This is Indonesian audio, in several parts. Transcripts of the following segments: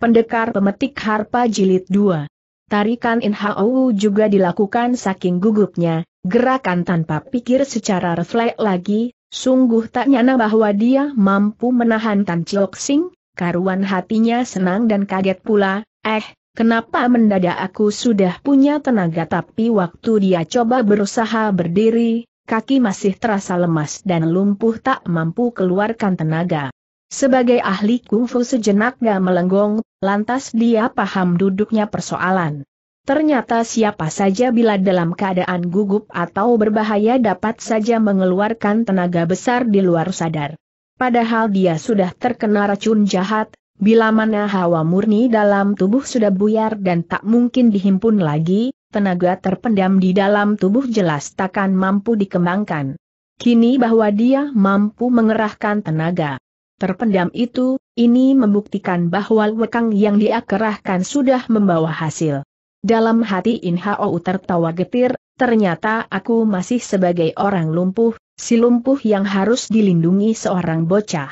Pendekar Pemetik Harpa Jilid 2. Tarikan inhaou juga dilakukan saking gugupnya, gerakan tanpa pikir secara refleks lagi, sungguh tak nyana bahwa dia mampu menahan Tan Chiok Sing, karuan hatinya senang dan kaget pula, eh, Kenapa mendadak aku sudah punya tenaga tapi waktu dia coba berusaha berdiri, kaki masih terasa lemas dan lumpuh tak mampu keluarkan tenaga. Sebagai ahli kungfu sejenak gak melenggong, lantas dia paham duduknya persoalan. Ternyata siapa saja bila dalam keadaan gugup atau berbahaya dapat saja mengeluarkan tenaga besar di luar sadar. Padahal dia sudah terkena racun jahat, Bila mana hawa murni dalam tubuh sudah buyar dan tak mungkin dihimpun lagi, tenaga terpendam di dalam tubuh jelas takkan mampu dikembangkan. Kini bahwa dia mampu mengerahkan tenaga terpendam itu, ini membuktikan bahwa wekang yang dia kerahkan sudah membawa hasil. Dalam hati In Hao tertawa getir, ternyata aku masih sebagai orang lumpuh, si lumpuh yang harus dilindungi seorang bocah.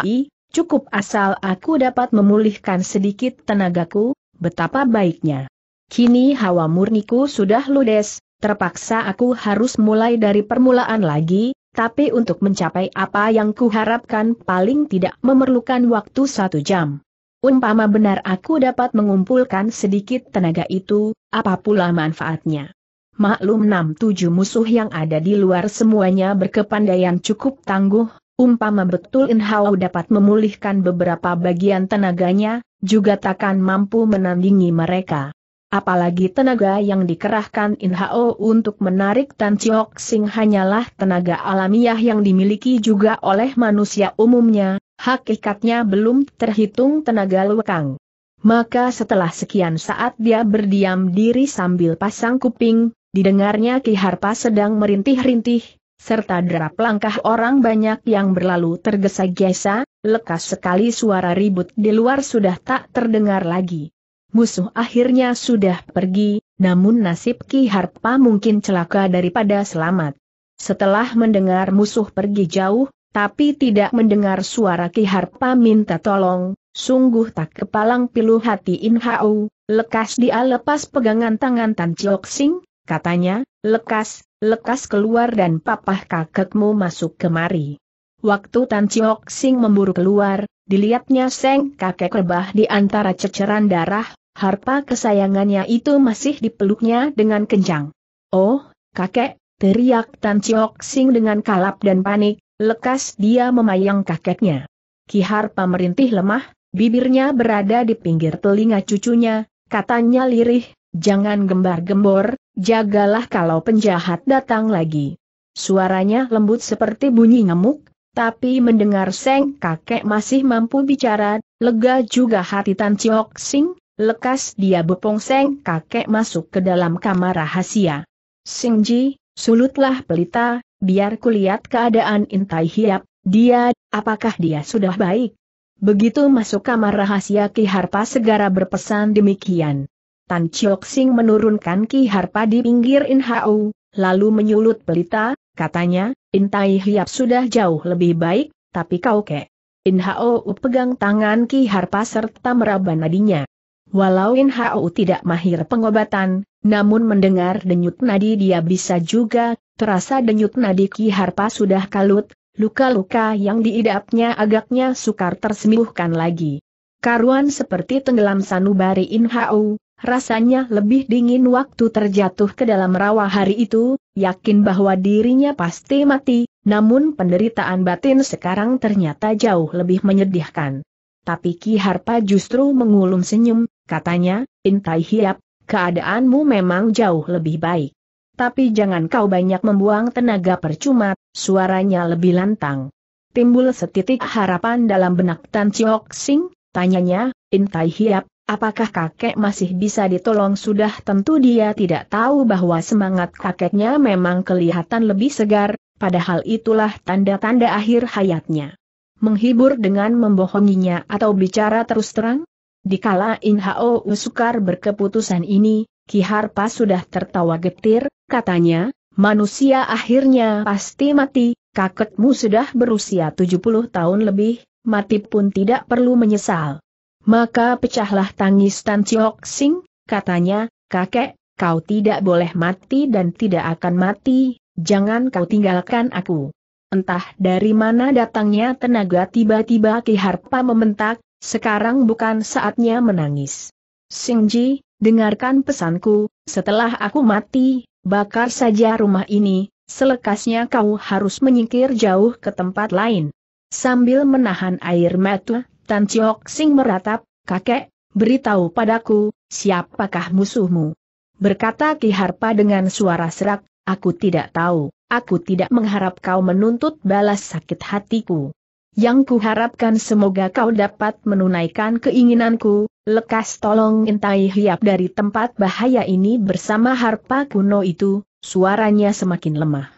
Ai, cukup asal aku dapat memulihkan sedikit tenagaku, betapa baiknya. Kini hawa murniku sudah ludes, terpaksa aku harus mulai dari permulaan lagi, tapi untuk mencapai apa yang kuharapkan paling tidak memerlukan waktu satu jam. Umpama benar aku dapat mengumpulkan sedikit tenaga itu, apa pula manfaatnya? Maklum enam tujuh musuh yang ada di luar semuanya berkepandaian cukup tangguh, umpama betul Inhao dapat memulihkan beberapa bagian tenaganya, juga takkan mampu menandingi mereka. Apalagi tenaga yang dikerahkan Inhao untuk menarik Tan Chiok Sing hanyalah tenaga alamiah yang dimiliki juga oleh manusia umumnya, hakikatnya belum terhitung tenaga lekang. Maka setelah sekian saat dia berdiam diri sambil pasang kuping, didengarnya Ki Harpa sedang merintih-rintih, serta derap langkah orang banyak yang berlalu tergesa-gesa, lekas sekali suara ribut di luar sudah tak terdengar lagi. Musuh akhirnya sudah pergi, namun nasib Ki Harpa mungkin celaka daripada selamat. Setelah mendengar musuh pergi jauh, tapi tidak mendengar suara Ki Harpa minta tolong, sungguh tak kepalang pilu hati In Hau, lekas dia lepas pegangan tangan Tan Chiok Sing, katanya, lekas, lekas keluar dan papah kakekmu masuk kemari. Waktu Tan Chiok Sing memburu keluar, dilihatnya Seng kakek rebah di antara ceceran darah, harpa kesayangannya itu masih dipeluknya dengan kencang. Oh, kakek, teriak Tan Chiok Sing dengan kalap dan panik, lekas dia memayang kakeknya. Ki harpa merintih lemah, bibirnya berada di pinggir telinga cucunya, katanya lirih, jangan gembar-gembor, jagalah kalau penjahat datang lagi. Suaranya lembut seperti bunyi ngemuk, tapi mendengar Seng kakek masih mampu bicara, lega juga hati Tan Chiok Sing, Lekas dia seng kakek masuk ke dalam kamar rahasia. Singji, sulutlah pelita, biar kulihat keadaan Intai Hiap, dia, apakah dia sudah baik? Begitu masuk kamar rahasia Ki Harpa segera berpesan demikian. Tan Chiok Sing menurunkan Ki Harpa di pinggir In Hau, lalu menyulut pelita, katanya, Intai Hiap sudah jauh lebih baik, tapi kau kek. In Hau pegang tangan Ki Harpa serta meraba nadinya. Walau In Hao tidak mahir pengobatan, namun mendengar denyut nadi dia bisa juga, terasa denyut nadi Ki Harpa sudah kalut, luka-luka yang diidapnya agaknya sukar tersembuhkan lagi. Karuan seperti tenggelam sanubari In Hao, rasanya lebih dingin waktu terjatuh ke dalam rawa hari itu, yakin bahwa dirinya pasti mati, namun penderitaan batin sekarang ternyata jauh lebih menyedihkan. Tapi Ki Harpa justru mengulum senyum, katanya, Intai Hiap, keadaanmu memang jauh lebih baik. Tapi jangan kau banyak membuang tenaga percuma, suaranya lebih lantang. Timbul setitik harapan dalam benak Tan Chiok Sing, tanyanya, Intai Hiap, apakah kakek masih bisa ditolong? Sudah tentu dia tidak tahu bahwa semangat kakeknya memang kelihatan lebih segar, padahal itulah tanda-tanda akhir hayatnya menghibur dengan membohonginya atau bicara terus terang? Dikala In Hao sukar berkeputusan ini, Ki Harpa sudah tertawa getir, katanya, manusia akhirnya pasti mati, kakekmu sudah berusia 70 tahun lebih, mati pun tidak perlu menyesal. Maka pecahlah tangis Tan Chiok Sing, katanya, kakek, kau tidak boleh mati dan tidak akan mati, jangan kau tinggalkan aku. Entah dari mana datangnya tenaga tiba-tiba Ki Harpa membentak, sekarang bukan saatnya menangis. Singji, dengarkan pesanku, setelah aku mati, bakar saja rumah ini, selekasnya kau harus menyingkir jauh ke tempat lain. Sambil menahan air mata, Tan Chiok Sing meratap, kakek, beritahu padaku, siapakah musuhmu? Berkata Ki Harpa dengan suara serak, aku tidak tahu. Aku tidak mengharap kau menuntut balas sakit hatiku. Yang kuharapkan semoga kau dapat menunaikan keinginanku, lekas tolong intai hiap dari tempat bahaya ini bersama harpa kuno itu, suaranya semakin lemah.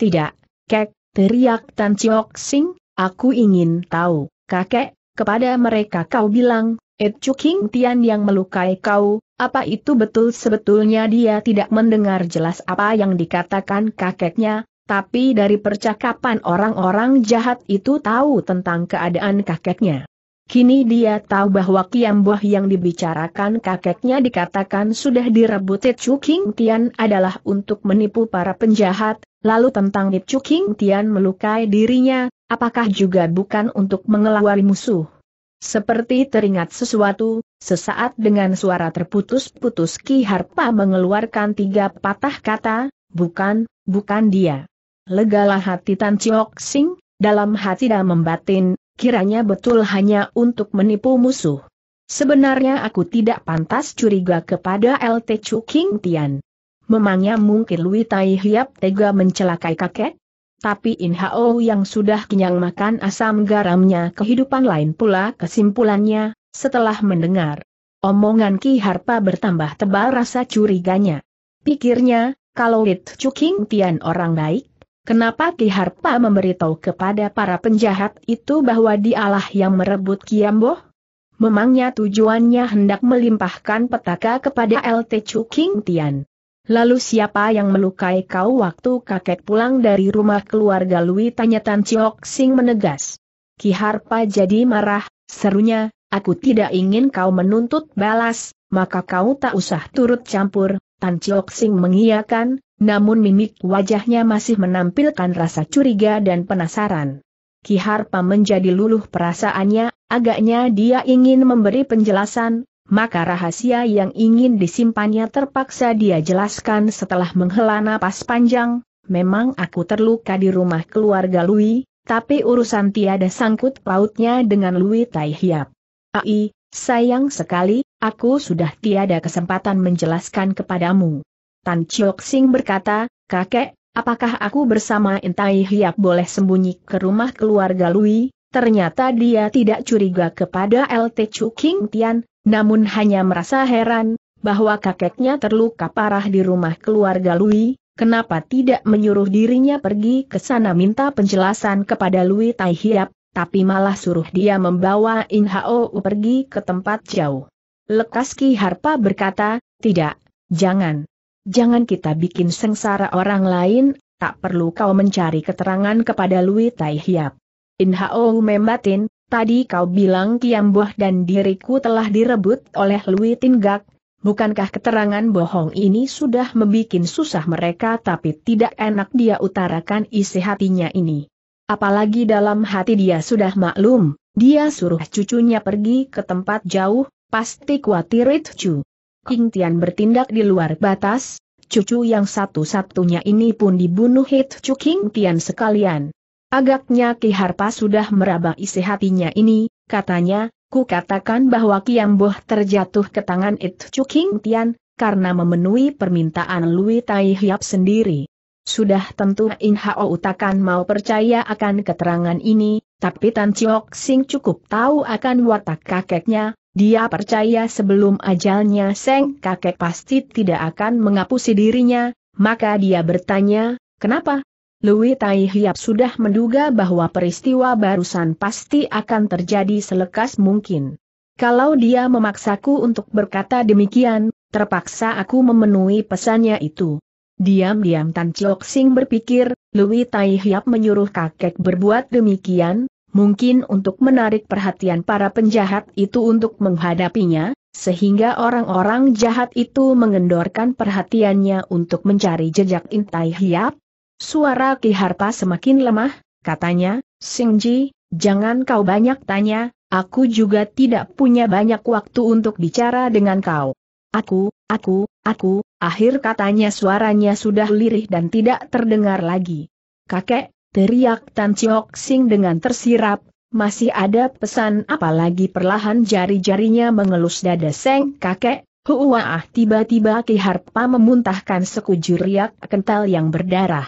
Tidak, kek, teriak Tan Chiok Sing, aku ingin tahu, kakek, kepada mereka kau bilang, Ed Chuking Tian yang melukai kau, apa itu betul sebetulnya dia tidak mendengar jelas apa yang dikatakan kakeknya, tapi dari percakapan orang-orang jahat itu tahu tentang keadaan kakeknya. Kini dia tahu bahwa kiambuah yang dibicarakan kakeknya dikatakan sudah direbut Ed Chuking Tian adalah untuk menipu para penjahat, lalu tentang It Chuking Tian melukai dirinya, apakah juga bukan untuk mengelawari musuh? Seperti teringat sesuatu, sesaat dengan suara terputus-putus Ki Harpa mengeluarkan tiga patah kata, bukan, bukan dia. Legalah hati Tan Chiok Sing, dalam hati dan membatin, kiranya betul hanya untuk menipu musuh. Sebenarnya aku tidak pantas curiga kepada LT Chu King Tian. Memangnya mungkin Lui Tai Hiap tega mencelakai kakek? Tapi Inhao yang sudah kenyang makan asam garamnya kehidupan lain pula kesimpulannya, setelah mendengar. Omongan Ki Harpa bertambah tebal rasa curiganya. Pikirnya, kalau Lit Cuking Tian orang baik, kenapa Ki Harpa memberitahu kepada para penjahat itu bahwa dialah yang merebut Kiambo? Memangnya tujuannya hendak melimpahkan petaka kepada LT Cuking Tian. Lalu siapa yang melukai kau waktu kakek pulang dari rumah keluarga Lui? Tanya Tan Chiok Sing menegas. Ki Harpa jadi marah, serunya, aku tidak ingin kau menuntut balas, maka kau tak usah turut campur. Tan Chiok Sing mengiyakan, namun mimik wajahnya masih menampilkan rasa curiga dan penasaran. Ki Harpa menjadi luluh perasaannya, agaknya dia ingin memberi penjelasan, maka rahasia yang ingin disimpannya terpaksa dia jelaskan setelah menghela napas panjang, memang aku terluka di rumah keluarga Lui, tapi urusan tiada sangkut pautnya dengan Lui Tai Hiap. Ai, sayang sekali, aku sudah tiada kesempatan menjelaskan kepadamu. Tan Chiok Sing berkata, kakek, apakah aku bersama Intai Hiap boleh sembunyi ke rumah keluarga Lui? Ternyata dia tidak curiga kepada LT Chu King Tian, namun hanya merasa heran, bahwa kakeknya terluka parah di rumah keluarga Lui, kenapa tidak menyuruh dirinya pergi ke sana minta penjelasan kepada Lui Tai Hiap, tapi malah suruh dia membawa In Hao pergi ke tempat jauh. Lekas Ki Harpa berkata, tidak, jangan. Jangan kita bikin sengsara orang lain, tak perlu kau mencari keterangan kepada Lui Tai Hiap. In Hao membatin, Tadi kau bilang Kiam Kiamboh dan diriku telah direbut oleh Lui Tinggak, bukankah keterangan bohong ini sudah membuat susah mereka tapi tidak enak dia utarakan isi hatinya ini. Apalagi dalam hati dia sudah maklum, dia suruh cucunya pergi ke tempat jauh, pasti khawatir itu. King Tian bertindak di luar batas, cucu yang satu-satunya ini pun dibunuh Chu King Tian sekalian. Agaknya Ki Harpa sudah meraba isi hatinya ini, katanya, ku katakan bahwa Boh terjatuh ke tangan It Chuking Tian, karena memenuhi permintaan Lui Tai Hiap sendiri. Sudah tentu In Hao Utakan mau percaya akan keterangan ini, tapi Tan Chiok Sing cukup tahu akan watak kakeknya, dia percaya sebelum ajalnya Seng kakek pasti tidak akan mengapusi dirinya, maka dia bertanya, kenapa? Lui Tai Hiap sudah menduga bahwa peristiwa barusan pasti akan terjadi selekas mungkin. Kalau dia memaksaku untuk berkata demikian, terpaksa aku memenuhi pesannya itu. Diam-diam Tan Chok Sing berpikir, Lui Tai Hiap menyuruh kakek berbuat demikian, mungkin untuk menarik perhatian para penjahat itu untuk menghadapinya, sehingga orang-orang jahat itu mengendorkan perhatiannya untuk mencari jejak Intai Hiap, Suara Ki Harta semakin lemah, katanya, Sing Ji, jangan kau banyak tanya, aku juga tidak punya banyak waktu untuk bicara dengan kau. Aku, aku, aku, akhir katanya suaranya sudah lirih dan tidak terdengar lagi. Kakek, teriak Tan Chiok Sing dengan tersirap, masih ada pesan apalagi perlahan jari-jarinya mengelus dada Seng kakek, huwaah! tiba-tiba Ki Harpa memuntahkan sekujur riak kental yang berdarah.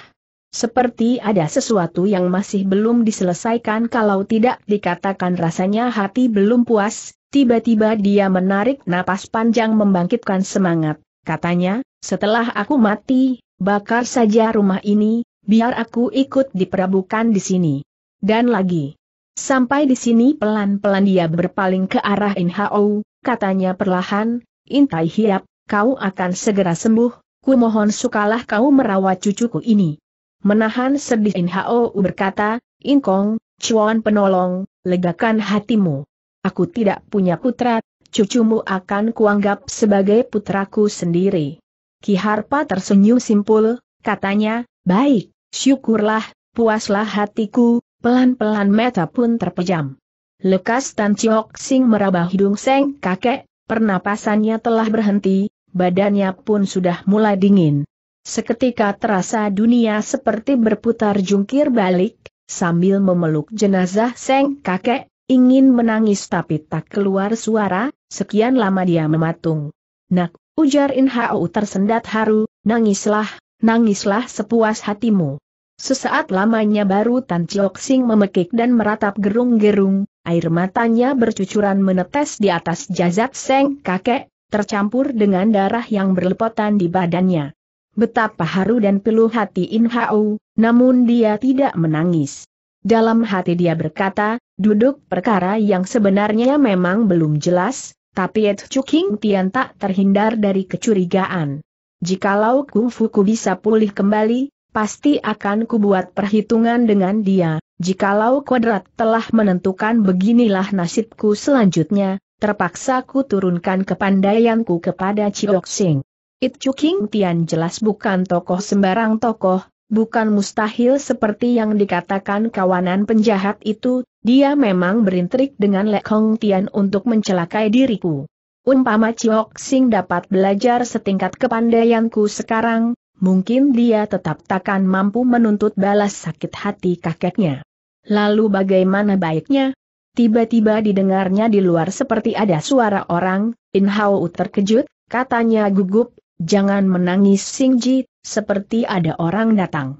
Seperti ada sesuatu yang masih belum diselesaikan kalau tidak dikatakan rasanya hati belum puas, tiba-tiba dia menarik napas panjang membangkitkan semangat. Katanya, setelah aku mati, bakar saja rumah ini, biar aku ikut diperabukan di sini. Dan lagi. Sampai di sini pelan-pelan dia berpaling ke arah Inhao, katanya perlahan, Intai Hiap, kau akan segera sembuh, ku mohon sukalah kau merawat cucuku ini. Menahan sedih In Ho berkata, Ingkong, Chuan penolong, legakan hatimu. Aku tidak punya putra, cucumu akan kuanggap sebagai putraku sendiri. Ki Harpa tersenyum simpul, katanya, baik, syukurlah, puaslah hatiku, pelan-pelan mata pun terpejam. Lekas Tan Chiok Sing meraba hidung seng kakek, pernapasannya telah berhenti, badannya pun sudah mulai dingin. Seketika terasa dunia seperti berputar jungkir balik, sambil memeluk jenazah Seng kakek, ingin menangis tapi tak keluar suara, sekian lama dia mematung. Nak, ujar Inhao tersendat haru, nangislah, nangislah sepuas hatimu. Sesaat lamanya baru Tan Chiok Sing memekik dan meratap gerung-gerung, air matanya bercucuran menetes di atas jazat Seng kakek, tercampur dengan darah yang berlepotan di badannya. Betapa haru dan pilu hati In Hao, namun dia tidak menangis. Dalam hati dia berkata, duduk perkara yang sebenarnya memang belum jelas, tapi Et Chuking Tian tak terhindar dari kecurigaan. Jikalau Kung Fu ku bisa pulih kembali, pasti akan kubuat perhitungan dengan dia. Jikalau kuadrat telah menentukan beginilah nasibku selanjutnya, terpaksa ku turunkan kepandaianku kepada Ciok Sing. It King Tian jelas bukan tokoh sembarang tokoh, bukan mustahil seperti yang dikatakan kawanan penjahat itu, dia memang berintrik dengan Lek Hong Tian untuk mencelakai diriku. Umpama Chiok Sing dapat belajar setingkat kepandaianku sekarang, mungkin dia tetap takkan mampu menuntut balas sakit hati kakeknya. Lalu bagaimana baiknya? Tiba-tiba didengarnya di luar seperti ada suara orang, In Hao terkejut, katanya gugup, Jangan menangis Singji, seperti ada orang datang.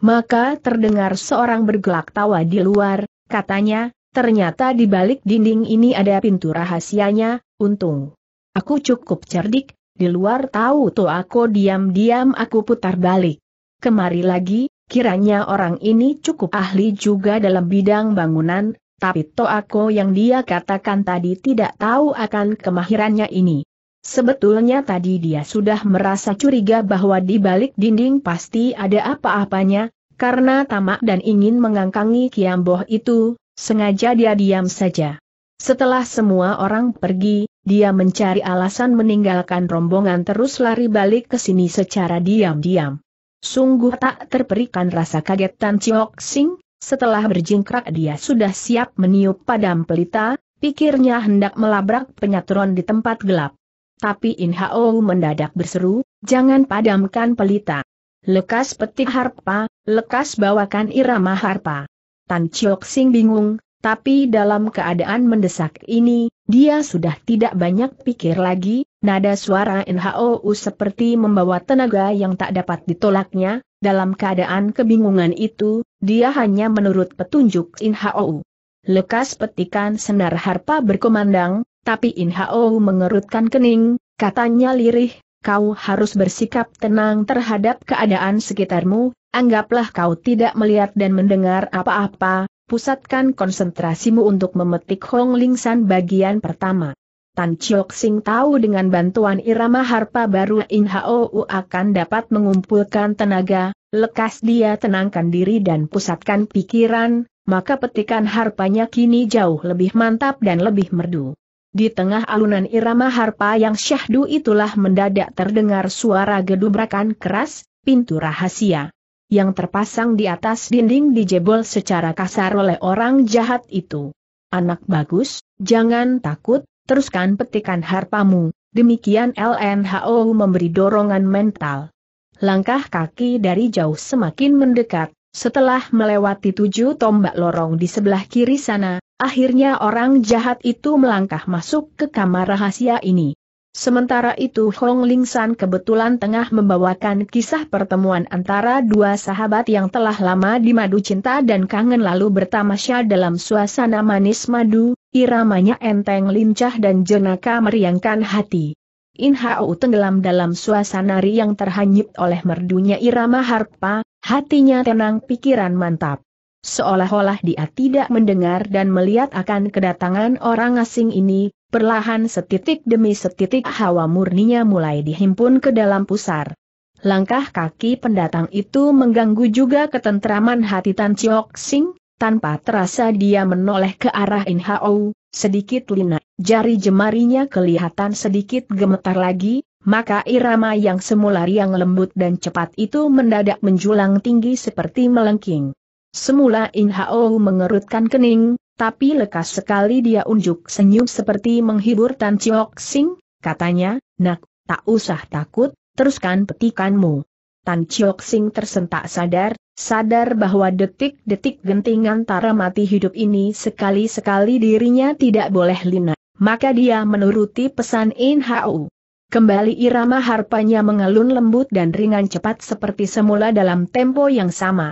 Maka terdengar seorang bergelak tawa di luar, katanya, ternyata di balik dinding ini ada pintu rahasianya, untung. Aku cukup cerdik, di luar tahu tuh aku diam-diam aku putar balik. Kemari lagi, kiranya orang ini cukup ahli juga dalam bidang bangunan, tapi aku yang dia katakan tadi tidak tahu akan kemahirannya ini. Sebetulnya tadi dia sudah merasa curiga bahwa di balik dinding pasti ada apa-apanya, karena tamak dan ingin mengangkangi Kiamboh itu, sengaja dia diam saja. Setelah semua orang pergi, dia mencari alasan meninggalkan rombongan terus lari balik ke sini secara diam-diam. Sungguh tak terperikan rasa kaget Tan Chiok Sing, setelah berjingkrak dia sudah siap meniup padam pelita, pikirnya hendak melabrak penyaturan di tempat gelap. Tapi In Hao mendadak berseru, jangan padamkan pelita. Lekas petik harpa, lekas bawakan irama harpa. Tan Chiok Sing bingung, tapi dalam keadaan mendesak ini, dia sudah tidak banyak pikir lagi, nada suara Hao seperti membawa tenaga yang tak dapat ditolaknya, dalam keadaan kebingungan itu, dia hanya menurut petunjuk Hao. Lekas petikan senar harpa berkumandang, tapi In Hao mengerutkan kening, katanya lirih, kau harus bersikap tenang terhadap keadaan sekitarmu, anggaplah kau tidak melihat dan mendengar apa-apa, pusatkan konsentrasimu untuk memetik Hong Ling San bagian pertama. Tan Chiok Sing tahu dengan bantuan irama harpa baru In Hao akan dapat mengumpulkan tenaga, lekas dia tenangkan diri dan pusatkan pikiran, maka petikan harpanya kini jauh lebih mantap dan lebih merdu. Di tengah alunan irama harpa yang syahdu itulah mendadak terdengar suara gedubrakan keras, pintu rahasia. Yang terpasang di atas dinding dijebol secara kasar oleh orang jahat itu. Anak bagus, jangan takut, teruskan petikan harpamu, demikian LNHO memberi dorongan mental. Langkah kaki dari jauh semakin mendekat, setelah melewati tujuh tombak lorong di sebelah kiri sana, Akhirnya orang jahat itu melangkah masuk ke kamar rahasia ini. Sementara itu Hong Ling San kebetulan tengah membawakan kisah pertemuan antara dua sahabat yang telah lama di madu cinta dan kangen lalu bertamasya dalam suasana manis madu, iramanya enteng lincah dan jenaka meriangkan hati. In Hao tenggelam dalam suasana riang terhanyut oleh merdunya irama harpa, hatinya tenang pikiran mantap. Seolah-olah dia tidak mendengar dan melihat akan kedatangan orang asing ini, perlahan setitik demi setitik hawa murninya mulai dihimpun ke dalam pusar. Langkah kaki pendatang itu mengganggu juga ketentraman hati Tan Chiok Sing, tanpa terasa dia menoleh ke arah In Hao, sedikit lina, jari jemarinya kelihatan sedikit gemetar lagi, maka irama yang semula riang lembut dan cepat itu mendadak menjulang tinggi seperti melengking. Semula In Hao mengerutkan kening, tapi lekas sekali dia unjuk senyum seperti menghibur Tan Chiok Sing, katanya, nak, tak usah takut, teruskan petikanmu. Tan Chiok Sing tersentak sadar, sadar bahwa detik-detik genting antara mati hidup ini sekali-sekali dirinya tidak boleh lina, maka dia menuruti pesan In Hao. Kembali irama harpanya mengelun lembut dan ringan cepat seperti semula dalam tempo yang sama.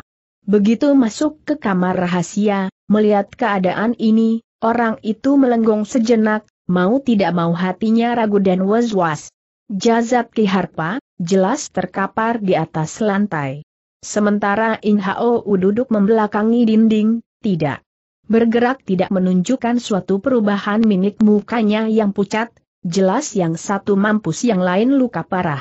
Begitu masuk ke kamar rahasia, melihat keadaan ini, orang itu melenggong sejenak, mau tidak mau hatinya ragu dan was-was. Jazat Ki Harpa, jelas terkapar di atas lantai. Sementara In Hao duduk membelakangi dinding, tidak bergerak tidak menunjukkan suatu perubahan minik mukanya yang pucat, jelas yang satu mampus yang lain luka parah.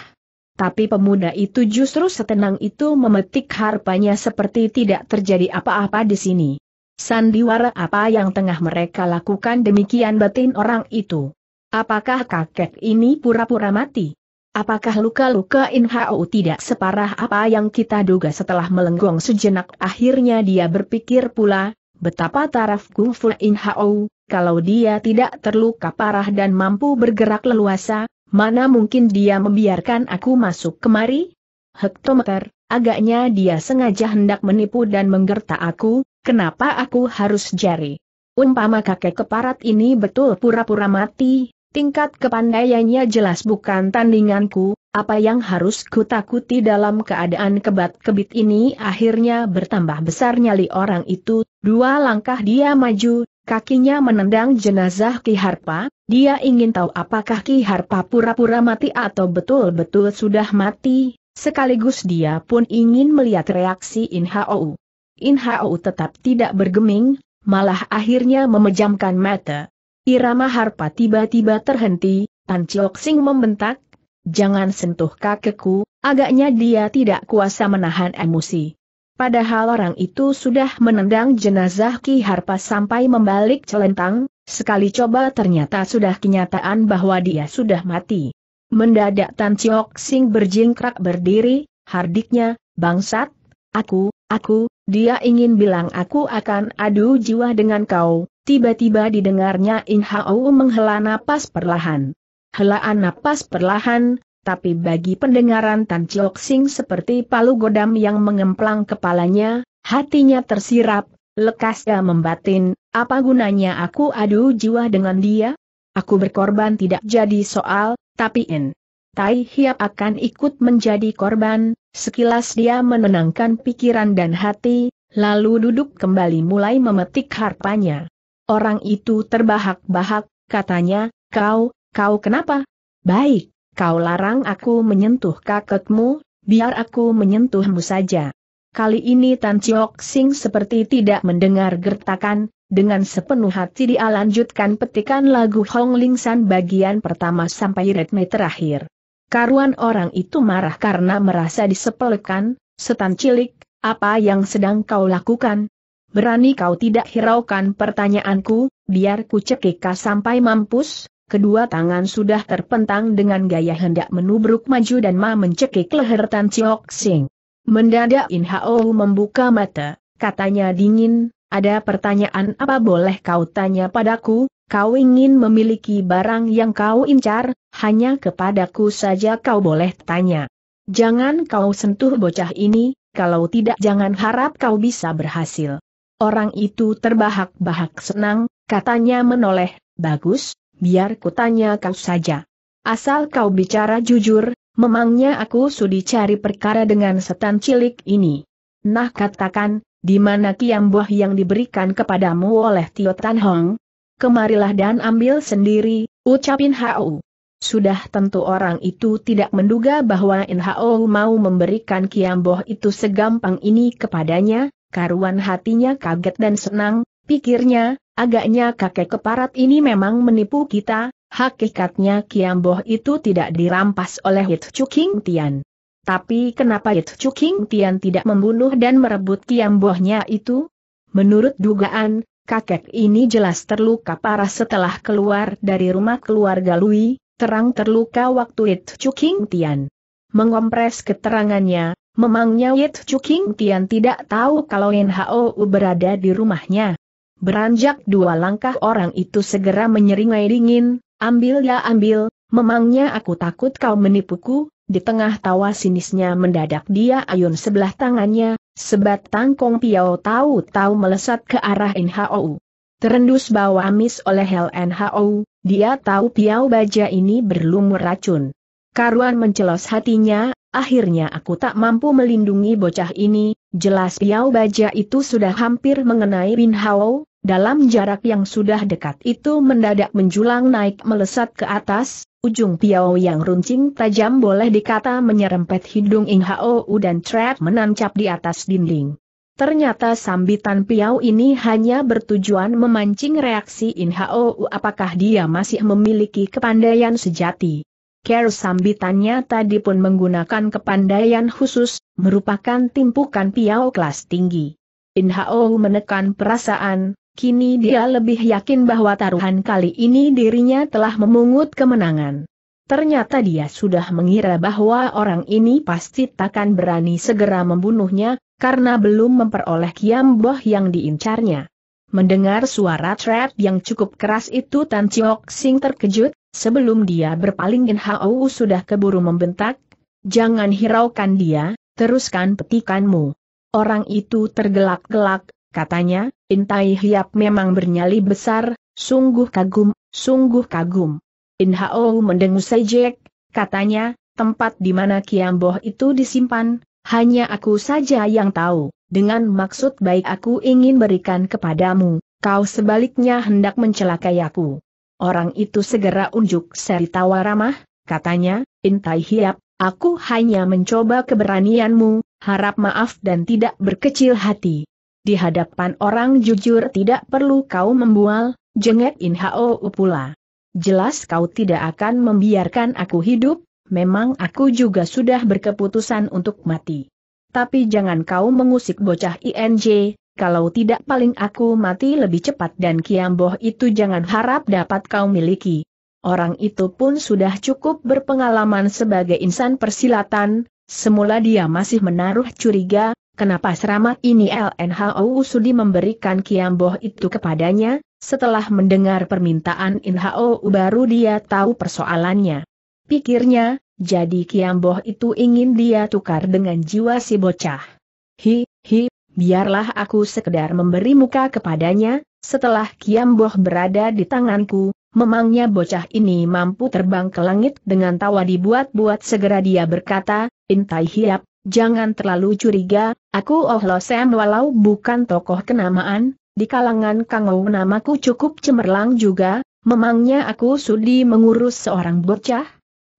Tapi pemuda itu justru setenang itu memetik harpanya seperti tidak terjadi apa-apa di sini. Sandiwara apa yang tengah mereka lakukan demikian batin orang itu? Apakah kakek ini pura-pura mati? Apakah luka-luka Inhao tidak separah apa yang kita duga setelah melenggong sejenak akhirnya dia berpikir pula, betapa taraf kungfu Inhao, kalau dia tidak terluka parah dan mampu bergerak leluasa, Mana mungkin dia membiarkan aku masuk kemari? Hektometer, agaknya dia sengaja hendak menipu dan menggerta aku, kenapa aku harus jari? Umpama kakek keparat ini betul pura-pura mati, tingkat kepandaiannya jelas bukan tandinganku, apa yang harus kutakuti dalam keadaan kebat-kebit ini akhirnya bertambah besar nyali orang itu, dua langkah dia maju, kakinya menendang jenazah Ki Harpa, dia ingin tahu apakah Ki Harpa pura-pura mati atau betul-betul sudah mati, sekaligus dia pun ingin melihat reaksi In Hou. In Hou tetap tidak bergeming, malah akhirnya memejamkan mata. Irama Harpa tiba-tiba terhenti, Tan Chiok Sing membentak, Jangan sentuh kakekku, agaknya dia tidak kuasa menahan emosi. Padahal orang itu sudah menendang jenazah Ki Harpa sampai membalik celentang, Sekali coba ternyata sudah kenyataan bahwa dia sudah mati. Mendadak Tan Chiok Sing berjingkrak berdiri, hardiknya, bangsat, aku, aku, dia ingin bilang aku akan adu jiwa dengan kau, tiba-tiba didengarnya In Hao menghela napas perlahan. Helaan napas perlahan, tapi bagi pendengaran Tan Chiok Sing seperti palu godam yang mengemplang kepalanya, hatinya tersirap, Lekas Lekasnya membatin, apa gunanya aku adu jiwa dengan dia? Aku berkorban tidak jadi soal, tapi in. Tai Hiap akan ikut menjadi korban, sekilas dia menenangkan pikiran dan hati, lalu duduk kembali mulai memetik harpanya. Orang itu terbahak-bahak, katanya, kau, kau kenapa? Baik, kau larang aku menyentuh kakekmu, biar aku menyentuhmu saja. Kali ini Tan Chiok Sing seperti tidak mendengar gertakan, dengan sepenuh hati dia lanjutkan petikan lagu Hong Ling San bagian pertama sampai ritme terakhir. Karuan orang itu marah karena merasa disepelekan, setan cilik, apa yang sedang kau lakukan? Berani kau tidak hiraukan pertanyaanku, biar ku cekika sampai mampus, Kedua tangan sudah terpentang dengan gaya hendak menubruk maju dan Ma mencekik leher Tan Chiok Sing. Mendadak In Hao membuka mata, katanya dingin, ada pertanyaan apa boleh kau tanya padaku, kau ingin memiliki barang yang kau incar, hanya kepadaku saja kau boleh tanya. Jangan kau sentuh bocah ini, kalau tidak jangan harap kau bisa berhasil. Orang itu terbahak-bahak senang, katanya menoleh, bagus, biar kutanya kau saja. Asal kau bicara jujur, Memangnya aku sudi cari perkara dengan setan cilik ini. Nah katakan, di mana buah yang diberikan kepadamu oleh Tio Tan Hong? Kemarilah dan ambil sendiri, ucapin Hau. Sudah tentu orang itu tidak menduga bahwa In Hao mau memberikan buah itu segampang ini kepadanya, karuan hatinya kaget dan senang, pikirnya, agaknya kakek keparat ini memang menipu kita, Hakikatnya Kiamboh itu tidak dirampas oleh Chu Chuking Tian. Tapi kenapa Chu Chuking Tian tidak membunuh dan merebut Kiambohnya itu? Menurut dugaan, kakek ini jelas terluka parah setelah keluar dari rumah keluarga Lui, terang terluka waktu Chu Chuking Tian. Mengompres keterangannya, memangnya Yit Chuking Tian tidak tahu kalau NHO berada di rumahnya. Beranjak dua langkah orang itu segera menyeringai dingin, Ambil ya ambil, memangnya aku takut kau menipuku, di tengah tawa sinisnya mendadak dia ayun sebelah tangannya, sebat tangkong piau tahu-tahu melesat ke arah NHOU. Terendus bawah amis oleh LNHOU, dia tahu piau baja ini berlumur racun. Karuan mencelos hatinya, akhirnya aku tak mampu melindungi bocah ini, jelas piau baja itu sudah hampir mengenai Bin Hao, dalam jarak yang sudah dekat itu mendadak menjulang naik melesat ke atas, ujung piau yang runcing tajam boleh dikata menyerempet hidung Ing Hou dan Trap menancap di atas dinding. Ternyata sambitan piau ini hanya bertujuan memancing reaksi In Hou apakah dia masih memiliki kepandaian sejati. Care sambitannya tadi pun menggunakan kepandaian khusus, merupakan timpukan piau kelas tinggi. Inhao menekan perasaan, Kini dia lebih yakin bahwa taruhan kali ini dirinya telah memungut kemenangan. Ternyata dia sudah mengira bahwa orang ini pasti takkan berani segera membunuhnya, karena belum memperoleh boh yang diincarnya. Mendengar suara trap yang cukup keras itu Tan Chiok Sing terkejut, sebelum dia berpaling In Hau sudah keburu membentak, Jangan hiraukan dia, teruskan petikanmu. Orang itu tergelak-gelak, katanya, Intai Hiap memang bernyali besar, sungguh kagum, sungguh kagum. Inhao mendengus sejek, katanya, tempat di mana Kiamboh itu disimpan, hanya aku saja yang tahu. Dengan maksud baik aku ingin berikan kepadamu, kau sebaliknya hendak mencelakai aku. Orang itu segera unjuk seri tawa ramah, katanya, Intai Hiap, aku hanya mencoba keberanianmu, harap maaf dan tidak berkecil hati. Di hadapan orang jujur tidak perlu kau membual, jengek In Hao pula. Jelas kau tidak akan membiarkan aku hidup, memang aku juga sudah berkeputusan untuk mati. Tapi jangan kau mengusik bocah INJ, kalau tidak paling aku mati lebih cepat dan Kiamboh itu jangan harap dapat kau miliki. Orang itu pun sudah cukup berpengalaman sebagai insan persilatan, semula dia masih menaruh curiga, Kenapa serama ini LNHO Sudi memberikan Kiamboh itu kepadanya, setelah mendengar permintaan INHO baru dia tahu persoalannya. Pikirnya, jadi Kiamboh itu ingin dia tukar dengan jiwa si bocah. Hi, hi, biarlah aku sekedar memberi muka kepadanya, setelah Kiamboh berada di tanganku, memangnya bocah ini mampu terbang ke langit dengan tawa dibuat-buat segera dia berkata, Intai Hiap, jangan terlalu curiga, aku Oh Lo Sam walau bukan tokoh kenamaan, di kalangan Kang Ou namaku cukup cemerlang juga, memangnya aku sudi mengurus seorang bocah?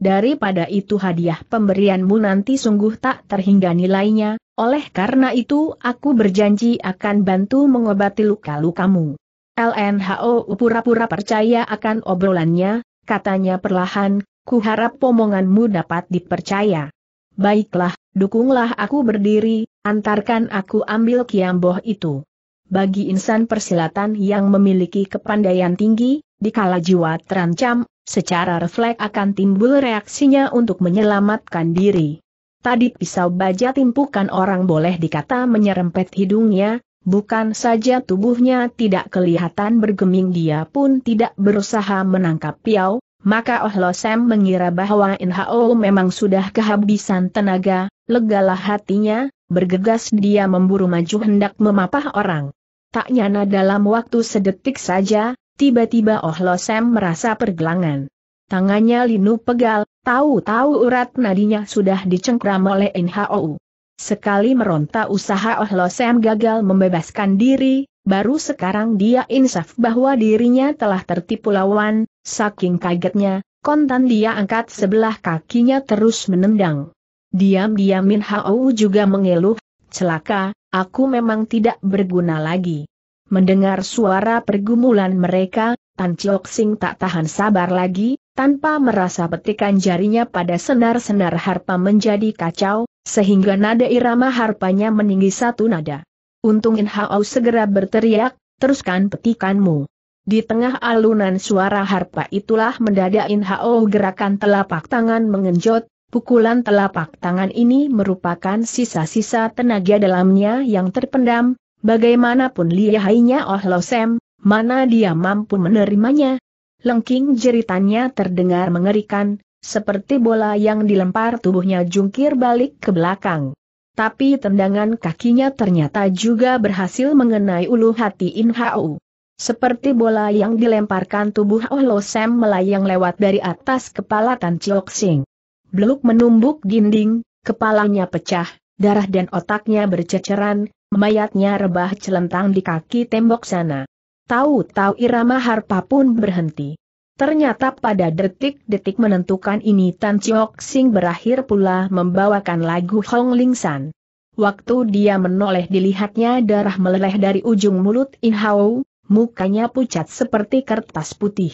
Daripada itu hadiah pemberianmu nanti sungguh tak terhingga nilainya, oleh karena itu aku berjanji akan bantu mengobati luka-lukamu. LNHO pura-pura percaya akan obrolannya, katanya perlahan, kuharap omonganmu dapat dipercaya. Baiklah, dukunglah aku berdiri, antarkan aku ambil kiamboh itu. Bagi insan persilatan yang memiliki kepandaian tinggi, dikala jiwa terancam, secara refleks akan timbul reaksinya untuk menyelamatkan diri. Tadi pisau baja timpukan orang boleh dikata menyerempet hidungnya, bukan saja tubuhnya tidak kelihatan bergeming dia pun tidak berusaha menangkap piau, maka Oh Lo Sam mengira bahwa Inhao memang sudah kehabisan tenaga, legalah hatinya, bergegas dia memburu maju hendak memapah orang. Tak nyana dalam waktu sedetik saja, tiba-tiba Oh Lo Sam merasa pergelangan. Tangannya linu pegal, tahu-tahu urat nadinya sudah dicengkram oleh Inhao. Sekali meronta usaha Oh Lo Sam gagal membebaskan diri, baru sekarang dia insaf bahwa dirinya telah tertipu lawan, saking kagetnya, kontan dia angkat sebelah kakinya terus menendang. Diam-diam Min Hao juga mengeluh, celaka, aku memang tidak berguna lagi. Mendengar suara pergumulan mereka, Tan Chok Sing tak tahan sabar lagi, tanpa merasa petikan jarinya pada senar-senar harpa menjadi kacau, sehingga nada irama harpanya meninggi satu nada. Untung Inhao segera berteriak, teruskan petikanmu. Di tengah alunan suara harpa itulah mendadak Inhao gerakan telapak tangan mengenjot, pukulan telapak tangan ini merupakan sisa-sisa tenaga dalamnya yang terpendam, bagaimanapun lihainya Oh Sem, mana dia mampu menerimanya. Lengking jeritannya terdengar mengerikan, seperti bola yang dilempar tubuhnya jungkir balik ke belakang tapi tendangan kakinya ternyata juga berhasil mengenai ulu hati In Hao. Seperti bola yang dilemparkan tubuh Oh Lo Sam melayang lewat dari atas kepala Tan Chiok Sing. Beluk menumbuk dinding, kepalanya pecah, darah dan otaknya berceceran, mayatnya rebah celentang di kaki tembok sana. Tahu-tahu irama harpa pun berhenti. Ternyata pada detik-detik menentukan ini Tan Chiok Sing berakhir pula membawakan lagu Hong Ling San. Waktu dia menoleh dilihatnya darah meleleh dari ujung mulut In Hao, mukanya pucat seperti kertas putih.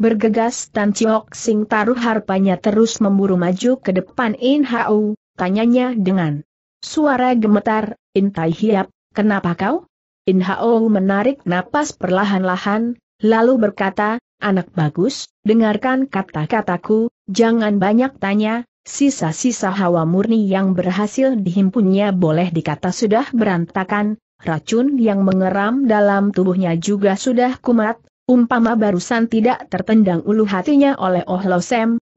Bergegas Tan Chiok Sing taruh harpanya terus memburu maju ke depan In Hao, tanyanya dengan suara gemetar, In Tai Hiap, kenapa kau? In Hao menarik napas perlahan-lahan, lalu berkata, anak bagus, dengarkan kata-kataku, jangan banyak tanya, sisa-sisa hawa murni yang berhasil dihimpunnya boleh dikata sudah berantakan, racun yang mengeram dalam tubuhnya juga sudah kumat, umpama barusan tidak tertendang ulu hatinya oleh Oh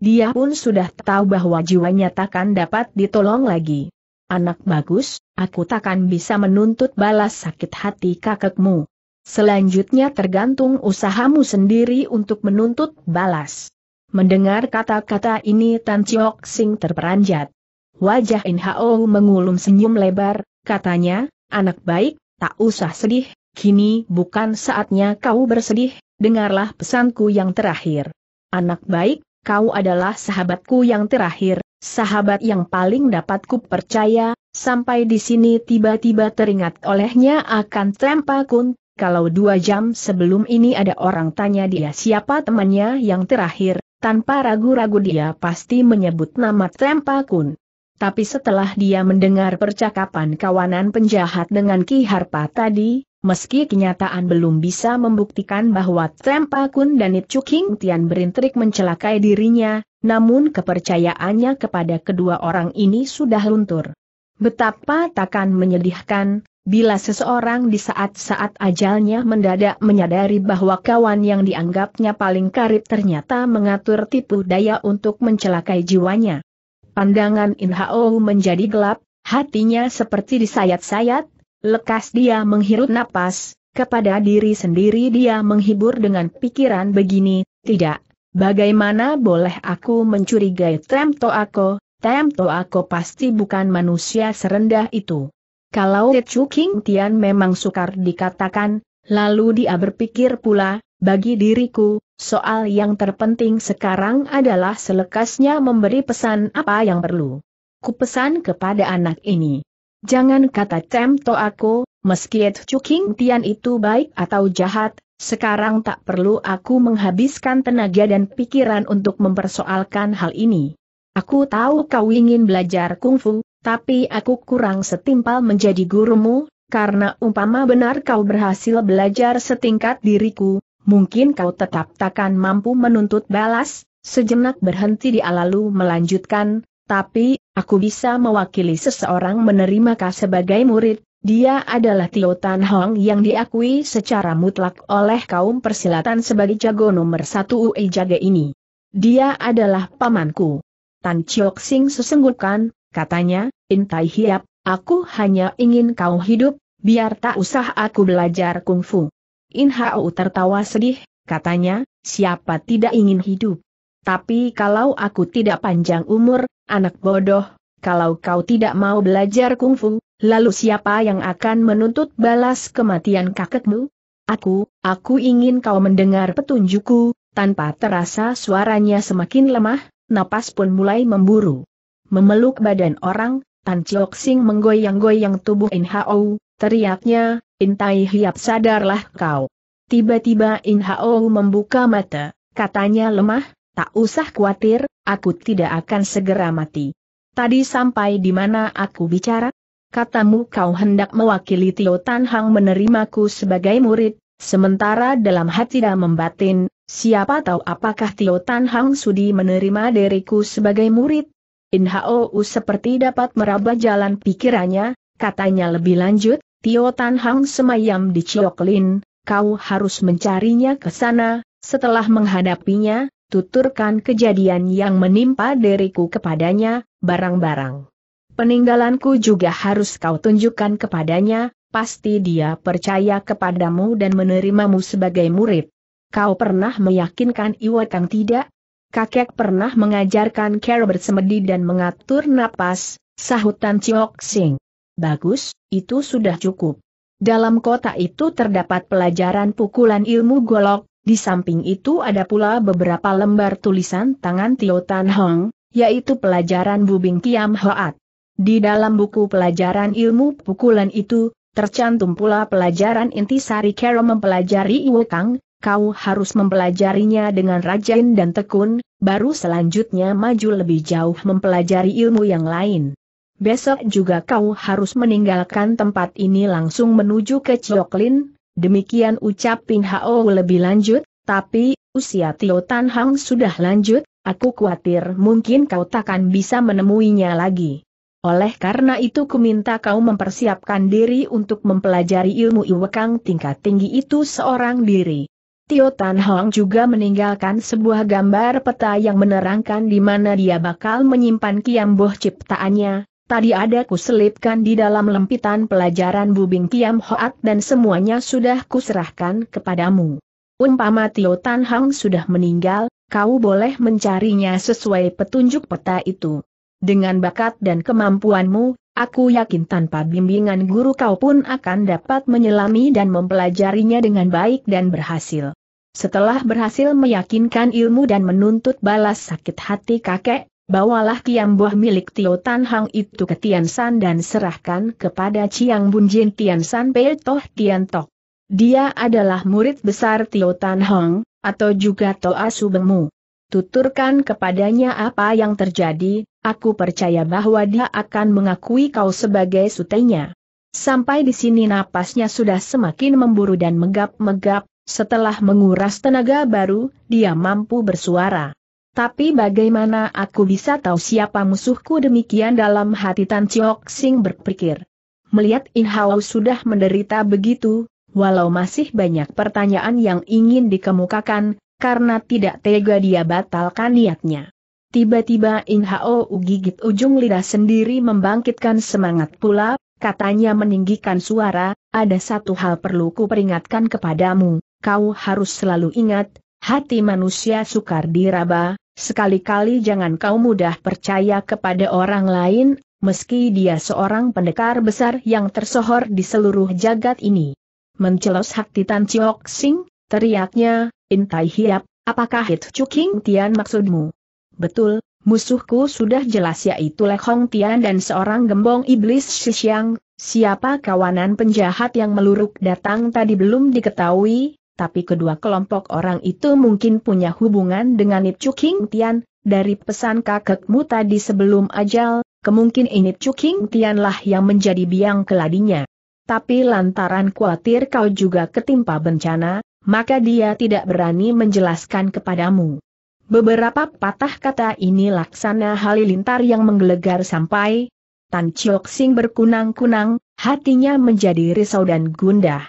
dia pun sudah tahu bahwa jiwanya takkan dapat ditolong lagi. Anak bagus, aku takkan bisa menuntut balas sakit hati kakekmu. Selanjutnya tergantung usahamu sendiri untuk menuntut balas. Mendengar kata-kata ini Tan Chiok Sing terperanjat. Wajah Hao mengulum senyum lebar, katanya, anak baik, tak usah sedih, kini bukan saatnya kau bersedih, dengarlah pesanku yang terakhir. Anak baik, kau adalah sahabatku yang terakhir, sahabat yang paling dapat ku percaya, sampai di sini tiba-tiba teringat olehnya akan Trempa Kun, kalau dua jam sebelum ini ada orang tanya dia siapa temannya yang terakhir, tanpa ragu-ragu dia pasti menyebut nama Trempa Kun. Tapi setelah dia mendengar percakapan kawanan penjahat dengan Ki Harpa tadi, meski kenyataan belum bisa membuktikan bahwa Trempa Kun dan It King Tian berintrik mencelakai dirinya, namun kepercayaannya kepada kedua orang ini sudah luntur. Betapa takkan menyedihkan, Bila seseorang di saat-saat ajalnya mendadak menyadari bahwa kawan yang dianggapnya paling karib ternyata mengatur tipu daya untuk mencelakai jiwanya. Pandangan Inhao menjadi gelap, hatinya seperti disayat-sayat, lekas dia menghirup napas, kepada diri sendiri dia menghibur dengan pikiran begini, tidak, bagaimana boleh aku mencurigai Trem Toako, Trem Toako pasti bukan manusia serendah itu. Kalau Chu King Tian memang sukar dikatakan, lalu dia berpikir pula, bagi diriku, soal yang terpenting sekarang adalah selekasnya memberi pesan apa yang perlu. Kupesan kepada anak ini. Jangan kata cemto aku, meski Chu King Tian itu baik atau jahat, sekarang tak perlu aku menghabiskan tenaga dan pikiran untuk mempersoalkan hal ini. Aku tahu kau ingin belajar kungfu, tapi aku kurang setimpal menjadi gurumu, karena umpama benar kau berhasil belajar setingkat diriku, mungkin kau tetap takkan mampu menuntut balas, sejenak berhenti di lalu melanjutkan, tapi, aku bisa mewakili seseorang menerima kau sebagai murid, dia adalah Tio Tan Hong yang diakui secara mutlak oleh kaum persilatan sebagai jago nomor satu Ui e Jaga ini. Dia adalah pamanku. Tan Chiok Sing sesenggukan, katanya, Intai Hiap, aku hanya ingin kau hidup, biar tak usah aku belajar kungfu. In Hao tertawa sedih, katanya, siapa tidak ingin hidup. Tapi kalau aku tidak panjang umur, anak bodoh, kalau kau tidak mau belajar kungfu, lalu siapa yang akan menuntut balas kematian kakekmu? Aku, aku ingin kau mendengar petunjukku, tanpa terasa suaranya semakin lemah, napas pun mulai memburu memeluk badan orang, Tan Chok Sing menggoyang-goyang tubuh In Hao, teriaknya, In Tai Hiap sadarlah kau. Tiba-tiba In Hao membuka mata, katanya lemah, tak usah khawatir, aku tidak akan segera mati. Tadi sampai di mana aku bicara? Katamu kau hendak mewakili Tio Tan Hang menerimaku sebagai murid, sementara dalam hati dan membatin, siapa tahu apakah Tio Tan Hang sudi menerima diriku sebagai murid, Inhou seperti dapat meraba jalan pikirannya, katanya lebih lanjut, Tio Tan Hang semayam di Cioklin, kau harus mencarinya ke sana, setelah menghadapinya, tuturkan kejadian yang menimpa diriku kepadanya, barang-barang. Peninggalanku juga harus kau tunjukkan kepadanya, pasti dia percaya kepadamu dan menerimamu sebagai murid. Kau pernah meyakinkan Iwatang tidak? kakek pernah mengajarkan cara bersemedi dan mengatur napas, sahutan Tan Chiok Sing. Bagus, itu sudah cukup. Dalam kota itu terdapat pelajaran pukulan ilmu golok, di samping itu ada pula beberapa lembar tulisan tangan Tio Tan Hong, yaitu pelajaran Bubing Kiam Hoat. Di dalam buku pelajaran ilmu pukulan itu, tercantum pula pelajaran inti sari Kero mempelajari kang kau harus mempelajarinya dengan rajin dan tekun, baru selanjutnya maju lebih jauh mempelajari ilmu yang lain. Besok juga kau harus meninggalkan tempat ini langsung menuju ke Cioklin, demikian ucap Ping Hao lebih lanjut, tapi, usia Tio Tan Hang sudah lanjut, aku khawatir mungkin kau takkan bisa menemuinya lagi. Oleh karena itu ku minta kau mempersiapkan diri untuk mempelajari ilmu iwekang tingkat tinggi itu seorang diri. Tio Tan Hong juga meninggalkan sebuah gambar peta yang menerangkan di mana dia bakal menyimpan kiamboh ciptaannya. Tadi ada kuselipkan di dalam lempitan pelajaran Bubing Kiam Hoat dan semuanya sudah kuserahkan kepadamu. Umpama Tio Tan Hong sudah meninggal, kau boleh mencarinya sesuai petunjuk peta itu. Dengan bakat dan kemampuanmu, Aku yakin tanpa bimbingan guru kau pun akan dapat menyelami dan mempelajarinya dengan baik dan berhasil. Setelah berhasil meyakinkan ilmu dan menuntut balas sakit hati kakek, bawalah kiambuah milik Tio Tan Hang itu ke Tiansan dan serahkan kepada Chiang Bun Tian San Pei Toh Tian Tok. Dia adalah murid besar Tio Tan Hang, atau juga Toa Subengmu. Tuturkan kepadanya apa yang terjadi, Aku percaya bahwa dia akan mengakui kau sebagai sutenya. Sampai di sini napasnya sudah semakin memburu dan megap-megap, setelah menguras tenaga baru, dia mampu bersuara. Tapi bagaimana aku bisa tahu siapa musuhku demikian dalam hati Tan Chiok Sing berpikir. Melihat In Hao sudah menderita begitu, walau masih banyak pertanyaan yang ingin dikemukakan, karena tidak tega dia batalkan niatnya. Tiba-tiba In Inhao gigit ujung lidah sendiri membangkitkan semangat pula, katanya meninggikan suara, ada satu hal perlu kuperingatkan kepadamu, kau harus selalu ingat, hati manusia sukar diraba, sekali-kali jangan kau mudah percaya kepada orang lain, meski dia seorang pendekar besar yang tersohor di seluruh jagat ini. Mencelos hati Tan Chiok Sing, teriaknya, Intai Hiap, apakah Hit Chuking Tian maksudmu? Betul, musuhku sudah jelas yaitu Le Hong Tian dan seorang gembong iblis Shishiang, siapa kawanan penjahat yang meluruk datang tadi belum diketahui, tapi kedua kelompok orang itu mungkin punya hubungan dengan Nip King Tian, dari pesan kakekmu tadi sebelum ajal, kemungkinan Nip Chuking Tianlah yang menjadi biang keladinya. Tapi lantaran khawatir kau juga ketimpa bencana, maka dia tidak berani menjelaskan kepadamu. Beberapa patah kata ini laksana halilintar yang menggelegar sampai Tan Chiok Sing berkunang-kunang, hatinya menjadi risau dan gundah.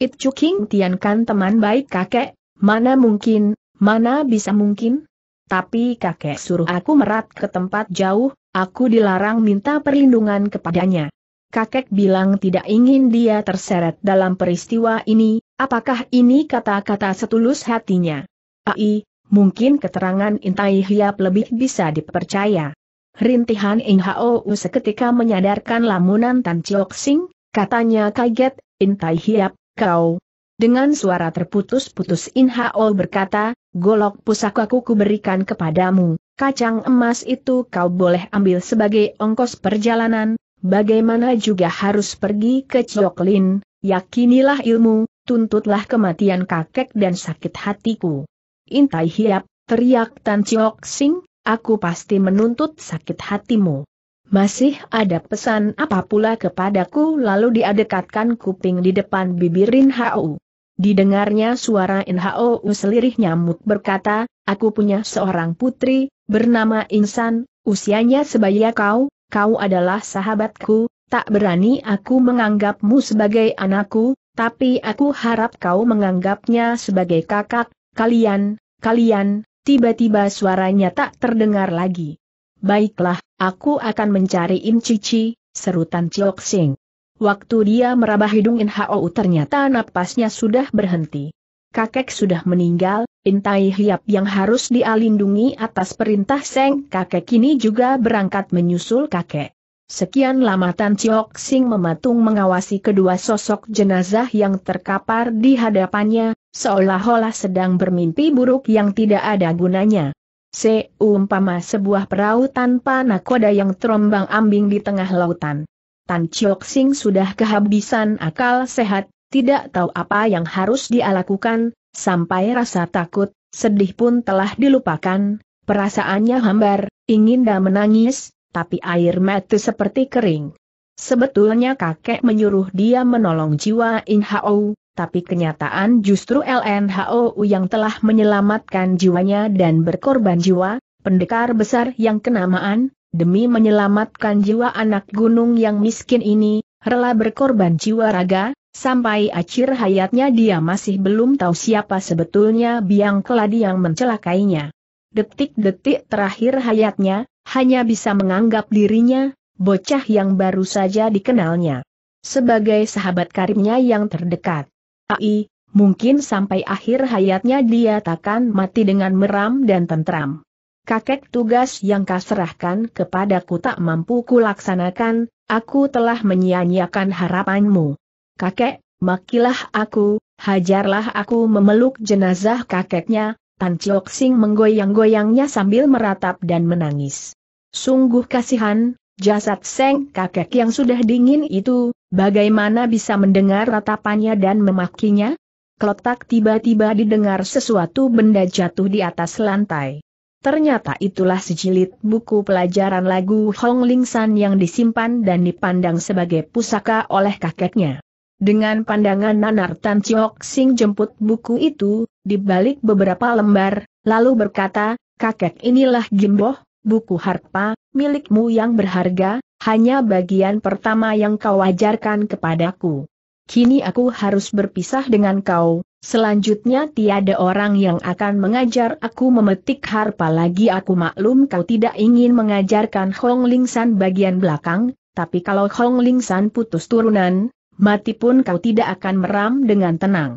It Chuking Tian kan teman baik kakek, mana mungkin, mana bisa mungkin? Tapi kakek suruh aku merat ke tempat jauh, aku dilarang minta perlindungan kepadanya. Kakek bilang tidak ingin dia terseret dalam peristiwa ini, apakah ini kata-kata setulus hatinya? Ai, mungkin keterangan Intai Hiap lebih bisa dipercaya. Rintihan Ing Hou seketika menyadarkan lamunan Tan Chiok Sing, katanya kaget, Intai Hiap, kau. Dengan suara terputus-putus In Hou berkata, golok pusakaku kuberikan kepadamu, kacang emas itu kau boleh ambil sebagai ongkos perjalanan, bagaimana juga harus pergi ke Lin, yakinilah ilmu, tuntutlah kematian kakek dan sakit hatiku. Intai Hiap, teriak Tan Chiok Sing, aku pasti menuntut sakit hatimu. Masih ada pesan apa pula kepadaku lalu diadekatkan kuping di depan bibir In Hau. Didengarnya suara In Hau selirih nyamuk berkata, aku punya seorang putri, bernama Insan, usianya sebaya kau, kau adalah sahabatku, tak berani aku menganggapmu sebagai anakku, tapi aku harap kau menganggapnya sebagai kakak, Kalian, kalian, tiba-tiba suaranya tak terdengar lagi. Baiklah, aku akan mencari Im Cici, seru Tan Chiok Sing. Waktu dia meraba hidung In Hao oh, ternyata napasnya sudah berhenti. Kakek sudah meninggal, Intai Hiap yang harus dialindungi atas perintah Seng kakek ini juga berangkat menyusul kakek. Sekian lama Tan Chiok Sing mematung mengawasi kedua sosok jenazah yang terkapar di hadapannya, seolah-olah sedang bermimpi buruk yang tidak ada gunanya. Seumpama sebuah perahu tanpa nakoda yang terombang ambing di tengah lautan. Tan Chiok Sing sudah kehabisan akal sehat, tidak tahu apa yang harus dia lakukan, sampai rasa takut, sedih pun telah dilupakan, perasaannya hambar, ingin dah menangis, tapi air mata seperti kering. Sebetulnya kakek menyuruh dia menolong jiwa In Hao, tapi kenyataan justru Lnhou yang telah menyelamatkan jiwanya dan berkorban jiwa, pendekar besar yang kenamaan, demi menyelamatkan jiwa anak gunung yang miskin ini, rela berkorban jiwa raga, Sampai akhir hayatnya dia masih belum tahu siapa sebetulnya biang keladi yang mencelakainya. Detik-detik terakhir hayatnya, hanya bisa menganggap dirinya, bocah yang baru saja dikenalnya. Sebagai sahabat karibnya yang terdekat. Ai, mungkin sampai akhir hayatnya dia takkan mati dengan meram dan tentram. Kakek tugas yang kaserahkan kepadaku tak mampu kulaksanakan, aku telah menyia-nyiakan harapanmu. Kakek, makilah aku, hajarlah aku memeluk jenazah kakeknya, Tan Chok Sing menggoyang-goyangnya sambil meratap dan menangis. Sungguh kasihan, jasad Seng kakek yang sudah dingin itu, bagaimana bisa mendengar ratapannya dan memakinya? Kelotak tiba-tiba didengar sesuatu benda jatuh di atas lantai. Ternyata itulah sejilid buku pelajaran lagu Hong Ling San yang disimpan dan dipandang sebagai pusaka oleh kakeknya. Dengan pandangan Nanar Tan Chiok Sing jemput buku itu, dibalik beberapa lembar, lalu berkata, kakek inilah Gimboh, buku harpa, milikmu yang berharga, hanya bagian pertama yang kau ajarkan kepadaku. Kini aku harus berpisah dengan kau, selanjutnya tiada orang yang akan mengajar aku memetik harpa lagi aku maklum kau tidak ingin mengajarkan Hong Lingsan bagian belakang, tapi kalau Hong Lingsan putus turunan, mati pun kau tidak akan meram dengan tenang.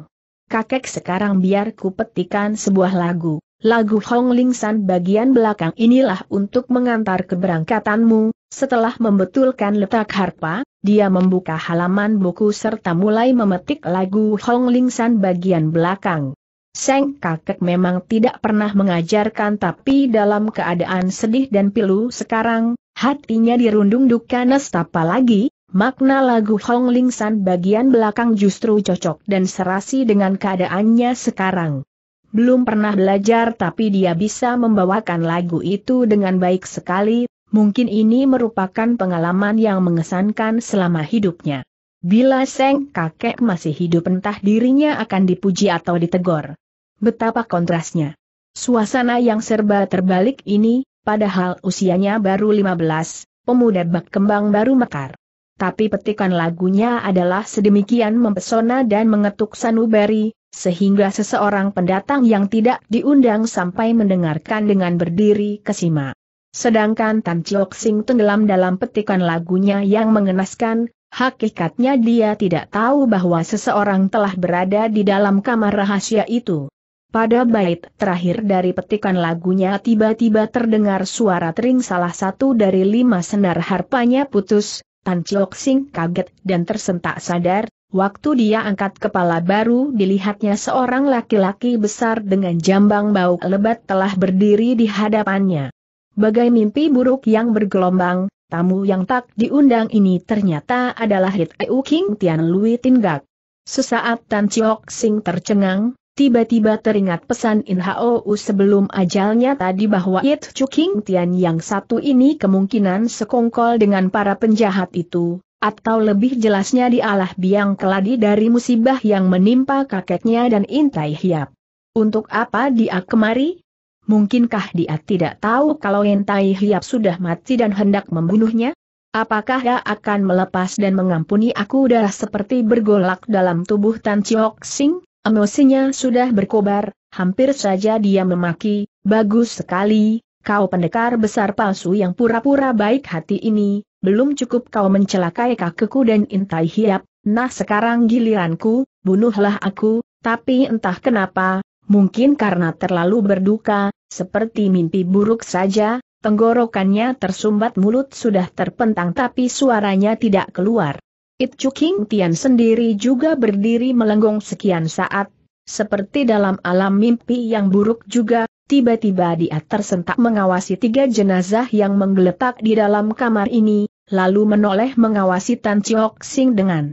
Kakek sekarang biar ku petikan sebuah lagu. Lagu Hong Ling San bagian belakang inilah untuk mengantar keberangkatanmu, setelah membetulkan letak harpa, dia membuka halaman buku serta mulai memetik lagu Hong Ling San bagian belakang. Seng kakek memang tidak pernah mengajarkan tapi dalam keadaan sedih dan pilu sekarang, hatinya dirundung duka nestapa lagi, makna lagu Hong Ling San bagian belakang justru cocok dan serasi dengan keadaannya sekarang belum pernah belajar tapi dia bisa membawakan lagu itu dengan baik sekali, mungkin ini merupakan pengalaman yang mengesankan selama hidupnya. Bila Seng kakek masih hidup entah dirinya akan dipuji atau ditegor. Betapa kontrasnya. Suasana yang serba terbalik ini, padahal usianya baru 15, pemuda bak kembang baru mekar. Tapi petikan lagunya adalah sedemikian mempesona dan mengetuk sanubari, sehingga seseorang pendatang yang tidak diundang sampai mendengarkan dengan berdiri kesima. Sedangkan Tan Chiok Sing tenggelam dalam petikan lagunya yang mengenaskan, hakikatnya dia tidak tahu bahwa seseorang telah berada di dalam kamar rahasia itu. Pada bait terakhir dari petikan lagunya tiba-tiba terdengar suara tering salah satu dari lima senar harpanya putus, Tan Chiok Sing kaget dan tersentak sadar, Waktu dia angkat kepala baru dilihatnya seorang laki-laki besar dengan jambang bau lebat telah berdiri di hadapannya. Bagai mimpi buruk yang bergelombang, tamu yang tak diundang ini ternyata adalah Hit Eu King Tian Lui Tinggak. Sesaat Tan Chiok Sing tercengang, tiba-tiba teringat pesan In Hao U sebelum ajalnya tadi bahwa Hit Chu King Tian yang satu ini kemungkinan sekongkol dengan para penjahat itu, atau lebih jelasnya dialah biang keladi dari musibah yang menimpa kakeknya dan Intai Hiap. Untuk apa dia kemari? Mungkinkah dia tidak tahu kalau Intai Hiap sudah mati dan hendak membunuhnya? Apakah dia akan melepas dan mengampuni aku darah seperti bergolak dalam tubuh Tan Chiok Sing? Emosinya sudah berkobar, hampir saja dia memaki, bagus sekali, kau pendekar besar palsu yang pura-pura baik hati ini, belum cukup kau mencelakai kakiku dan intai hiap, nah sekarang giliranku, bunuhlah aku, tapi entah kenapa, mungkin karena terlalu berduka, seperti mimpi buruk saja, tenggorokannya tersumbat mulut sudah terpentang tapi suaranya tidak keluar. It Chu King Tian sendiri juga berdiri melenggong sekian saat, seperti dalam alam mimpi yang buruk juga, tiba-tiba dia tersentak mengawasi tiga jenazah yang menggeletak di dalam kamar ini, lalu menoleh mengawasi Tan Chiok Sing dengan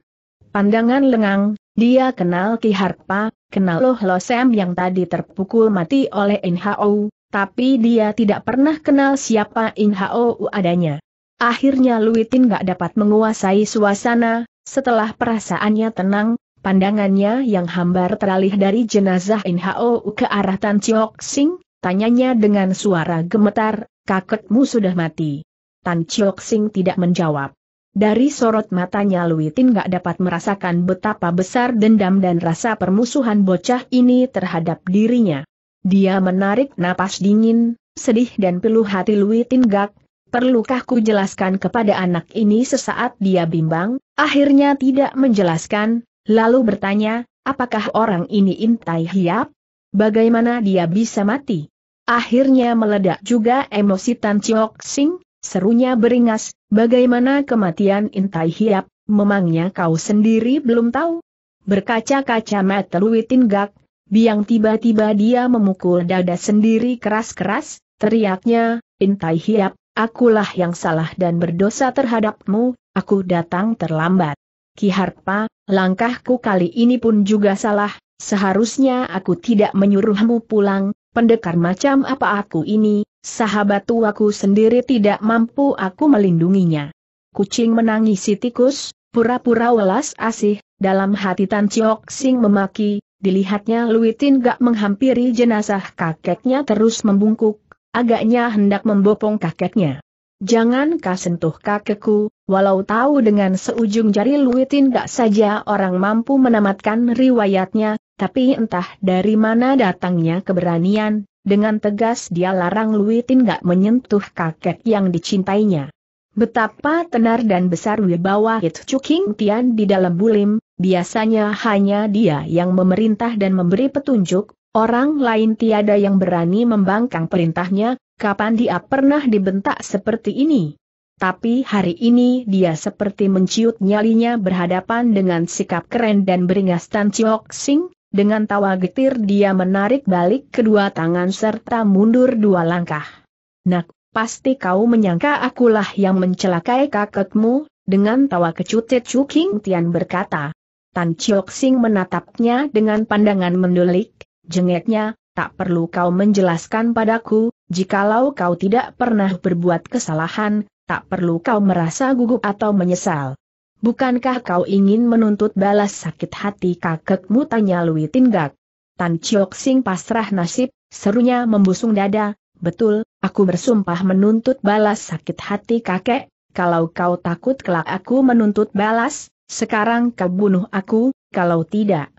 pandangan lengang, dia kenal Ki Harpa, kenal Loh Sam yang tadi terpukul mati oleh In Hao, oh, tapi dia tidak pernah kenal siapa In Hao oh adanya. Akhirnya Luitin gak dapat menguasai suasana, setelah perasaannya tenang, Pandangannya yang hambar teralih dari jenazah Inhao ke arah Tan Chiok Sing, tanyanya dengan suara gemetar, kakekmu sudah mati. Tan Chiok Sing tidak menjawab. Dari sorot matanya Lui Tin gak dapat merasakan betapa besar dendam dan rasa permusuhan bocah ini terhadap dirinya. Dia menarik napas dingin, sedih dan peluh hati Lui Tin gak, perlukah ku jelaskan kepada anak ini sesaat dia bimbang, akhirnya tidak menjelaskan, Lalu bertanya, apakah orang ini intai hiap? Bagaimana dia bisa mati? Akhirnya meledak juga emosi Tan Chiok Sing, serunya beringas, bagaimana kematian intai hiap, memangnya kau sendiri belum tahu? Berkaca-kaca mata Gak, biang tiba-tiba dia memukul dada sendiri keras-keras, teriaknya, intai hiap, akulah yang salah dan berdosa terhadapmu, aku datang terlambat. Ki Harpa, Langkahku kali ini pun juga salah, seharusnya aku tidak menyuruhmu pulang, pendekar macam apa aku ini, sahabat tuaku sendiri tidak mampu aku melindunginya. Kucing menangisi tikus, pura-pura welas asih, dalam hati Tan Chiok Sing memaki, dilihatnya Luitin gak menghampiri jenazah kakeknya terus membungkuk, agaknya hendak membopong kakeknya. Jangan kau sentuh kakekku, walau tahu dengan seujung jari Luitin tidak saja orang mampu menamatkan riwayatnya, tapi entah dari mana datangnya keberanian, dengan tegas dia larang Luitin tidak menyentuh kakek yang dicintainya. Betapa tenar dan besar wibawa Hit Chuking Tian di dalam bulim, biasanya hanya dia yang memerintah dan memberi petunjuk, Orang lain tiada yang berani membangkang perintahnya, kapan dia pernah dibentak seperti ini. Tapi hari ini dia seperti menciut nyalinya berhadapan dengan sikap keren dan beringas Tan Chiok Sing, dengan tawa getir dia menarik balik kedua tangan serta mundur dua langkah. Nak, pasti kau menyangka akulah yang mencelakai kakekmu, dengan tawa kecut Chu Tian berkata. Tan Chiok Sing menatapnya dengan pandangan mendulik, jengeknya, tak perlu kau menjelaskan padaku, Jikalau kau tidak pernah berbuat kesalahan, tak perlu kau merasa gugup atau menyesal. Bukankah kau ingin menuntut balas sakit hati kakekmu tanya Lui Tinggak? Tan Chiok Sing pasrah nasib, serunya membusung dada, betul, aku bersumpah menuntut balas sakit hati kakek, kalau kau takut kelak aku menuntut balas, sekarang kau bunuh aku, kalau tidak.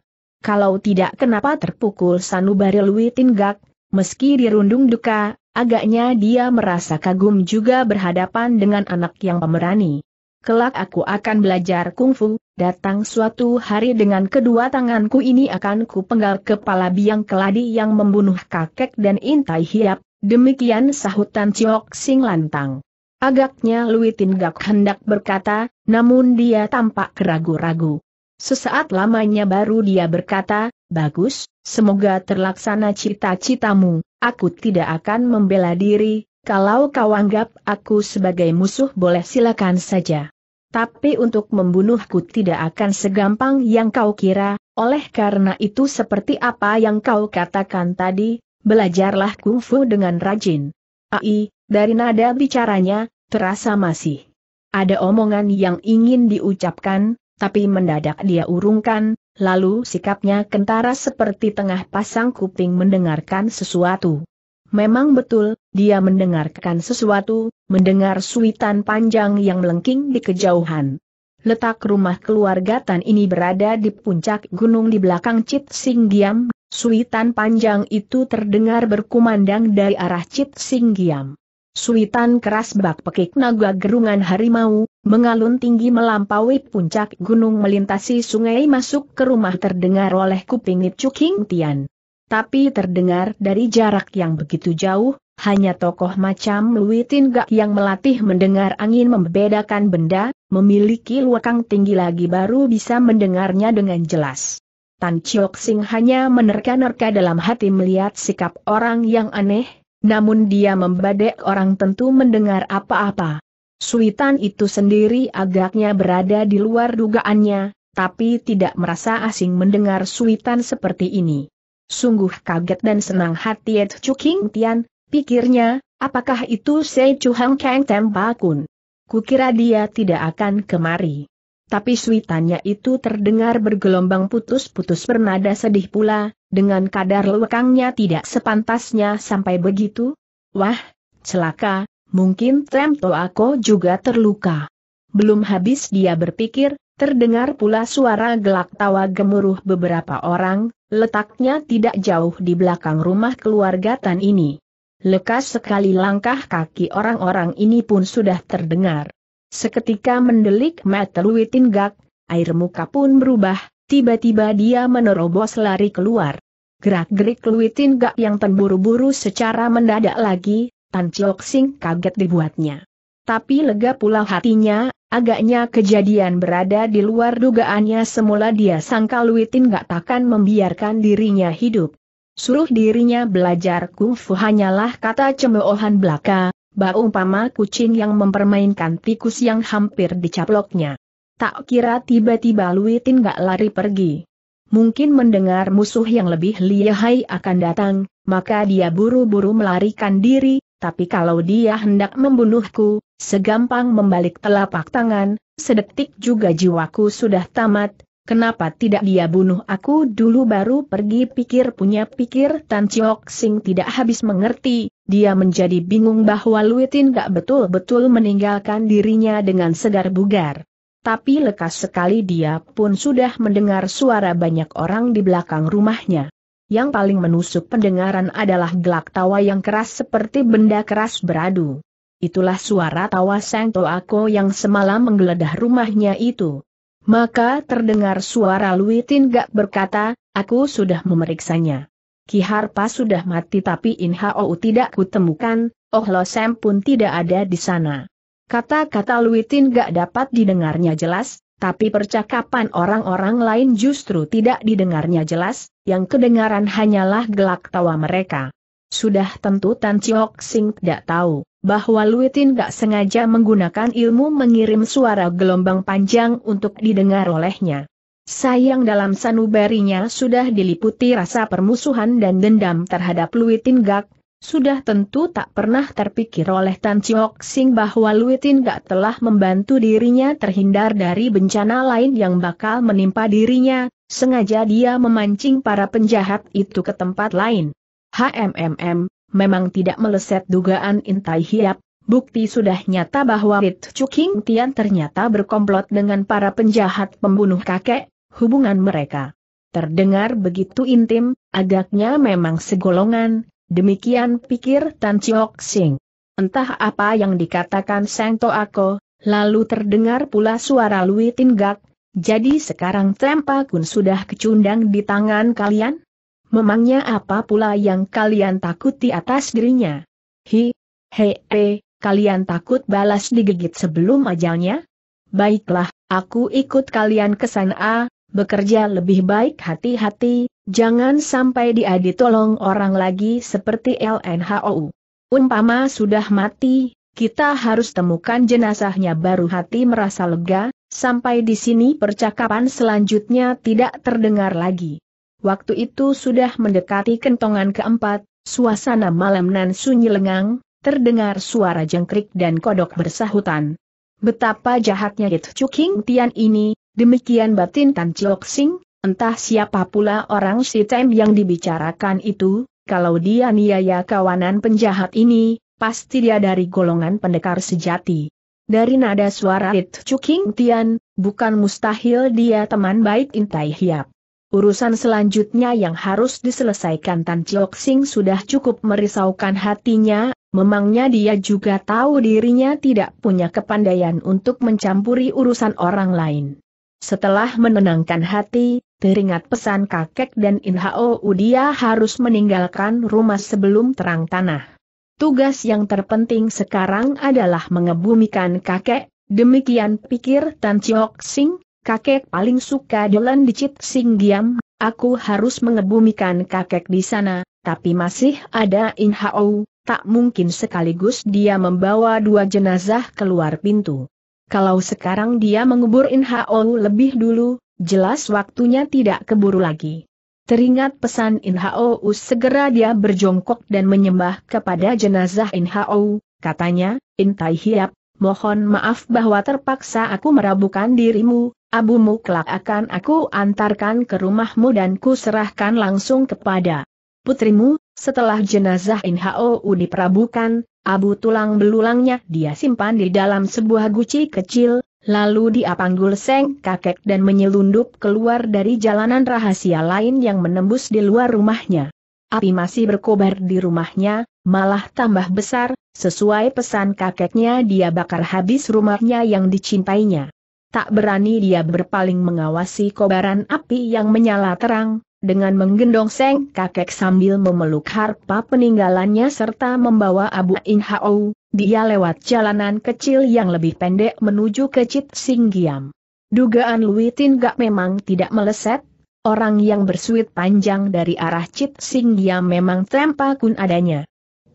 Kalau tidak kenapa terpukul sanubari Lui Tinggak, Meski dirundung duka, agaknya dia merasa kagum juga berhadapan dengan anak yang pemberani. Kelak aku akan belajar kungfu, datang suatu hari dengan kedua tanganku ini akan ku penggal kepala biang keladi yang membunuh kakek dan intai hiap, demikian sahutan Ciok Sing lantang. Agaknya Luitin Gak hendak berkata, namun dia tampak ragu-ragu. Sesaat lamanya baru dia berkata, Bagus, semoga terlaksana cita-citamu, aku tidak akan membela diri, kalau kau anggap aku sebagai musuh boleh silakan saja. Tapi untuk membunuhku tidak akan segampang yang kau kira, oleh karena itu seperti apa yang kau katakan tadi, belajarlah kungfu dengan rajin. Ai, dari nada bicaranya, terasa masih ada omongan yang ingin diucapkan, tapi mendadak dia urungkan, lalu sikapnya kentara seperti tengah pasang kuping mendengarkan sesuatu. Memang betul, dia mendengarkan sesuatu, mendengar suitan panjang yang melengking di kejauhan. Letak rumah keluarga Tan ini berada di puncak gunung di belakang Cit Sing Giam, suitan panjang itu terdengar berkumandang dari arah Cit Sing Giam. Suitan keras bak pekik naga gerungan harimau, Mengalun tinggi melampaui puncak gunung melintasi sungai masuk ke rumah terdengar oleh kuping Nip King Tian. Tapi terdengar dari jarak yang begitu jauh, hanya tokoh macam Lui Tin Gak yang melatih mendengar angin membedakan benda, memiliki luakang tinggi lagi baru bisa mendengarnya dengan jelas. Tan Chiok Sing hanya menerka-nerka dalam hati melihat sikap orang yang aneh, namun dia membadek orang tentu mendengar apa-apa. Suitan itu sendiri agaknya berada di luar dugaannya, tapi tidak merasa asing mendengar suitan seperti ini. Sungguh kaget dan senang hati Ed King Tian, pikirnya, apakah itu Chu Chuhang Kang Tempakun? Kukira dia tidak akan kemari. Tapi suitannya itu terdengar bergelombang putus-putus bernada sedih pula, dengan kadar lekangnya tidak sepantasnya sampai begitu. Wah, celaka, mungkin Tremto Ako juga terluka. Belum habis dia berpikir, terdengar pula suara gelak tawa gemuruh beberapa orang, letaknya tidak jauh di belakang rumah keluarga Tan ini. Lekas sekali langkah kaki orang-orang ini pun sudah terdengar. Seketika mendelik mata Luitin Gak, air muka pun berubah, tiba-tiba dia menerobos lari keluar. Gerak-gerik Luitin Gak yang terburu-buru secara mendadak lagi, Tan Chok Sing kaget dibuatnya. Tapi lega pula hatinya, agaknya kejadian berada di luar dugaannya semula dia sangka Luitin gak takkan membiarkan dirinya hidup. Suruh dirinya belajar kungfu hanyalah kata cemoohan belaka, umpama kucing yang mempermainkan tikus yang hampir dicaploknya. Tak kira tiba-tiba Luitin gak lari pergi. Mungkin mendengar musuh yang lebih lihai akan datang, maka dia buru-buru melarikan diri, tapi kalau dia hendak membunuhku, segampang membalik telapak tangan, sedetik juga jiwaku sudah tamat, kenapa tidak dia bunuh aku dulu baru pergi pikir punya pikir Tan Chiok Sing tidak habis mengerti, dia menjadi bingung bahwa Luitin gak betul-betul meninggalkan dirinya dengan segar bugar. Tapi lekas sekali dia pun sudah mendengar suara banyak orang di belakang rumahnya yang paling menusuk pendengaran adalah gelak tawa yang keras seperti benda keras beradu. Itulah suara tawa Sang Toako yang semalam menggeledah rumahnya itu. Maka terdengar suara Luitin Gak berkata, aku sudah memeriksanya. Ki Harpa sudah mati tapi In Hao tidak kutemukan, Oh Lo Sam pun tidak ada di sana. Kata-kata Luitin Gak dapat didengarnya jelas, tapi percakapan orang-orang lain justru tidak didengarnya jelas, yang kedengaran hanyalah gelak tawa mereka. Sudah tentu Tan Chiok Sing tidak tahu, bahwa Luitin tidak sengaja menggunakan ilmu mengirim suara gelombang panjang untuk didengar olehnya. Sayang dalam sanubarinya sudah diliputi rasa permusuhan dan dendam terhadap Luitin Gak, sudah tentu tak pernah terpikir oleh Tan Chiok Sing bahwa Luitin gak telah membantu dirinya terhindar dari bencana lain yang bakal menimpa dirinya, sengaja dia memancing para penjahat itu ke tempat lain. HMMM, memang tidak meleset dugaan Intai Hiap, Bukti sudah nyata bahwa Rit King Tian ternyata berkomplot dengan para penjahat pembunuh kakek, hubungan mereka. Terdengar begitu intim, agaknya memang segolongan, Demikian pikir Tan Chiok Sing. Entah apa yang dikatakan Sang Toako, lalu terdengar pula suara Lui Tinggak, jadi sekarang Trempa Kun sudah kecundang di tangan kalian? Memangnya apa pula yang kalian takuti atas dirinya? Hi, he, he, kalian takut balas digigit sebelum ajalnya? Baiklah, aku ikut kalian ke sana, bekerja lebih baik hati-hati, Jangan sampai dia ditolong orang lagi seperti LNHOU. Umpama sudah mati, kita harus temukan jenazahnya baru hati merasa lega, sampai di sini percakapan selanjutnya tidak terdengar lagi. Waktu itu sudah mendekati kentongan keempat, suasana malam nan sunyi lengang, terdengar suara jengkrik dan kodok bersahutan. Betapa jahatnya It Chu Tian ini, demikian batin Tan Chiok Sing, Entah siapa pula orang si Tem yang dibicarakan itu, kalau dia niaya kawanan penjahat ini, pasti dia dari golongan pendekar sejati. Dari nada suara It Chuking Tian, bukan mustahil dia teman baik Intai Hiap. Urusan selanjutnya yang harus diselesaikan Tan Chiok Sing sudah cukup merisaukan hatinya, memangnya dia juga tahu dirinya tidak punya kepandaian untuk mencampuri urusan orang lain. Setelah menenangkan hati, Teringat pesan kakek dan Inhao dia harus meninggalkan rumah sebelum terang tanah. Tugas yang terpenting sekarang adalah mengebumikan kakek, demikian pikir Tan Chiok Sing, kakek paling suka jalan di Chit Sing Giam, aku harus mengebumikan kakek di sana, tapi masih ada Inhao, tak mungkin sekaligus dia membawa dua jenazah keluar pintu. Kalau sekarang dia mengubur Inhao lebih dulu, Jelas waktunya tidak keburu lagi. Teringat pesan Inhao segera dia berjongkok dan menyembah kepada jenazah Inhao, katanya, Intai Hiap, mohon maaf bahwa terpaksa aku merabukan dirimu, abumu kelak akan aku antarkan ke rumahmu dan ku serahkan langsung kepada putrimu, setelah jenazah Inhao diperabukan, abu tulang belulangnya dia simpan di dalam sebuah guci kecil, Lalu dia panggul seng kakek dan menyelundup keluar dari jalanan rahasia lain yang menembus di luar rumahnya. Api masih berkobar di rumahnya, malah tambah besar, sesuai pesan kakeknya dia bakar habis rumahnya yang dicintainya. Tak berani dia berpaling mengawasi kobaran api yang menyala terang, dengan menggendong Seng kakek sambil memeluk harpa peninggalannya serta membawa Abu In Hao, dia lewat jalanan kecil yang lebih pendek menuju ke Cit Singgiam. Dugaan Lui Tin Gak memang tidak meleset, orang yang bersuit panjang dari arah Cit Singgiam memang tempa kun adanya.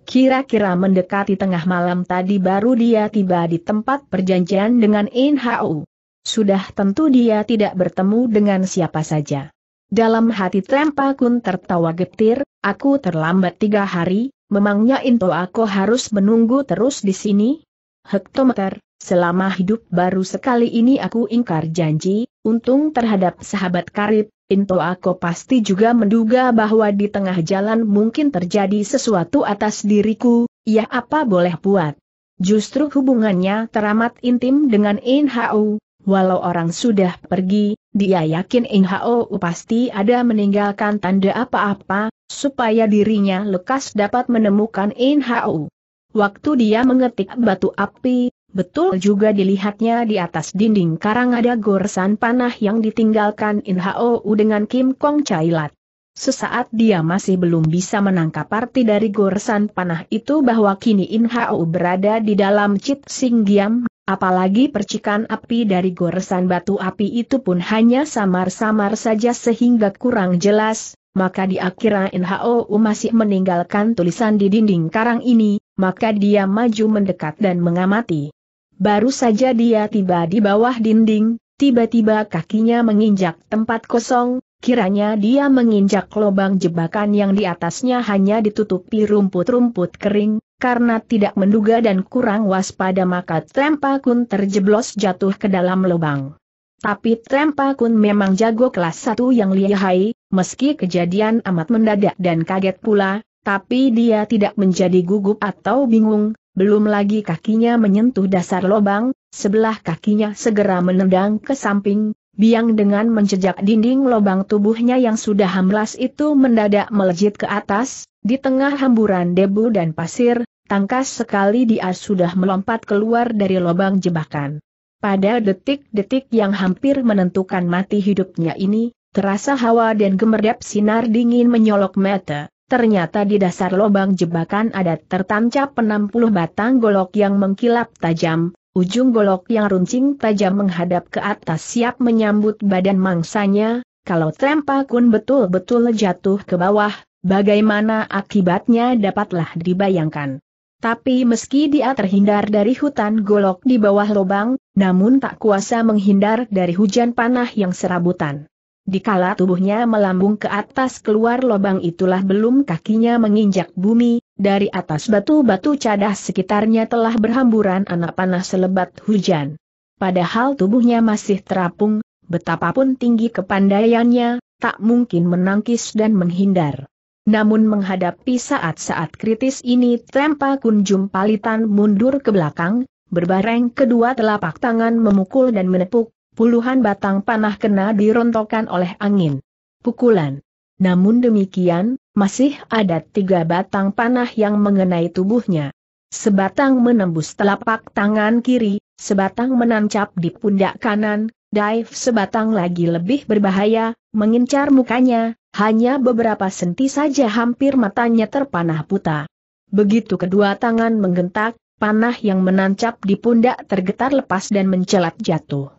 Kira-kira mendekati tengah malam tadi baru dia tiba di tempat perjanjian dengan In Hao. Sudah tentu dia tidak bertemu dengan siapa saja. Dalam hati Trempa Kun tertawa getir, aku terlambat tiga hari, memangnya Into aku harus menunggu terus di sini? Hektometer, selama hidup baru sekali ini aku ingkar janji, untung terhadap sahabat karib, Into aku pasti juga menduga bahwa di tengah jalan mungkin terjadi sesuatu atas diriku, ya apa boleh buat. Justru hubungannya teramat intim dengan Inhau, walau orang sudah pergi, dia yakin Inhao pasti ada meninggalkan tanda apa-apa, supaya dirinya lekas dapat menemukan Inhao. Waktu dia mengetik batu api, betul juga dilihatnya di atas dinding karang ada goresan panah yang ditinggalkan Inhao dengan Kim Kong Chailat. Sesaat dia masih belum bisa menangkap arti dari goresan panah itu bahwa kini Ing Hao berada di dalam Cit Sing Giam Apalagi percikan api dari goresan batu api itu pun hanya samar-samar saja sehingga kurang jelas, maka di akhirnya NHOU masih meninggalkan tulisan di dinding karang ini, maka dia maju mendekat dan mengamati. Baru saja dia tiba di bawah dinding, tiba-tiba kakinya menginjak tempat kosong, kiranya dia menginjak lubang jebakan yang di atasnya hanya ditutupi rumput-rumput kering, karena tidak menduga dan kurang waspada maka Trempa Kun terjeblos jatuh ke dalam lubang. Tapi Trempa Kun memang jago kelas satu yang lihai, meski kejadian amat mendadak dan kaget pula, tapi dia tidak menjadi gugup atau bingung, belum lagi kakinya menyentuh dasar lubang, sebelah kakinya segera menendang ke samping, biang dengan menjejak dinding lubang tubuhnya yang sudah hamlas itu mendadak melejit ke atas, di tengah hamburan debu dan pasir, Tangkas sekali dia sudah melompat keluar dari lubang jebakan. Pada detik-detik yang hampir menentukan mati hidupnya ini, terasa hawa dan gemerdap sinar dingin menyolok mata. Ternyata di dasar lubang jebakan ada tertancap 60 batang golok yang mengkilap tajam, ujung golok yang runcing tajam menghadap ke atas siap menyambut badan mangsanya, kalau Trempa Kun betul-betul jatuh ke bawah, bagaimana akibatnya dapatlah dibayangkan. Tapi meski dia terhindar dari hutan golok di bawah lubang, namun tak kuasa menghindar dari hujan panah yang serabutan. Dikala tubuhnya melambung ke atas keluar lubang itulah belum kakinya menginjak bumi, dari atas batu-batu cadah sekitarnya telah berhamburan anak panah selebat hujan. Padahal tubuhnya masih terapung, betapapun tinggi kepandaiannya, tak mungkin menangkis dan menghindar. Namun menghadapi saat-saat kritis ini tempa Kunjum palitan mundur ke belakang, berbareng kedua telapak tangan memukul dan menepuk, puluhan batang panah kena dirontokkan oleh angin. Pukulan. Namun demikian, masih ada tiga batang panah yang mengenai tubuhnya. Sebatang menembus telapak tangan kiri, sebatang menancap di pundak kanan, dive sebatang lagi lebih berbahaya, mengincar mukanya, hanya beberapa senti saja hampir matanya terpanah buta. Begitu kedua tangan menggentak, panah yang menancap di pundak tergetar lepas dan mencelat jatuh.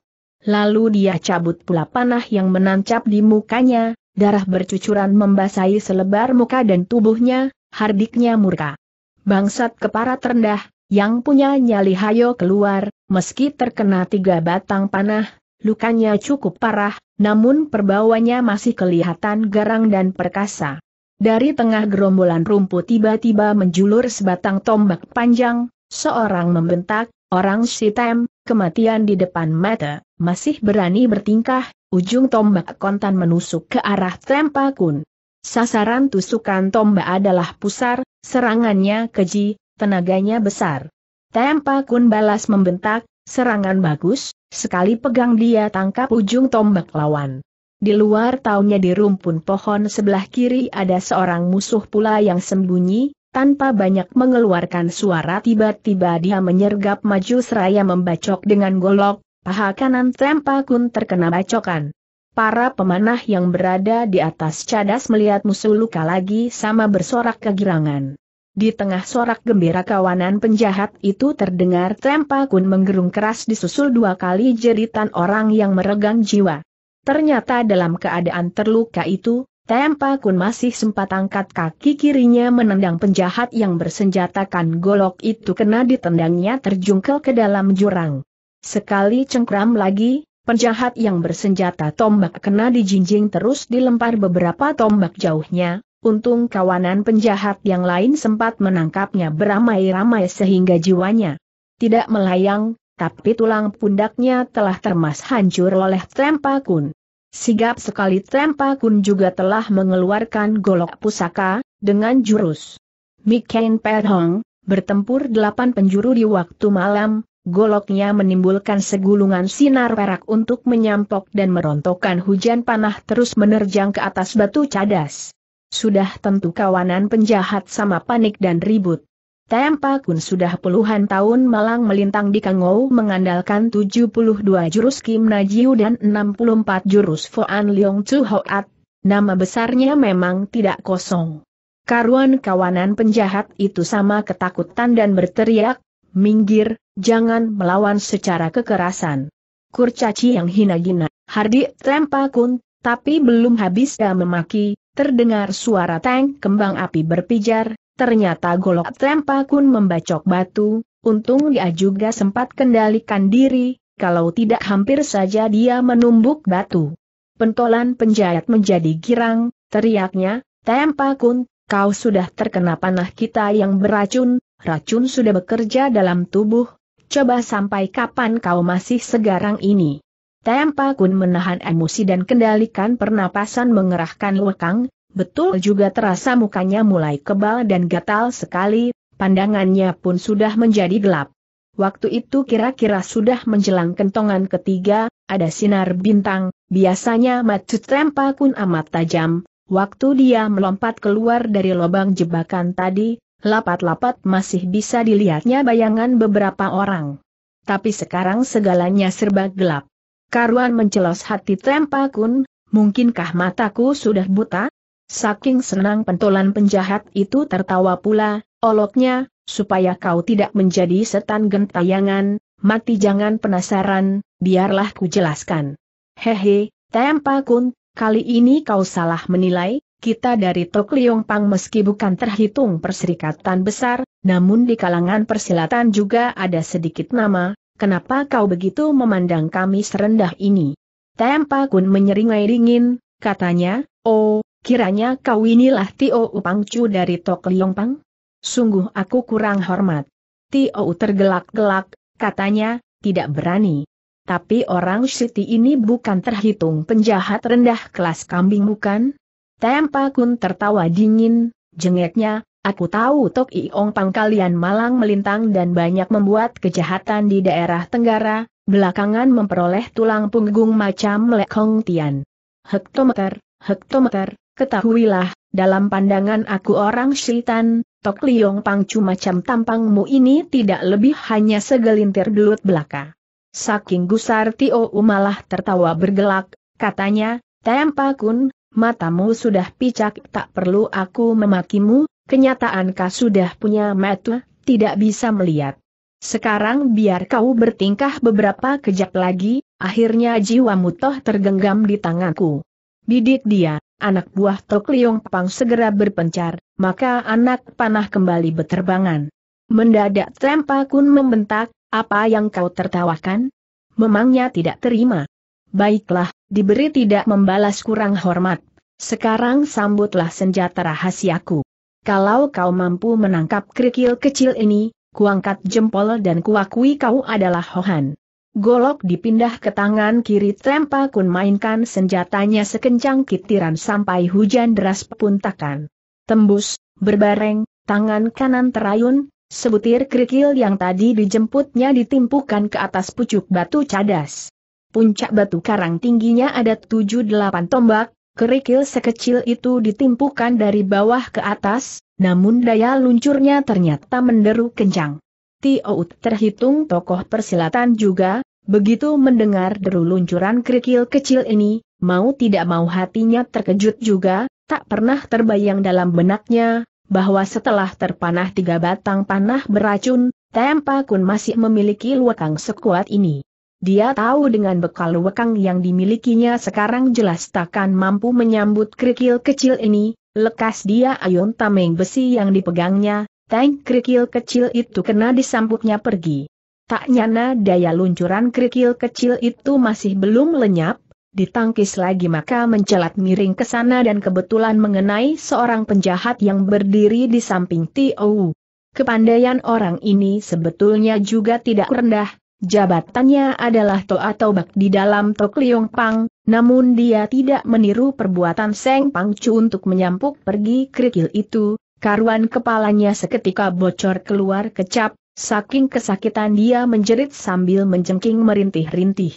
Lalu dia cabut pula panah yang menancap di mukanya, darah bercucuran membasahi selebar muka dan tubuhnya, hardiknya murka. Bangsat kepala rendah, yang punya nyali hayo keluar, meski terkena tiga batang panah, lukanya cukup parah, namun perbawanya masih kelihatan garang dan perkasa. Dari tengah gerombolan rumput tiba-tiba menjulur sebatang tombak panjang, seorang membentak, orang sitem, kematian di depan mata, masih berani bertingkah, ujung tombak kontan menusuk ke arah tempakun. Sasaran tusukan tombak adalah pusar, serangannya keji, tenaganya besar. Tempa Kun balas membentak, serangan bagus, Sekali pegang dia tangkap ujung tombak lawan. Di luar taunya di rumpun pohon sebelah kiri ada seorang musuh pula yang sembunyi, tanpa banyak mengeluarkan suara tiba-tiba dia menyergap maju seraya membacok dengan golok, paha kanan Kun terkena bacokan. Para pemanah yang berada di atas cadas melihat musuh luka lagi sama bersorak kegirangan. Di tengah sorak gembira kawanan penjahat itu terdengar tempa Kun menggerung keras disusul dua kali jeritan orang yang meregang jiwa. Ternyata dalam keadaan terluka itu, Tempa Kun masih sempat angkat kaki kirinya menendang penjahat yang bersenjatakan golok itu kena ditendangnya terjungkel ke dalam jurang. Sekali cengkram lagi, penjahat yang bersenjata tombak kena dijinjing terus dilempar beberapa tombak jauhnya, Untung kawanan penjahat yang lain sempat menangkapnya beramai-ramai sehingga jiwanya tidak melayang, tapi tulang pundaknya telah termas hancur oleh Trempakun. Sigap sekali Trempakun juga telah mengeluarkan golok pusaka, dengan jurus. Mikain Perhong, bertempur delapan penjuru di waktu malam, goloknya menimbulkan segulungan sinar perak untuk menyampok dan merontokkan hujan panah terus menerjang ke atas batu cadas. Sudah tentu kawanan penjahat sama panik dan ribut. Tempa Kun sudah puluhan tahun malang melintang di Kangou mengandalkan 72 jurus Kim Najiu dan 64 jurus Foan Leong Chu Hoat, nama besarnya memang tidak kosong. Karuan kawanan penjahat itu sama ketakutan dan berteriak, minggir, jangan melawan secara kekerasan. Kurcaci yang hina-gina, Hardik Tempa Kun, tapi belum habis dia memaki, Terdengar suara tank kembang api berpijar, ternyata golok Tempa Kun membacok batu, untung dia juga sempat kendalikan diri, kalau tidak hampir saja dia menumbuk batu. Pentolan penjahat menjadi girang, teriaknya, Tempa Kun, kau sudah terkena panah kita yang beracun, racun sudah bekerja dalam tubuh, coba sampai kapan kau masih segarang ini. Tempa Kun menahan emosi dan kendalikan pernapasan mengerahkan lekang, betul juga terasa mukanya mulai kebal dan gatal sekali, pandangannya pun sudah menjadi gelap. Waktu itu kira-kira sudah menjelang kentongan ketiga, ada sinar bintang, biasanya matut Tempa Kun amat tajam, waktu dia melompat keluar dari lubang jebakan tadi, lapat-lapat masih bisa dilihatnya bayangan beberapa orang. Tapi sekarang segalanya serba gelap. Karuan mencelos hati Tempa Kun, mungkinkah mataku sudah buta? Saking senang pentolan penjahat itu tertawa pula, oloknya, supaya kau tidak menjadi setan gentayangan, mati jangan penasaran, biarlah ku jelaskan. Hehe, Tempa Kun, kali ini kau salah menilai, kita dari Tok Liong Pang meski bukan terhitung perserikatan besar, namun di kalangan persilatan juga ada sedikit nama, kenapa kau begitu memandang kami serendah ini? Tempa Kun menyeringai dingin, katanya, oh, kiranya kau inilah Tio Upangcu dari Tok Liong Pang? Sungguh aku kurang hormat. Tio tergelak-gelak, katanya, tidak berani. Tapi orang Siti ini bukan terhitung penjahat rendah kelas kambing bukan? Tempa Kun tertawa dingin, jengeknya, Aku tahu Tok Iong Pang kalian malang melintang dan banyak membuat kejahatan di daerah Tenggara, belakangan memperoleh tulang punggung macam lekong Tian. Hektometer, hektometer, ketahuilah, dalam pandangan aku orang syaitan, Tok Liong Pang cuma macam tampangmu ini tidak lebih hanya segelintir belut belaka. Saking gusar Tio malah tertawa bergelak, katanya, Tempa Kun, matamu sudah picak tak perlu aku memakimu, Kenyataan kau sudah punya mata, tidak bisa melihat. Sekarang biar kau bertingkah beberapa kejap lagi, akhirnya jiwamu toh tergenggam di tanganku. Bidik dia, anak buah Tok Liong Pang segera berpencar, maka anak panah kembali beterbangan. Mendadak trempa Kun membentak, apa yang kau tertawakan? Memangnya tidak terima. Baiklah, diberi tidak membalas kurang hormat. Sekarang sambutlah senjata rahasiaku. Kalau kau mampu menangkap kerikil kecil ini, kuangkat jempol dan kuakui kau adalah Hohan. Golok dipindah ke tangan kiri Trempa Kun mainkan senjatanya sekencang kitiran sampai hujan deras puntakan. Tembus, berbareng, tangan kanan terayun, sebutir kerikil yang tadi dijemputnya ditimpukan ke atas pucuk batu cadas. Puncak batu karang tingginya ada 7-8 tombak, kerikil sekecil itu ditimpukan dari bawah ke atas, namun daya luncurnya ternyata menderu kencang. Tiout terhitung tokoh persilatan juga, begitu mendengar deru luncuran kerikil kecil ini, mau tidak mau hatinya terkejut juga, tak pernah terbayang dalam benaknya, bahwa setelah terpanah tiga batang panah beracun, Tempa Kun masih memiliki luakang sekuat ini. Dia tahu dengan bekal wekang yang dimilikinya sekarang jelas takkan mampu menyambut kerikil kecil ini, lekas dia ayun tameng besi yang dipegangnya, tank kerikil kecil itu kena disambutnya pergi. Tak nyana daya luncuran kerikil kecil itu masih belum lenyap, ditangkis lagi maka mencelat miring ke sana dan kebetulan mengenai seorang penjahat yang berdiri di samping Tio. Kepandaian orang ini sebetulnya juga tidak rendah, Jabatannya adalah To atau Bak di dalam Tok Liong Pang, namun dia tidak meniru perbuatan Seng Pang Chu untuk menyampuk pergi kerikil itu, karuan kepalanya seketika bocor keluar kecap, saking kesakitan dia menjerit sambil menjengking merintih-rintih.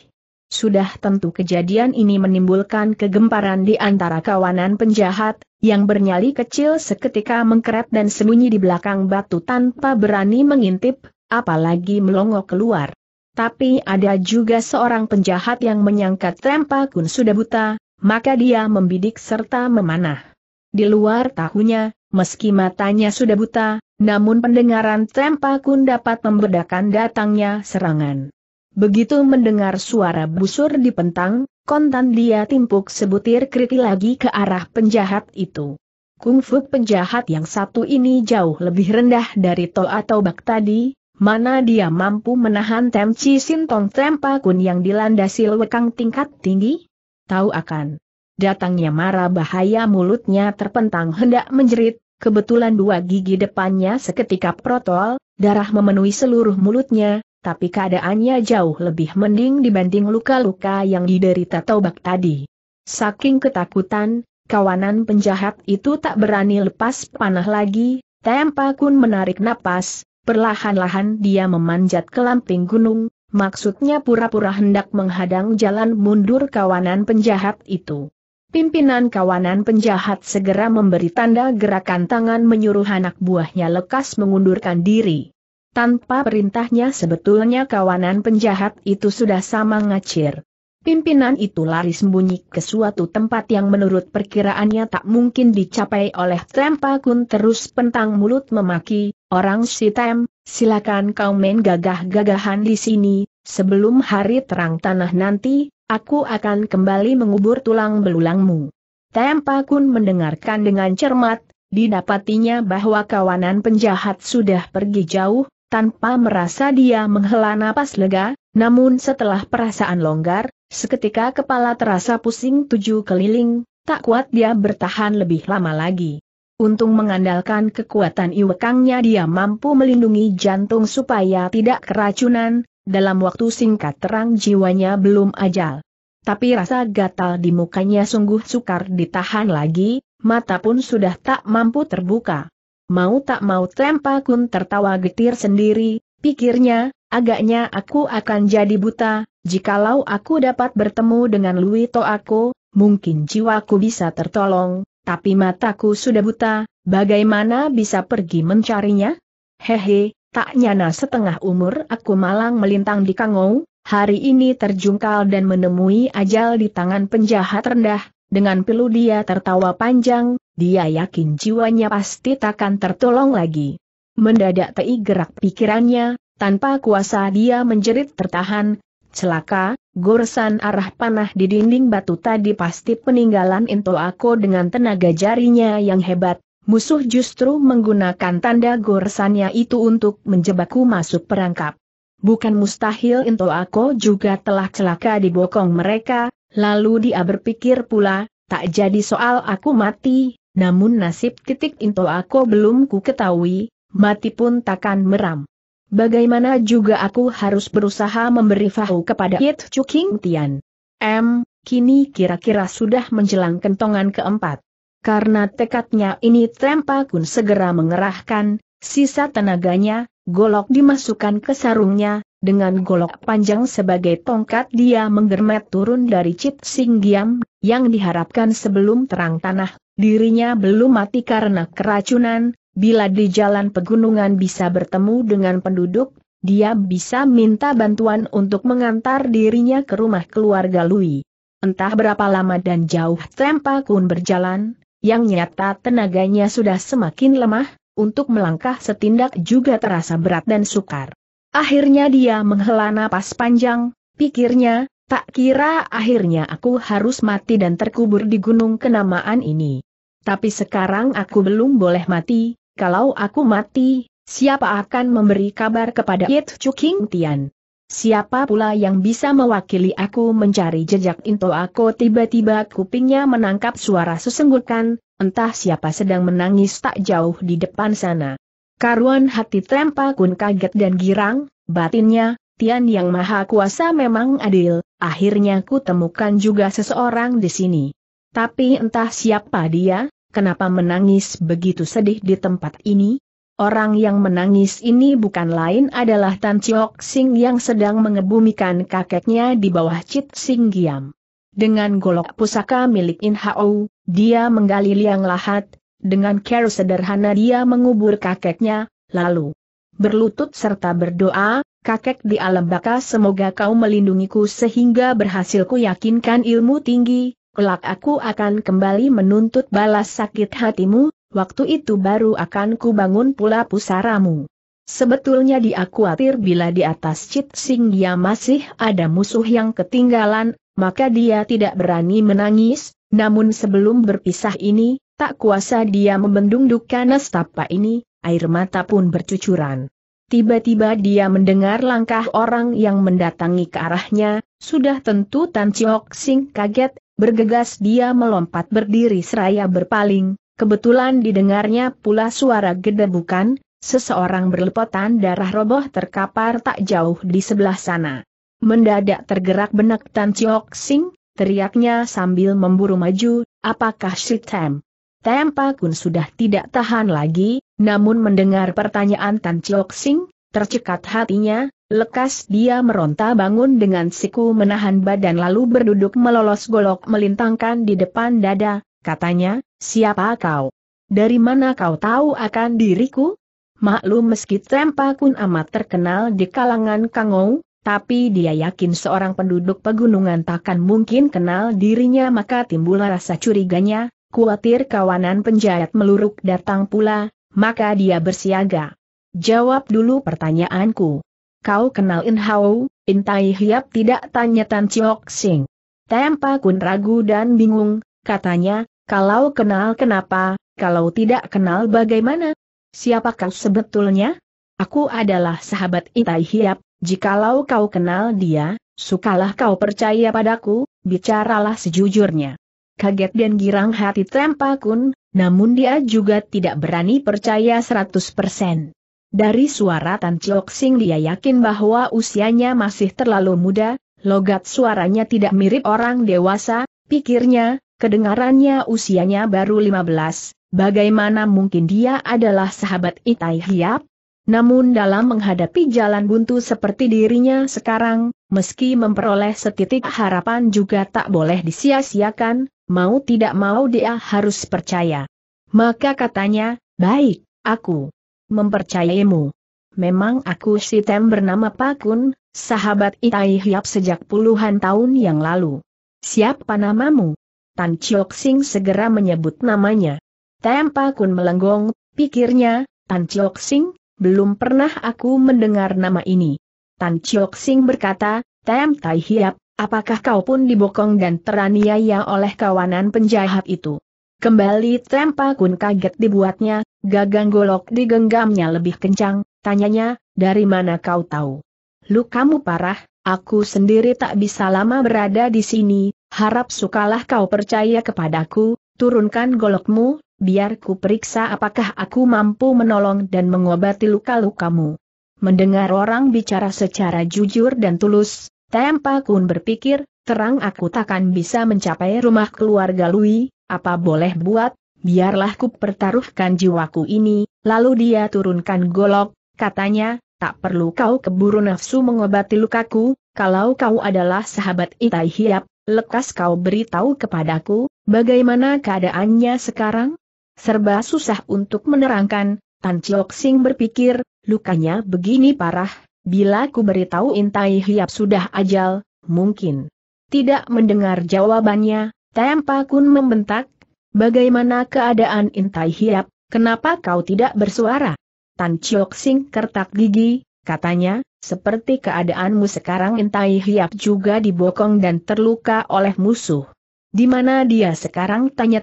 Sudah tentu kejadian ini menimbulkan kegemparan di antara kawanan penjahat, yang bernyali kecil seketika mengkeret dan sembunyi di belakang batu tanpa berani mengintip, apalagi melongo keluar. Tapi ada juga seorang penjahat yang menyangka Trempa Kun sudah buta, maka dia membidik serta memanah. Di luar tahunya, meski matanya sudah buta, namun pendengaran Trempa Kun dapat membedakan datangnya serangan. Begitu mendengar suara busur di pentang, kontan dia timpuk sebutir kriki lagi ke arah penjahat itu. Kungfu penjahat yang satu ini jauh lebih rendah dari Tol atau Bak tadi, Mana dia mampu menahan Tem Chi Sintong Trempa Kun yang dilandasi lewekang tingkat tinggi? Tahu akan. Datangnya mara bahaya mulutnya terpentang hendak menjerit, kebetulan dua gigi depannya seketika protol, darah memenuhi seluruh mulutnya, tapi keadaannya jauh lebih mending dibanding luka-luka yang diderita tobak tadi. Saking ketakutan, kawanan penjahat itu tak berani lepas panah lagi, Tempa Kun menarik napas, Perlahan-lahan dia memanjat ke lamping gunung, maksudnya pura-pura hendak menghadang jalan mundur kawanan penjahat itu. Pimpinan kawanan penjahat segera memberi tanda gerakan tangan menyuruh anak buahnya lekas mengundurkan diri. Tanpa perintahnya sebetulnya kawanan penjahat itu sudah sama ngacir. Pimpinan itu lari sembunyi ke suatu tempat yang menurut perkiraannya tak mungkin dicapai oleh Trempakun terus pentang mulut memaki, Orang Sitem, silakan kau main gagah-gagahan di sini, sebelum hari terang tanah nanti, aku akan kembali mengubur tulang belulangmu. Tempa Kun mendengarkan dengan cermat, didapatinya bahwa kawanan penjahat sudah pergi jauh, tanpa merasa dia menghela napas lega, namun setelah perasaan longgar, seketika kepala terasa pusing tujuh keliling, tak kuat dia bertahan lebih lama lagi. Untung mengandalkan kekuatan iwekangnya dia mampu melindungi jantung supaya tidak keracunan, dalam waktu singkat terang jiwanya belum ajal. Tapi rasa gatal di mukanya sungguh sukar ditahan lagi, mata pun sudah tak mampu terbuka. Mau tak mau Tempa Kun tertawa getir sendiri, pikirnya, agaknya aku akan jadi buta, jikalau aku dapat bertemu dengan Louis To aku, mungkin jiwaku bisa tertolong, tapi mataku sudah buta, bagaimana bisa pergi mencarinya? Hehe, tak nyana setengah umur aku malang melintang di Kangou, hari ini terjungkal dan menemui ajal di tangan penjahat rendah, dengan pilu dia tertawa panjang, dia yakin jiwanya pasti takkan tertolong lagi. Mendadak tei gerak pikirannya, tanpa kuasa dia menjerit tertahan, celaka, Goresan arah panah di dinding batu tadi pasti peninggalan Into Ako dengan tenaga jarinya yang hebat, musuh justru menggunakan tanda goresannya itu untuk menjebakku masuk perangkap. Bukan mustahil Into Ako juga telah celaka di bokong mereka, lalu dia berpikir pula, tak jadi soal aku mati, namun nasib titik Into Ako belum ku ketahui, mati pun takkan meram. Bagaimana juga aku harus berusaha memberi fahu kepada Yit Chu King Tian. M, kini kira-kira sudah menjelang kentongan keempat. Karena tekadnya ini Trempa Kun segera mengerahkan, sisa tenaganya, golok dimasukkan ke sarungnya, dengan golok panjang sebagai tongkat dia menggermet turun dari Cit Sing Giam, yang diharapkan sebelum terang tanah, dirinya belum mati karena keracunan, Bila di jalan pegunungan bisa bertemu dengan penduduk, dia bisa minta bantuan untuk mengantar dirinya ke rumah keluarga Lui. Entah berapa lama dan jauh Trempa Kun berjalan, yang nyata tenaganya sudah semakin lemah, untuk melangkah setindak juga terasa berat dan sukar. Akhirnya dia menghela napas panjang, pikirnya, tak kira akhirnya aku harus mati dan terkubur di gunung kenamaan ini. Tapi sekarang aku belum boleh mati, kalau aku mati, siapa akan memberi kabar kepada Yit Chu King Tian? Siapa pula yang bisa mewakili aku mencari jejak Into aku tiba-tiba kupingnya menangkap suara sesenggukan, entah siapa sedang menangis tak jauh di depan sana. Karuan hati Trempa Kun kaget dan girang, batinnya, Tian Yang Maha Kuasa memang adil, akhirnya ku temukan juga seseorang di sini. Tapi entah siapa dia, kenapa menangis begitu sedih di tempat ini? Orang yang menangis ini bukan lain adalah Tan Chiok Sing yang sedang mengebumikan kakeknya di bawah Cit Sing Giam. Dengan golok pusaka milik In Hao, dia menggali liang lahat, dengan care sederhana dia mengubur kakeknya, lalu berlutut serta berdoa, kakek di alam baka semoga kau melindungiku sehingga berhasil ku yakinkan ilmu tinggi, kelak aku akan kembali menuntut balas sakit hatimu, waktu itu baru akan kubangun pula pusaramu. Sebetulnya dia khawatir bila di atas Cit dia ya masih ada musuh yang ketinggalan, maka dia tidak berani menangis, namun sebelum berpisah ini, tak kuasa dia membendung duka nestapa ini, air mata pun bercucuran. Tiba-tiba dia mendengar langkah orang yang mendatangi ke arahnya, sudah tentu Tan Chiok Sing kaget, Bergegas dia melompat berdiri seraya berpaling, kebetulan didengarnya pula suara gedebukan, seseorang berlepotan darah roboh terkapar tak jauh di sebelah sana. Mendadak tergerak benak Tan Chiok Sing, teriaknya sambil memburu maju, apakah si Tem? Tem Pakun sudah tidak tahan lagi, namun mendengar pertanyaan Tan Chiok Sing, tercekat hatinya, Lekas dia meronta bangun dengan siku menahan badan lalu berduduk melolos golok melintangkan di depan dada, katanya, siapa kau? Dari mana kau tahu akan diriku? Maklum meski Tempa Kun amat terkenal di kalangan Kangou, tapi dia yakin seorang penduduk pegunungan takkan mungkin kenal dirinya maka timbul rasa curiganya, khawatir kawanan penjahat meluruk datang pula, maka dia bersiaga. Jawab dulu pertanyaanku. Kau kenal In Hao, In Tai Hiap tidak tanya Tan Chiok Sing. Tempa Kun ragu dan bingung, katanya, kalau kenal kenapa, kalau tidak kenal bagaimana? Siapa kau sebetulnya? Aku adalah sahabat In Tai Hiap, jikalau kau kenal dia, sukalah kau percaya padaku, bicaralah sejujurnya. Kaget dan girang hati Tempa Kun, namun dia juga tidak berani percaya 100%. Dari suara Tan Chok Sing dia yakin bahwa usianya masih terlalu muda, logat suaranya tidak mirip orang dewasa, pikirnya, kedengarannya usianya baru 15, bagaimana mungkin dia adalah sahabat Itai Hiap? Namun dalam menghadapi jalan buntu seperti dirinya sekarang, meski memperoleh setitik harapan juga tak boleh disia-siakan, mau tidak mau dia harus percaya. Maka katanya, baik, aku mempercayaimu. Memang aku si Tem bernama Pakun, sahabat Itai Hiap sejak puluhan tahun yang lalu. Siapa namamu? Tan Chiok Sing segera menyebut namanya. Tem Pakun melenggong, pikirnya, Tan Chiok Sing, belum pernah aku mendengar nama ini. Tan Chiok Sing berkata, Tem Tai Hiap, apakah kau pun dibokong dan teraniaya oleh kawanan penjahat itu? Kembali Tem Pakun kaget dibuatnya, Gagang golok digenggamnya lebih kencang, tanyanya, dari mana kau tahu? Lukamu parah, aku sendiri tak bisa lama berada di sini, harap sukalah kau percaya kepadaku, turunkan golokmu, biar ku periksa apakah aku mampu menolong dan mengobati luka-lukamu. Mendengar orang bicara secara jujur dan tulus, Tempa Kun berpikir, terang aku takkan bisa mencapai rumah keluarga Lui, apa boleh buat, Biarlah ku pertaruhkan jiwaku ini, lalu dia turunkan golok, katanya, tak perlu kau keburu nafsu mengobati lukaku, kalau kau adalah sahabat Itai Hiap, lekas kau beritahu kepadaku, bagaimana keadaannya sekarang? Serba susah untuk menerangkan, Tan Chok Sing berpikir, lukanya begini parah, bila ku beritahu Intai Hiap sudah ajal, mungkin. Tidak mendengar jawabannya, Tempa Kun membentak, Bagaimana keadaan Intai Hiap, kenapa kau tidak bersuara? Tan Chiok Sing kertak gigi, katanya, seperti keadaanmu sekarang Intai Hiap juga dibokong dan terluka oleh musuh. Di mana dia sekarang tanya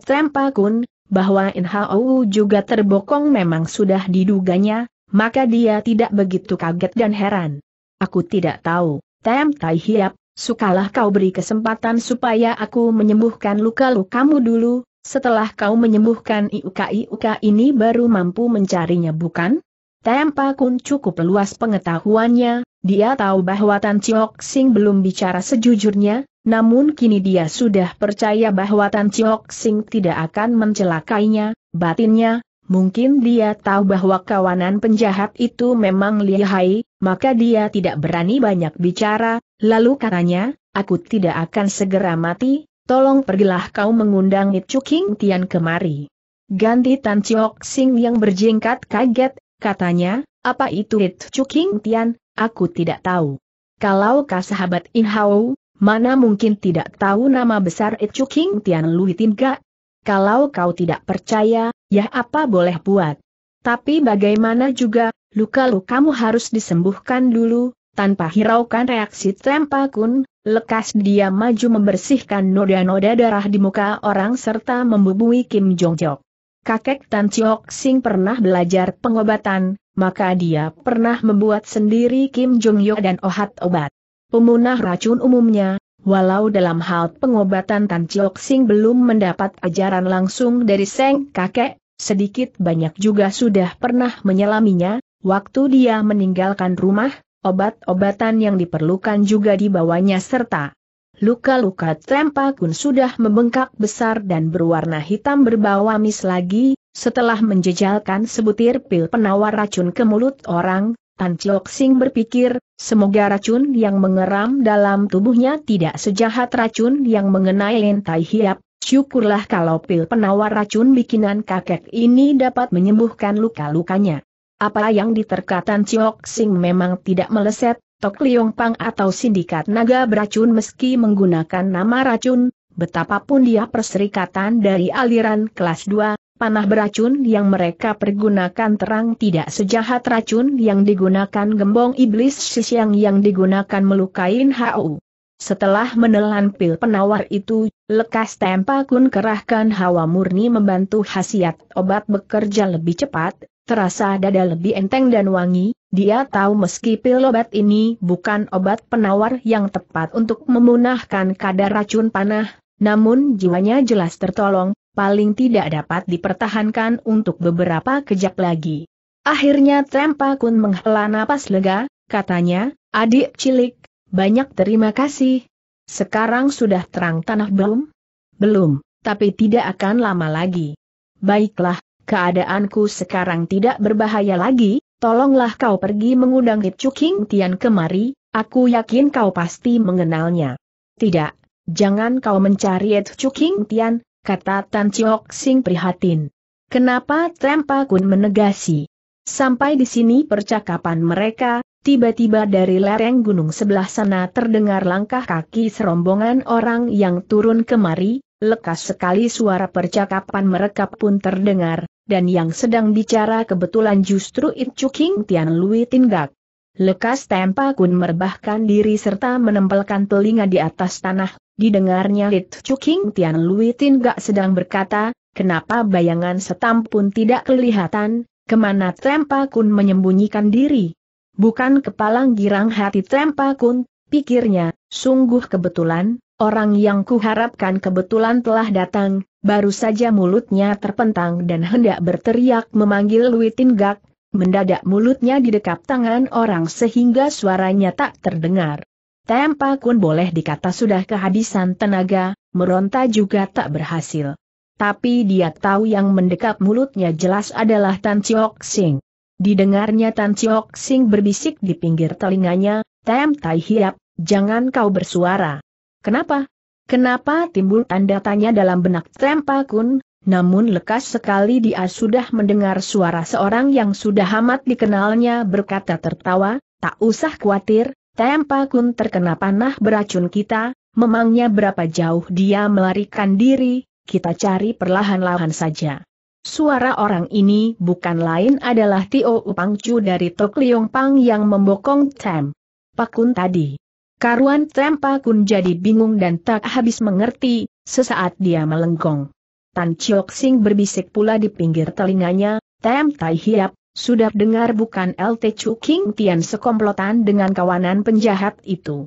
Kun. bahwa NHOU juga terbokong memang sudah diduganya, maka dia tidak begitu kaget dan heran. Aku tidak tahu, Tem Tai Hiap, sukalah kau beri kesempatan supaya aku menyembuhkan luka-lukamu dulu, setelah kau menyembuhkan iuka iuka ini baru mampu mencarinya bukan? Tempa Kun cukup luas pengetahuannya, dia tahu bahwa Tan Chiok Sing belum bicara sejujurnya, namun kini dia sudah percaya bahwa Tan Chiok Sing tidak akan mencelakainya, batinnya, mungkin dia tahu bahwa kawanan penjahat itu memang lihai, maka dia tidak berani banyak bicara, lalu katanya, aku tidak akan segera mati, Tolong pergilah kau mengundang Itchu King Tian kemari. Ganti Tan Chiok Sing yang berjingkat kaget, katanya, apa itu Itchu King Tian, aku tidak tahu. Kalau kau sahabat In Hao, mana mungkin tidak tahu nama besar Itchu King Tian Lui Tin Ga? Kalau kau tidak percaya, ya apa boleh buat. Tapi bagaimana juga, luka kamu harus disembuhkan dulu, tanpa hiraukan reaksi kun, lekas dia maju membersihkan noda-noda darah di muka orang serta membubui Kim Jong Jok. Kakek Tan Chiok Sing pernah belajar pengobatan, maka dia pernah membuat sendiri Kim Jong yok dan ohat obat. Pemunah racun umumnya, walau dalam hal pengobatan Tan Chiok Sing belum mendapat ajaran langsung dari Seng kakek, sedikit banyak juga sudah pernah menyelaminya, waktu dia meninggalkan rumah, Obat-obatan yang diperlukan juga dibawanya serta luka-luka Kun sudah membengkak besar dan berwarna hitam berbau amis lagi, setelah menjejalkan sebutir pil penawar racun ke mulut orang, Tan Chok Sing berpikir, semoga racun yang mengeram dalam tubuhnya tidak sejahat racun yang mengenai lentai hiap, syukurlah kalau pil penawar racun bikinan kakek ini dapat menyembuhkan luka-lukanya. Apa yang diterkatan Chiok Sing memang tidak meleset, Tok Liong Pang atau sindikat naga beracun meski menggunakan nama racun, betapapun dia perserikatan dari aliran kelas 2, panah beracun yang mereka pergunakan terang tidak sejahat racun yang digunakan gembong iblis siang yang digunakan melukain Hu. Setelah menelan pil penawar itu, lekas tempa kun kerahkan hawa murni membantu khasiat obat bekerja lebih cepat, terasa dada lebih enteng dan wangi, dia tahu meski pil obat ini bukan obat penawar yang tepat untuk memunahkan kadar racun panah, namun jiwanya jelas tertolong, paling tidak dapat dipertahankan untuk beberapa kejap lagi. Akhirnya Trempa Kun menghela napas lega, katanya, adik cilik, banyak terima kasih. Sekarang sudah terang tanah belum? Belum, tapi tidak akan lama lagi. Baiklah, keadaanku sekarang tidak berbahaya lagi, tolonglah kau pergi mengundang Hip Chuking Tian kemari, aku yakin kau pasti mengenalnya. Tidak, jangan kau mencari Hip Chuking Tian, kata Tan Chiok Sing prihatin. Kenapa Trempa Kun menegasi? Sampai di sini percakapan mereka, tiba-tiba dari lereng gunung sebelah sana terdengar langkah kaki serombongan orang yang turun kemari, lekas sekali suara percakapan mereka pun terdengar, dan yang sedang bicara kebetulan justru Ip Chuking Tian Lui tinggak. Lekas Tempa Kun merbahkan diri serta menempelkan telinga di atas tanah, didengarnya Lit Chuking Tian Lui tinggak sedang berkata, kenapa bayangan setam pun tidak kelihatan, kemana Tempa Kun menyembunyikan diri. Bukan kepalang girang hati Tempa Kun, pikirnya, sungguh kebetulan, orang yang kuharapkan kebetulan telah datang, Baru saja mulutnya terpentang dan hendak berteriak memanggil Lui Gak, mendadak mulutnya didekap tangan orang sehingga suaranya tak terdengar. Tempa Kun boleh dikata sudah kehabisan tenaga, meronta juga tak berhasil. Tapi dia tahu yang mendekap mulutnya jelas adalah Tan Chiok Sing. Didengarnya Tan Chiok Sing berbisik di pinggir telinganya, Tem Tai Hiap, jangan kau bersuara. Kenapa? Kenapa timbul tanda tanya dalam benak Kun, namun lekas sekali dia sudah mendengar suara seorang yang sudah amat dikenalnya berkata tertawa, tak usah khawatir, Tempakun terkena panah beracun kita, memangnya berapa jauh dia melarikan diri, kita cari perlahan-lahan saja. Suara orang ini bukan lain adalah Tio Upangcu dari Tok Liong Pang yang membokong Tem. Pakun tadi. Karuan Tempa Kun jadi bingung dan tak habis mengerti, sesaat dia melengkung. Tan Chiok Sing berbisik pula di pinggir telinganya, Tem Tai Hiap, sudah dengar bukan LT Chu King Tian sekomplotan dengan kawanan penjahat itu.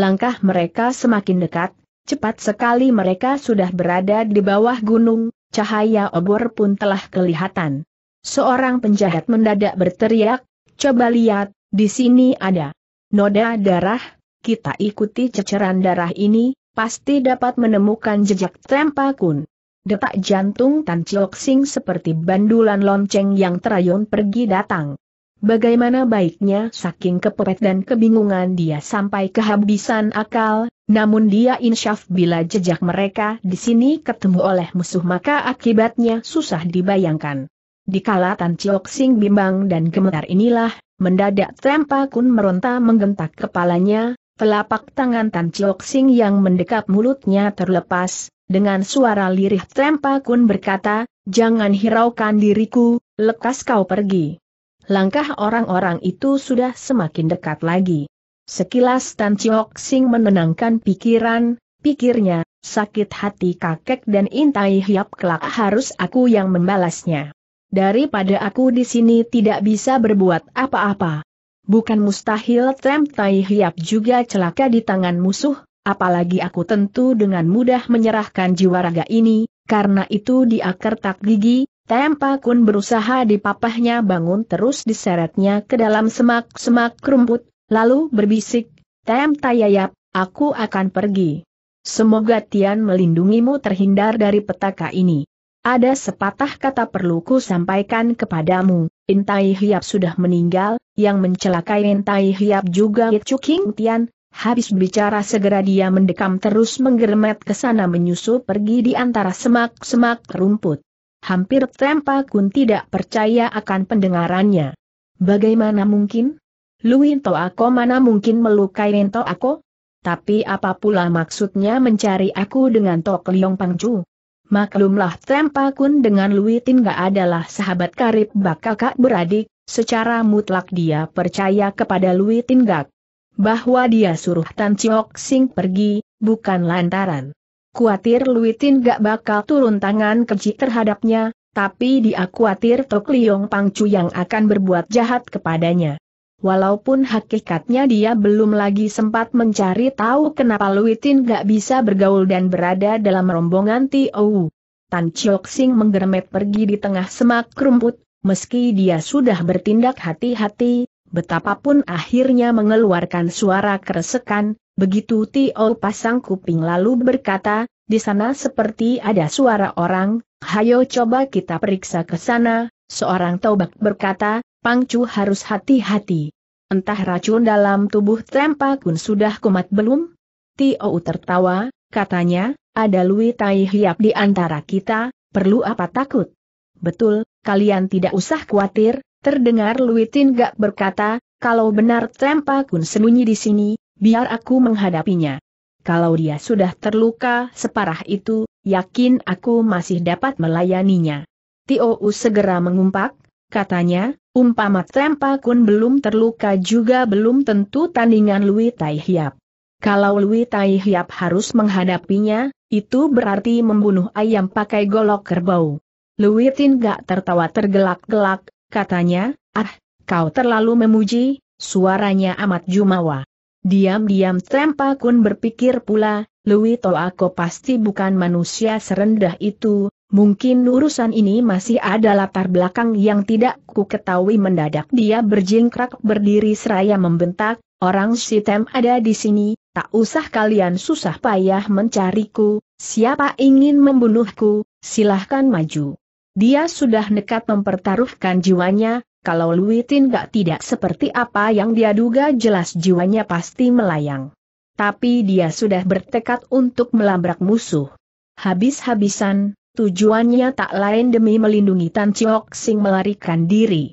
Langkah mereka semakin dekat, cepat sekali mereka sudah berada di bawah gunung, cahaya obor pun telah kelihatan. Seorang penjahat mendadak berteriak, coba lihat, di sini ada noda darah, kita ikuti ceceran darah ini, pasti dapat menemukan jejak Trempakun. Detak jantung Tan Chiok Sing seperti bandulan lonceng yang terayun pergi datang. Bagaimana baiknya saking kepepet dan kebingungan dia sampai kehabisan akal, namun dia insyaf bila jejak mereka di sini ketemu oleh musuh maka akibatnya susah dibayangkan. kala Tan Chiok Sing bimbang dan gemetar inilah, mendadak Tempa Kun meronta menggentak kepalanya, Telapak tangan Tan Chok Sing yang mendekap mulutnya terlepas, dengan suara lirih Trempa Kun berkata, Jangan hiraukan diriku, lekas kau pergi. Langkah orang-orang itu sudah semakin dekat lagi. Sekilas Tan Chok Sing menenangkan pikiran, pikirnya, sakit hati kakek dan intai hiap kelak harus aku yang membalasnya. Daripada aku di sini tidak bisa berbuat apa-apa, Bukan mustahil Trem Tai Hiap juga celaka di tangan musuh, apalagi aku tentu dengan mudah menyerahkan jiwa raga ini, karena itu di akar tak gigi, Tempa Kun berusaha di papahnya bangun terus diseretnya ke dalam semak-semak rumput, lalu berbisik, Tem Tayayap, aku akan pergi. Semoga Tian melindungimu terhindar dari petaka ini. Ada sepatah kata perlu ku sampaikan kepadamu, Intai Hiap sudah meninggal, yang mencelakai Intai Hiap juga Chu King Tian, habis bicara segera dia mendekam terus menggermet ke sana menyusul pergi di antara semak-semak rumput. Hampir tempa Kun tidak percaya akan pendengarannya. Bagaimana mungkin? Luin aku mana mungkin melukai Rento aku? Tapi apa pula maksudnya mencari aku dengan Tok Liong Pangju? Maklumlah Trempakun dengan Luitin gak adalah sahabat karib bak kakak beradik, secara mutlak dia percaya kepada Luitin gak. Bahwa dia suruh Tan Chiok Sing pergi, bukan lantaran. Kuatir Luitin gak bakal turun tangan keji terhadapnya, tapi dia khawatir Tok Liong Pangcu yang akan berbuat jahat kepadanya. Walaupun hakikatnya dia belum lagi sempat mencari tahu kenapa Luitin gak bisa bergaul dan berada dalam rombongan Tio. Tan Chiok Sing menggeremet pergi di tengah semak rumput, meski dia sudah bertindak hati-hati, betapapun akhirnya mengeluarkan suara keresekan, begitu Tio pasang kuping lalu berkata, di sana seperti ada suara orang, hayo coba kita periksa ke sana, seorang tobak berkata, Pangcu harus hati-hati. Entah racun dalam tubuh Trempakun sudah kumat belum? Tio tertawa, katanya, ada Lui Tai Hiap di antara kita, perlu apa takut? Betul, kalian tidak usah khawatir, terdengar Lui Tin gak berkata, kalau benar Trempakun sembunyi di sini, biar aku menghadapinya. Kalau dia sudah terluka separah itu, yakin aku masih dapat melayaninya. Tio segera mengumpak, katanya, Umpama Tempa Kun belum terluka juga belum tentu tandingan Lui Tai Hiap. Kalau Lui Tai Hiap harus menghadapinya, itu berarti membunuh ayam pakai golok kerbau. Lui Tin gak tertawa tergelak-gelak, katanya, ah, kau terlalu memuji, suaranya amat jumawa. Diam-diam Tempa Kun berpikir pula, Lui Toako pasti bukan manusia serendah itu, Mungkin urusan ini masih ada latar belakang yang tidak ku ketahui mendadak dia berjingkrak berdiri seraya membentak, orang sitem ada di sini, tak usah kalian susah payah mencariku, siapa ingin membunuhku, silahkan maju. Dia sudah nekat mempertaruhkan jiwanya, kalau Luitin gak tidak seperti apa yang dia duga jelas jiwanya pasti melayang. Tapi dia sudah bertekad untuk melabrak musuh. Habis-habisan, Tujuannya tak lain demi melindungi Tan Chiok Sing melarikan diri.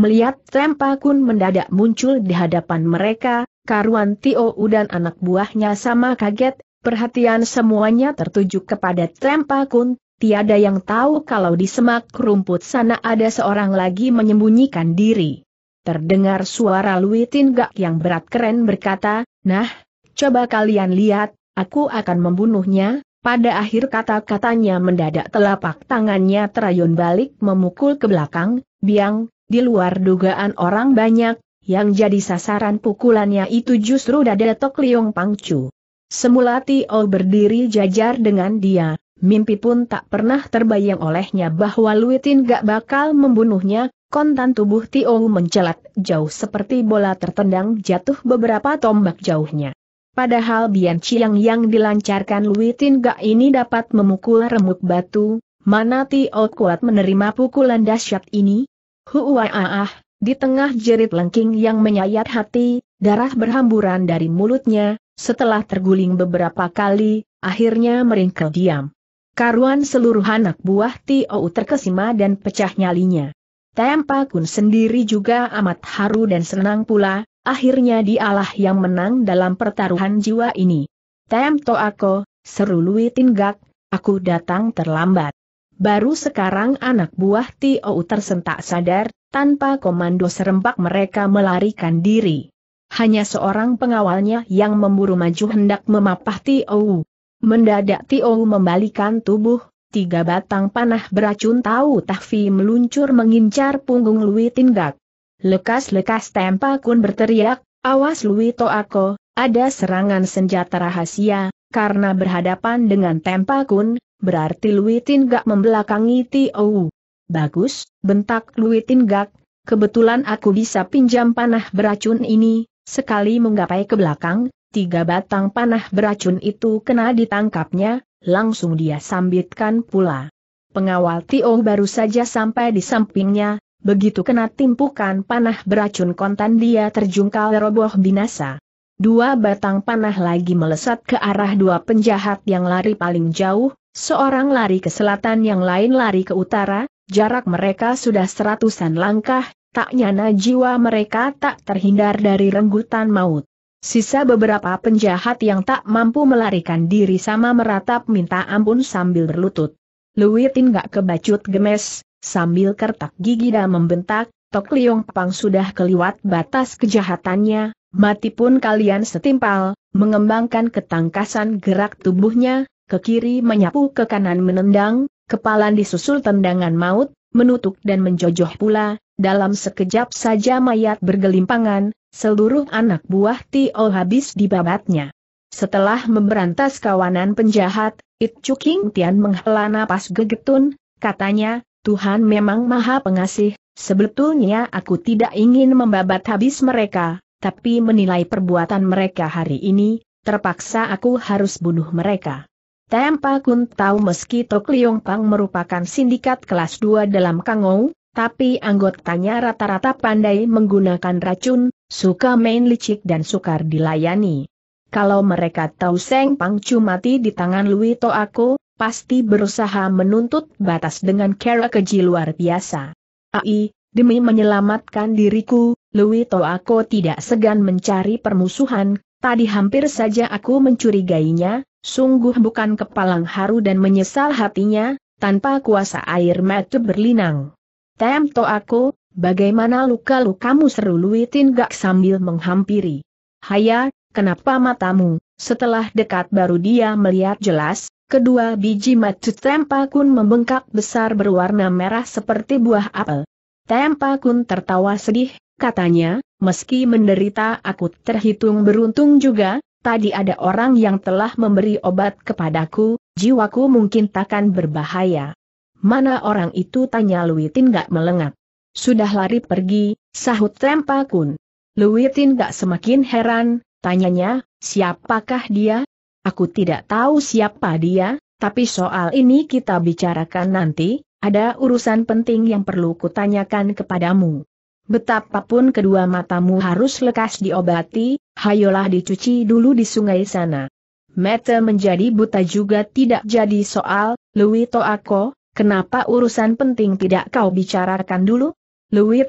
Melihat Tempa Kun mendadak muncul di hadapan mereka, Karuan Tio dan anak buahnya sama kaget, perhatian semuanya tertuju kepada Tempa Kun, tiada yang tahu kalau di semak rumput sana ada seorang lagi menyembunyikan diri. Terdengar suara Lui Tinggak yang berat keren berkata, Nah, coba kalian lihat, aku akan membunuhnya, pada akhir kata-katanya mendadak telapak tangannya terayun balik memukul ke belakang, biang, di luar dugaan orang banyak, yang jadi sasaran pukulannya itu justru dada Tok Liong Pangcu. Semula Tio berdiri jajar dengan dia, mimpi pun tak pernah terbayang olehnya bahwa Luitin gak bakal membunuhnya, kontan tubuh Tio mencelat jauh seperti bola tertendang jatuh beberapa tombak jauhnya. Padahal Bian Chiang yang dilancarkan Lui Tin Ga ini dapat memukul remuk batu, mana Tio kuat menerima pukulan dahsyat ini? Huwaaah, ah, di tengah jerit lengking yang menyayat hati, darah berhamburan dari mulutnya, setelah terguling beberapa kali, akhirnya meringkel diam. Karuan seluruh anak buah Tio terkesima dan pecah nyalinya. Tempa Kun sendiri juga amat haru dan senang pula, akhirnya dialah yang menang dalam pertaruhan jiwa ini. Temto aku, seru Lui Tinggak, aku datang terlambat. Baru sekarang anak buah Tio tersentak sadar, tanpa komando serempak mereka melarikan diri. Hanya seorang pengawalnya yang memburu maju hendak memapah Tio. Mendadak Tio membalikan tubuh, tiga batang panah beracun tahu Tahfi meluncur mengincar punggung Lui Tinggak. Lekas-lekas Tempa Kun berteriak, awas Lui Toako, ada serangan senjata rahasia, karena berhadapan dengan Tempa Kun, berarti Lui gak membelakangi Tio. Bagus, bentak Lui gak. kebetulan aku bisa pinjam panah beracun ini, sekali menggapai ke belakang, tiga batang panah beracun itu kena ditangkapnya, langsung dia sambitkan pula. Pengawal Tio baru saja sampai di sampingnya, Begitu kena timpukan panah beracun kontan dia terjungkal roboh binasa. Dua batang panah lagi melesat ke arah dua penjahat yang lari paling jauh, seorang lari ke selatan yang lain lari ke utara, jarak mereka sudah seratusan langkah, tak nyana jiwa mereka tak terhindar dari renggutan maut. Sisa beberapa penjahat yang tak mampu melarikan diri sama meratap minta ampun sambil berlutut. Luitin gak kebacut gemes, Sambil kertak gigi dan membentak, Tok Liong Pang sudah keliwat batas kejahatannya, mati pun kalian setimpal, mengembangkan ketangkasan gerak tubuhnya, ke kiri menyapu ke kanan menendang, kepalan disusul tendangan maut, menutup dan menjojoh pula, dalam sekejap saja mayat bergelimpangan, seluruh anak buah Tio oh habis dibabatnya. Setelah memberantas kawanan penjahat, It Chu Tian menghela napas gegetun, katanya, Tuhan memang maha pengasih, sebetulnya aku tidak ingin membabat habis mereka, tapi menilai perbuatan mereka hari ini, terpaksa aku harus bunuh mereka. Tempa Kun tahu meski Tok Liong Pang merupakan sindikat kelas 2 dalam Kangou, tapi anggotanya rata-rata pandai menggunakan racun, suka main licik dan sukar dilayani. Kalau mereka tahu Seng Pang cuma mati di tangan Lui aku? pasti berusaha menuntut batas dengan cara keji luar biasa. Ai, demi menyelamatkan diriku, Louis To aku tidak segan mencari permusuhan, tadi hampir saja aku mencurigainya, sungguh bukan kepalang haru dan menyesal hatinya, tanpa kuasa air mata berlinang. Temto aku, bagaimana luka-lukamu seru Louis Tinggak sambil menghampiri. Haya, kenapa matamu, setelah dekat baru dia melihat jelas, Kedua biji matu tempakun membengkak besar berwarna merah seperti buah apel. Tempakun tertawa sedih, katanya, meski menderita aku terhitung beruntung juga, tadi ada orang yang telah memberi obat kepadaku, jiwaku mungkin takkan berbahaya. Mana orang itu tanya Luitin gak melengak. Sudah lari pergi, sahut Tempakun. Luitin gak semakin heran, tanyanya, siapakah dia, Aku tidak tahu siapa dia, tapi soal ini kita bicarakan nanti, ada urusan penting yang perlu kutanyakan kepadamu. Betapapun kedua matamu harus lekas diobati, hayolah dicuci dulu di sungai sana. Mata menjadi buta juga tidak jadi soal, Louis Toako, kenapa urusan penting tidak kau bicarakan dulu?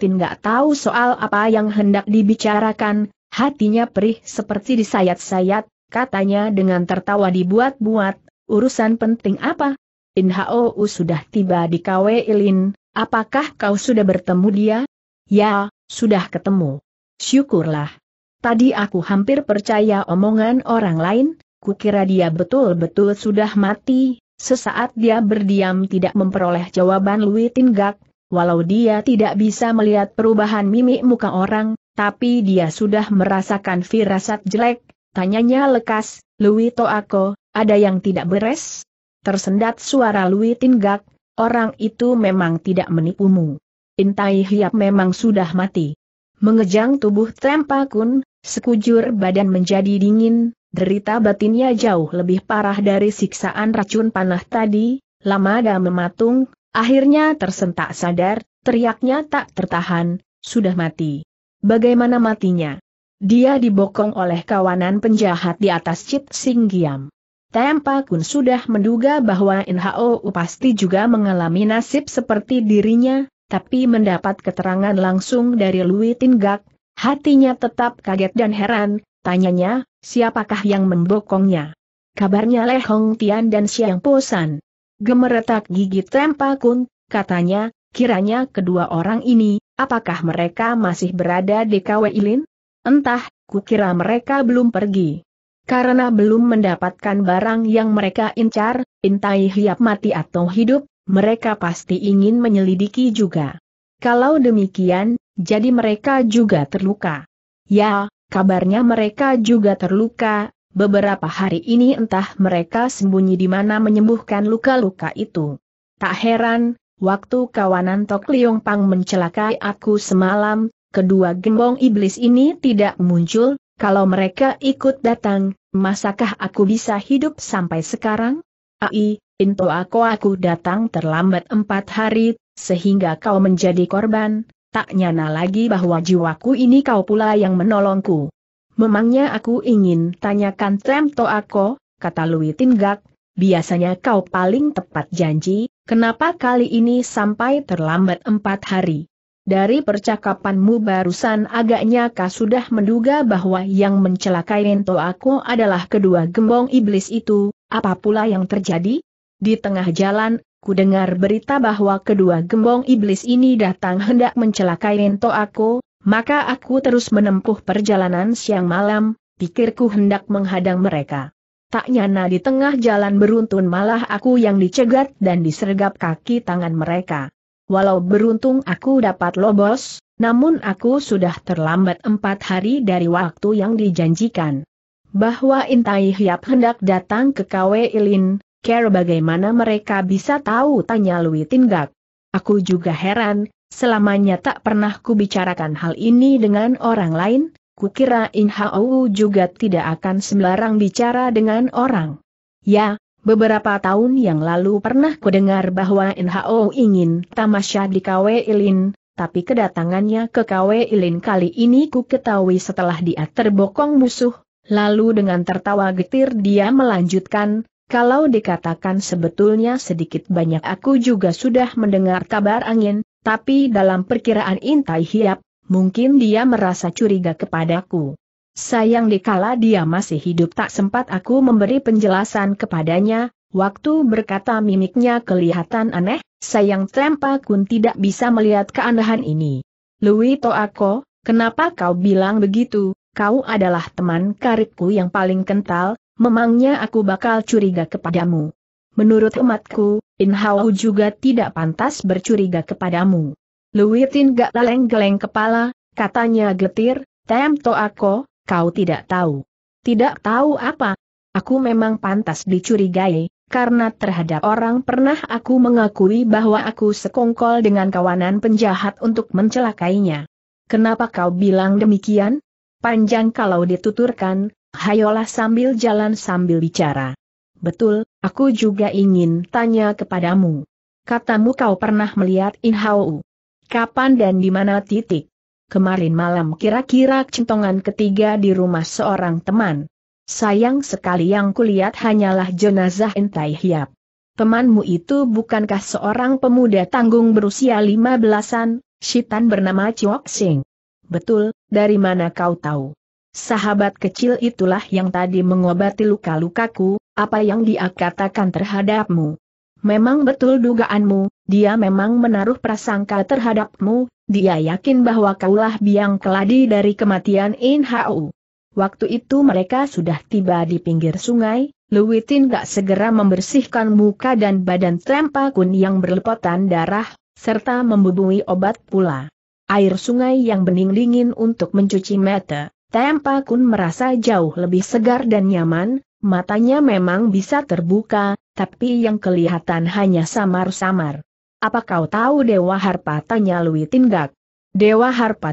Tin gak tahu soal apa yang hendak dibicarakan, hatinya perih seperti disayat-sayat, katanya dengan tertawa dibuat-buat, urusan penting apa? Inhou sudah tiba di KW Ilin, apakah kau sudah bertemu dia? Ya, sudah ketemu. Syukurlah. Tadi aku hampir percaya omongan orang lain, kukira dia betul-betul sudah mati, sesaat dia berdiam tidak memperoleh jawaban Lui Tinggak, walau dia tidak bisa melihat perubahan mimik muka orang, tapi dia sudah merasakan firasat jelek, Tanyanya lekas, Lui Toako, ada yang tidak beres? Tersendat suara Lui Tinggak, orang itu memang tidak menipumu. Intai Hiap memang sudah mati. Mengejang tubuh Tempakun, sekujur badan menjadi dingin, derita batinnya jauh lebih parah dari siksaan racun panah tadi, lama mematung, akhirnya tersentak sadar, teriaknya tak tertahan, sudah mati. Bagaimana matinya? Dia dibokong oleh kawanan penjahat di atas Cit Sing Giam. Tempa Kun sudah menduga bahwa In Hao pasti juga mengalami nasib seperti dirinya, tapi mendapat keterangan langsung dari Lui Tinggak, hatinya tetap kaget dan heran, tanyanya, siapakah yang membokongnya? Kabarnya Le Hong Tian dan Siang Po San. Gemeretak gigi Tempa Kun, katanya, kiranya kedua orang ini, apakah mereka masih berada di KW Ilin? Entah, kukira mereka belum pergi. Karena belum mendapatkan barang yang mereka incar, intai hiap mati atau hidup, mereka pasti ingin menyelidiki juga. Kalau demikian, jadi mereka juga terluka. Ya, kabarnya mereka juga terluka, beberapa hari ini entah mereka sembunyi di mana menyembuhkan luka-luka itu. Tak heran, waktu kawanan Tok Liong Pang mencelakai aku semalam, kedua gembong iblis ini tidak muncul, kalau mereka ikut datang, masakah aku bisa hidup sampai sekarang? Ai, into aku aku datang terlambat empat hari, sehingga kau menjadi korban, tak nyana lagi bahwa jiwaku ini kau pula yang menolongku. Memangnya aku ingin tanyakan Tremto aku, kata Louis Tinggak, biasanya kau paling tepat janji, kenapa kali ini sampai terlambat empat hari? Dari percakapanmu barusan agaknya kau sudah menduga bahwa yang mencelakai Rinto aku adalah kedua gembong iblis itu, apa pula yang terjadi? Di tengah jalan, ku dengar berita bahwa kedua gembong iblis ini datang hendak mencelakai Rinto aku, maka aku terus menempuh perjalanan siang malam, pikirku hendak menghadang mereka. Tak nyana di tengah jalan beruntun malah aku yang dicegat dan disergap kaki tangan mereka. Walau beruntung aku dapat lobos, namun aku sudah terlambat empat hari dari waktu yang dijanjikan. Bahwa Intai Hiap hendak datang ke KW Ilin, care bagaimana mereka bisa tahu tanya Lui Tinggak. Aku juga heran, selamanya tak pernah kubicarakan hal ini dengan orang lain, kukira kira Inhao juga tidak akan sembarang bicara dengan orang. Ya, Beberapa tahun yang lalu pernah kudengar bahwa NHO ingin tamasya di KW Ilin, tapi kedatangannya ke KW Ilin kali ini ku ketahui setelah dia terbokong musuh, lalu dengan tertawa getir dia melanjutkan, kalau dikatakan sebetulnya sedikit banyak aku juga sudah mendengar kabar angin, tapi dalam perkiraan intai hiap, mungkin dia merasa curiga kepadaku. Sayang dikala dia masih hidup tak sempat aku memberi penjelasan kepadanya, waktu berkata mimiknya kelihatan aneh, sayang tempa Kun tidak bisa melihat keanehan ini. Louis Toako, kenapa kau bilang begitu, kau adalah teman karibku yang paling kental, memangnya aku bakal curiga kepadamu. Menurut umatku, Hao juga tidak pantas bercuriga kepadamu. tin gak leleng-geleng kepala, katanya getir, Tem Toako, kau tidak tahu. Tidak tahu apa? Aku memang pantas dicurigai, karena terhadap orang pernah aku mengakui bahwa aku sekongkol dengan kawanan penjahat untuk mencelakainya. Kenapa kau bilang demikian? Panjang kalau dituturkan, hayolah sambil jalan sambil bicara. Betul, aku juga ingin tanya kepadamu. Katamu kau pernah melihat Inhau. Kapan dan di mana titik? kemarin malam kira-kira centongan ketiga di rumah seorang teman. Sayang sekali yang kulihat hanyalah jenazah Entai Hiap. Temanmu itu bukankah seorang pemuda tanggung berusia lima belasan, Shitan bernama Chiok Sing? Betul, dari mana kau tahu? Sahabat kecil itulah yang tadi mengobati luka-lukaku, apa yang dia katakan terhadapmu. Memang betul dugaanmu, dia memang menaruh prasangka terhadapmu, dia yakin bahwa kaulah biang keladi dari kematian In Hau. Waktu itu mereka sudah tiba di pinggir sungai, Luwitin gak segera membersihkan muka dan badan Trempa Kun yang berlepotan darah, serta membubui obat pula. Air sungai yang bening dingin untuk mencuci mata, Trempa Kun merasa jauh lebih segar dan nyaman, matanya memang bisa terbuka, tapi yang kelihatan hanya samar-samar. Apa kau tahu Dewa Harpa? Tanya Lui Tinggak. Dewa Harpa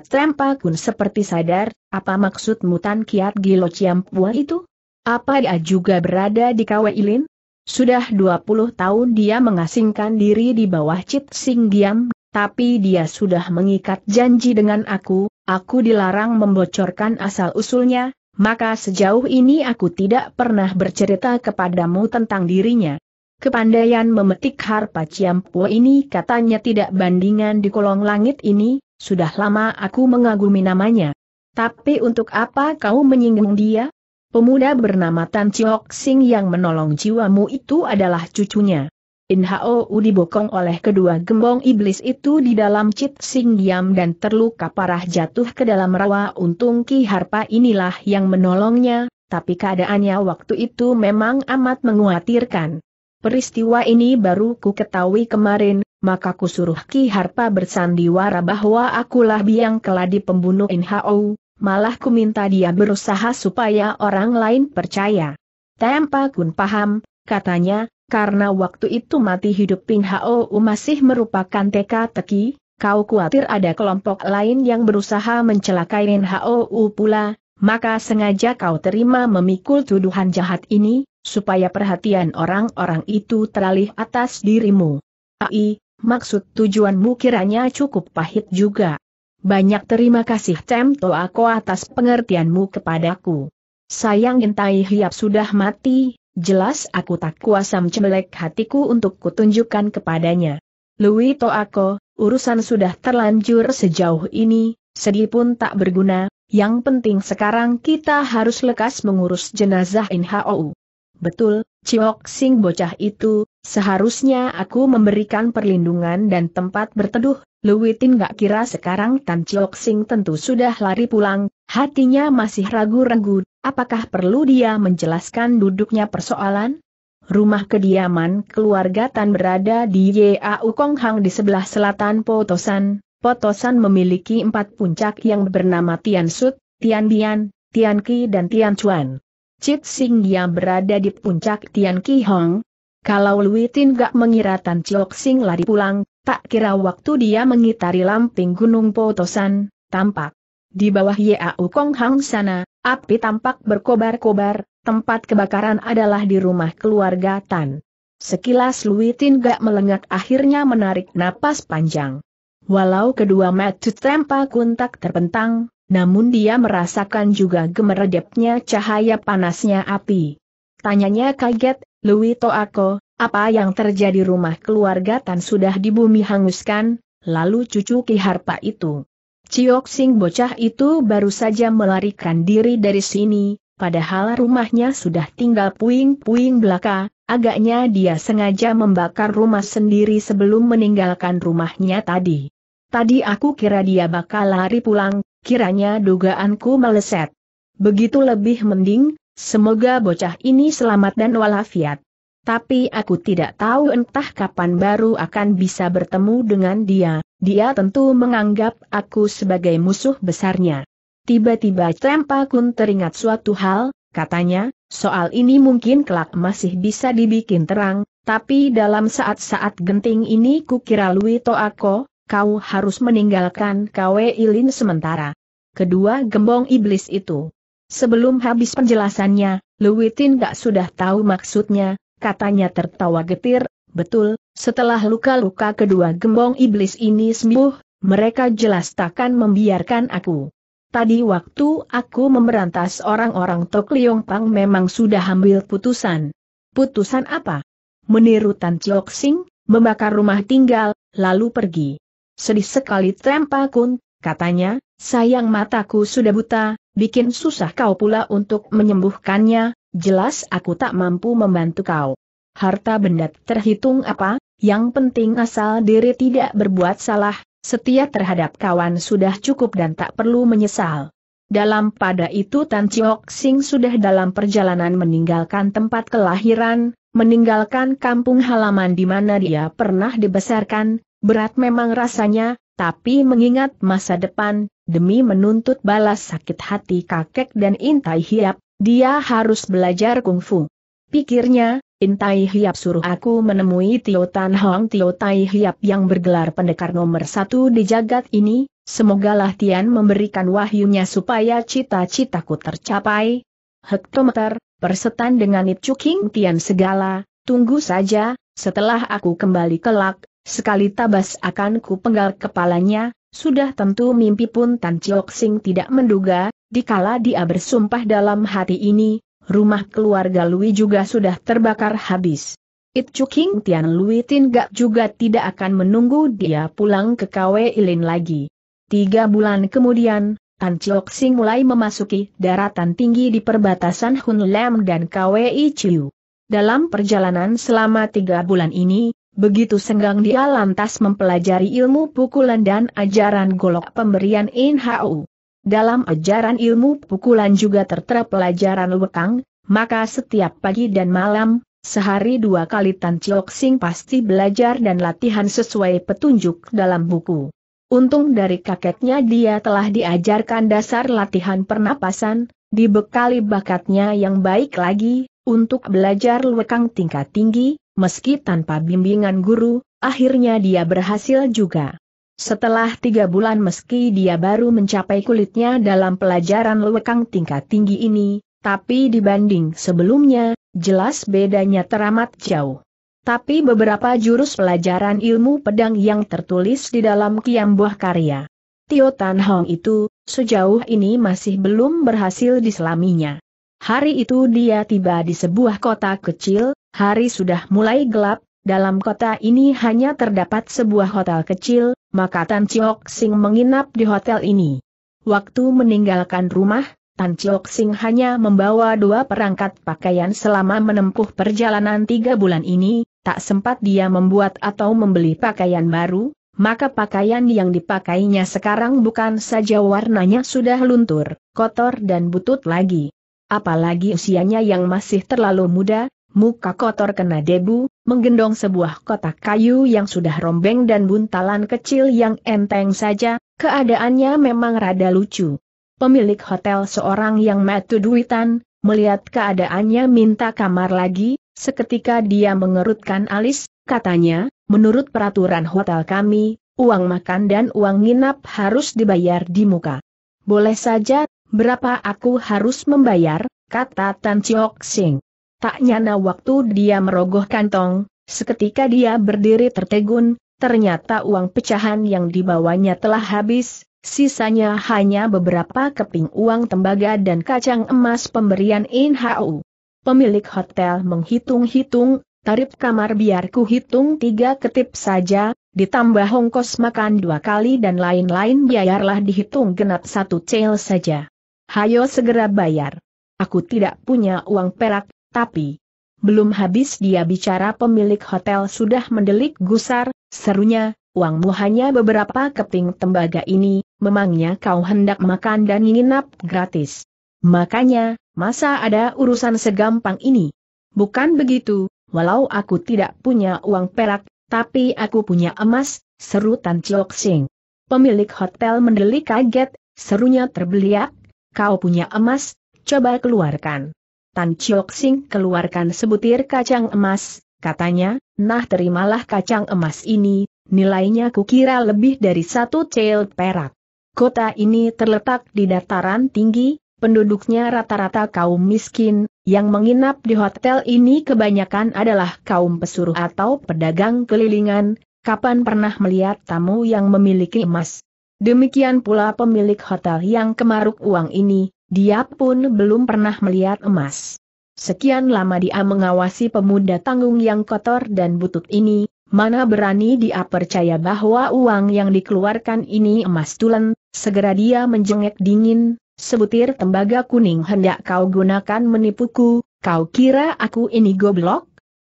kun seperti sadar, apa maksud Mutan Kiat Gilo Ciampua itu? Apa dia juga berada di Kaweilin? Sudah 20 tahun dia mengasingkan diri di bawah Cit Sing Giam, tapi dia sudah mengikat janji dengan aku, aku dilarang membocorkan asal-usulnya, maka sejauh ini aku tidak pernah bercerita kepadamu tentang dirinya. Kepandaian memetik harpa ciampu ini katanya tidak bandingan di kolong langit ini, sudah lama aku mengagumi namanya. Tapi untuk apa kau menyinggung dia? Pemuda bernama Tan Chiok Sing yang menolong jiwamu itu adalah cucunya. In Hao dibokong oleh kedua gembong iblis itu di dalam Chit Sing diam dan terluka parah jatuh ke dalam rawa untung Ki Harpa inilah yang menolongnya, tapi keadaannya waktu itu memang amat menguatirkan. Peristiwa ini baru ku ketahui kemarin, maka ku suruh Ki Harpa bersandiwara bahwa akulah biang keladi pembunuh Inhao, malah ku minta dia berusaha supaya orang lain percaya. Tempa kun paham, katanya, karena waktu itu mati hidup Inhao masih merupakan teka-teki, kau khawatir ada kelompok lain yang berusaha mencelakai Inhao pula, maka sengaja kau terima memikul tuduhan jahat ini, supaya perhatian orang-orang itu teralih atas dirimu. Ai, maksud tujuanmu kiranya cukup pahit juga. Banyak terima kasih Temto aku atas pengertianmu kepadaku. Sayang Intai Hiap sudah mati, jelas aku tak kuasa mencemelek hatiku untuk kutunjukkan kepadanya. Lui Toako, urusan sudah terlanjur sejauh ini, sedih pun tak berguna, yang penting sekarang kita harus lekas mengurus jenazah Inhou. Betul, Ciok Sing bocah itu, seharusnya aku memberikan perlindungan dan tempat berteduh, Luwitin gak kira sekarang Tan Ciok Sing tentu sudah lari pulang, hatinya masih ragu-ragu, apakah perlu dia menjelaskan duduknya persoalan? Rumah kediaman keluarga Tan berada di Yau Kong Hang di sebelah selatan Potosan, Potosan memiliki empat puncak yang bernama Tian Sut, Tian Bian, Tian Ki dan Tian Chuan. Cit Sing yang berada di puncak Tian Ki Hong. Kalau Lui Tin gak mengira Tan Chok Sing lari pulang, tak kira waktu dia mengitari lamping Gunung Potosan, tampak. Di bawah Yau Kong Hang sana, api tampak berkobar-kobar, tempat kebakaran adalah di rumah keluarga Tan. Sekilas Lui Tin gak melengak akhirnya menarik napas panjang. Walau kedua mata tempa kuntak terbentang, namun dia merasakan juga gemeredepnya cahaya panasnya api. Tanyanya kaget, Louis Toako, apa yang terjadi rumah keluarga Tan sudah di bumi hanguskan, lalu cucu Ki Harpa itu. Ciok Sing bocah itu baru saja melarikan diri dari sini, padahal rumahnya sudah tinggal puing-puing belaka, agaknya dia sengaja membakar rumah sendiri sebelum meninggalkan rumahnya tadi. Tadi aku kira dia bakal lari pulang, kiranya dugaanku meleset. Begitu lebih mending, semoga bocah ini selamat dan walafiat. Tapi aku tidak tahu entah kapan baru akan bisa bertemu dengan dia, dia tentu menganggap aku sebagai musuh besarnya. Tiba-tiba Cempa Kun teringat suatu hal, katanya, soal ini mungkin kelak masih bisa dibikin terang, tapi dalam saat-saat genting ini kukira Lui Toako, kau harus meninggalkan Kwe Ilin sementara. Kedua gembong iblis itu. Sebelum habis penjelasannya, Lewitin gak sudah tahu maksudnya, katanya tertawa getir, betul, setelah luka-luka kedua gembong iblis ini sembuh, mereka jelas takkan membiarkan aku. Tadi waktu aku memberantas orang-orang Tok Liong Pang memang sudah ambil putusan. Putusan apa? Meniru Tan Chiok Sing, membakar rumah tinggal, lalu pergi. Sedih sekali Trempakun, katanya, sayang mataku sudah buta, bikin susah kau pula untuk menyembuhkannya, jelas aku tak mampu membantu kau. Harta benda terhitung apa, yang penting asal diri tidak berbuat salah, setia terhadap kawan sudah cukup dan tak perlu menyesal. Dalam pada itu Tan Chiok Sing sudah dalam perjalanan meninggalkan tempat kelahiran, meninggalkan kampung halaman di mana dia pernah dibesarkan, Berat memang rasanya, tapi mengingat masa depan, demi menuntut balas sakit hati kakek dan Intai Hiap, dia harus belajar kungfu. Pikirnya, Intai Hiap suruh aku menemui Tio Tan Hong Tio Tai Hiap yang bergelar pendekar nomor satu di jagat ini, Semoga Tian memberikan wahyunya supaya cita-citaku tercapai. Hektometer, persetan dengan Ip Cuking Tian segala, tunggu saja, setelah aku kembali kelak, Sekali tabas akan ku penggal kepalanya, sudah tentu mimpi pun Tan Chiok Sing tidak menduga, dikala dia bersumpah dalam hati ini, rumah keluarga Lui juga sudah terbakar habis. It Chuking Tian Lui Tin Gak juga tidak akan menunggu dia pulang ke Kwe Ilin lagi. Tiga bulan kemudian, Tan Chiok Sing mulai memasuki daratan tinggi di perbatasan Hun Lam dan Kwe Chiu. Dalam perjalanan selama tiga bulan ini, Begitu senggang dia lantas mempelajari ilmu pukulan dan ajaran golok pemberian Inhau. Dalam ajaran ilmu pukulan juga tertera pelajaran wekang, maka setiap pagi dan malam, sehari dua kali Tan Chiok Sing pasti belajar dan latihan sesuai petunjuk dalam buku. Untung dari kakeknya dia telah diajarkan dasar latihan pernapasan, dibekali bakatnya yang baik lagi, untuk belajar luekang tingkat tinggi, Meski tanpa bimbingan guru, akhirnya dia berhasil juga. Setelah tiga bulan meski dia baru mencapai kulitnya dalam pelajaran lewekang tingkat tinggi ini, tapi dibanding sebelumnya, jelas bedanya teramat jauh. Tapi beberapa jurus pelajaran ilmu pedang yang tertulis di dalam kiam buah karya. Tio Tan Hong itu, sejauh ini masih belum berhasil diselaminya. Hari itu dia tiba di sebuah kota kecil, hari sudah mulai gelap, dalam kota ini hanya terdapat sebuah hotel kecil, maka Tan Chiok Sing menginap di hotel ini. Waktu meninggalkan rumah, Tan Chiok Sing hanya membawa dua perangkat pakaian selama menempuh perjalanan tiga bulan ini, tak sempat dia membuat atau membeli pakaian baru, maka pakaian yang dipakainya sekarang bukan saja warnanya sudah luntur, kotor dan butut lagi Apalagi usianya yang masih terlalu muda, muka kotor kena debu, menggendong sebuah kotak kayu yang sudah rombeng dan buntalan kecil yang enteng saja, keadaannya memang rada lucu. Pemilik hotel seorang yang metu duitan, melihat keadaannya minta kamar lagi, seketika dia mengerutkan alis, katanya, menurut peraturan hotel kami, uang makan dan uang nginap harus dibayar di muka. Boleh saja, berapa aku harus membayar, kata Tan Chiok Sing. Tak nyana waktu dia merogoh kantong, seketika dia berdiri tertegun, ternyata uang pecahan yang dibawanya telah habis, sisanya hanya beberapa keping uang tembaga dan kacang emas pemberian INHU. Pemilik hotel menghitung-hitung, tarif kamar biarku hitung tiga ketip saja, ditambah hongkos makan dua kali dan lain-lain biarlah dihitung genap satu cel saja. Hayo segera bayar. Aku tidak punya uang perak, tapi... Belum habis dia bicara pemilik hotel sudah mendelik gusar, serunya, uangmu hanya beberapa keping tembaga ini, memangnya kau hendak makan dan nginap gratis. Makanya, masa ada urusan segampang ini? Bukan begitu, walau aku tidak punya uang perak, tapi aku punya emas, seru Tan Chok Sing. Pemilik hotel mendelik kaget, serunya terbeliak, Kau punya emas, coba keluarkan. Tan Chiok Sing keluarkan sebutir kacang emas, katanya, nah terimalah kacang emas ini, nilainya kukira lebih dari satu cel perak. Kota ini terletak di dataran tinggi, penduduknya rata-rata kaum miskin, yang menginap di hotel ini kebanyakan adalah kaum pesuruh atau pedagang kelilingan, kapan pernah melihat tamu yang memiliki emas. Demikian pula pemilik hotel yang kemaruk uang ini, dia pun belum pernah melihat emas. Sekian lama dia mengawasi pemuda tanggung yang kotor dan butut ini, mana berani dia percaya bahwa uang yang dikeluarkan ini emas tulen, segera dia menjengek dingin, sebutir tembaga kuning hendak kau gunakan menipuku, kau kira aku ini goblok?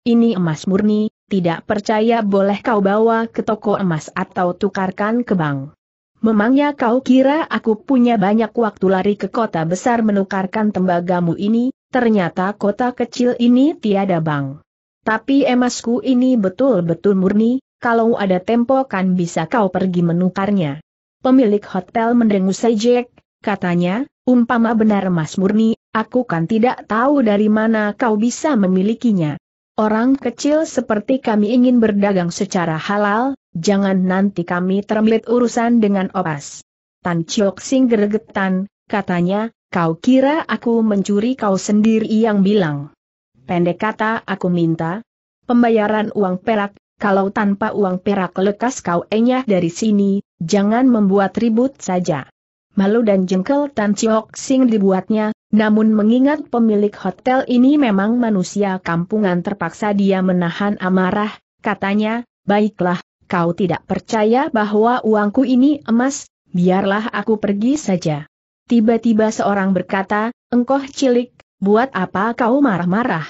Ini emas murni, tidak percaya boleh kau bawa ke toko emas atau tukarkan ke bank. Memangnya kau kira aku punya banyak waktu lari ke kota besar menukarkan tembagamu ini, ternyata kota kecil ini tiada bank. Tapi emasku ini betul-betul murni, kalau ada tempo kan bisa kau pergi menukarnya. Pemilik hotel mendengus sejek, katanya, umpama benar emas murni, aku kan tidak tahu dari mana kau bisa memilikinya. Orang kecil seperti kami ingin berdagang secara halal, Jangan nanti kami terlibat urusan dengan opas. Tan Chok Sing gergetan, katanya, kau kira aku mencuri kau sendiri yang bilang. Pendek kata aku minta, pembayaran uang perak, kalau tanpa uang perak lekas kau enyah dari sini, jangan membuat ribut saja. Malu dan jengkel Tan Chok Sing dibuatnya, namun mengingat pemilik hotel ini memang manusia kampungan terpaksa dia menahan amarah, katanya, baiklah, kau tidak percaya bahwa uangku ini emas, biarlah aku pergi saja. Tiba-tiba seorang berkata, engkoh cilik, buat apa kau marah-marah?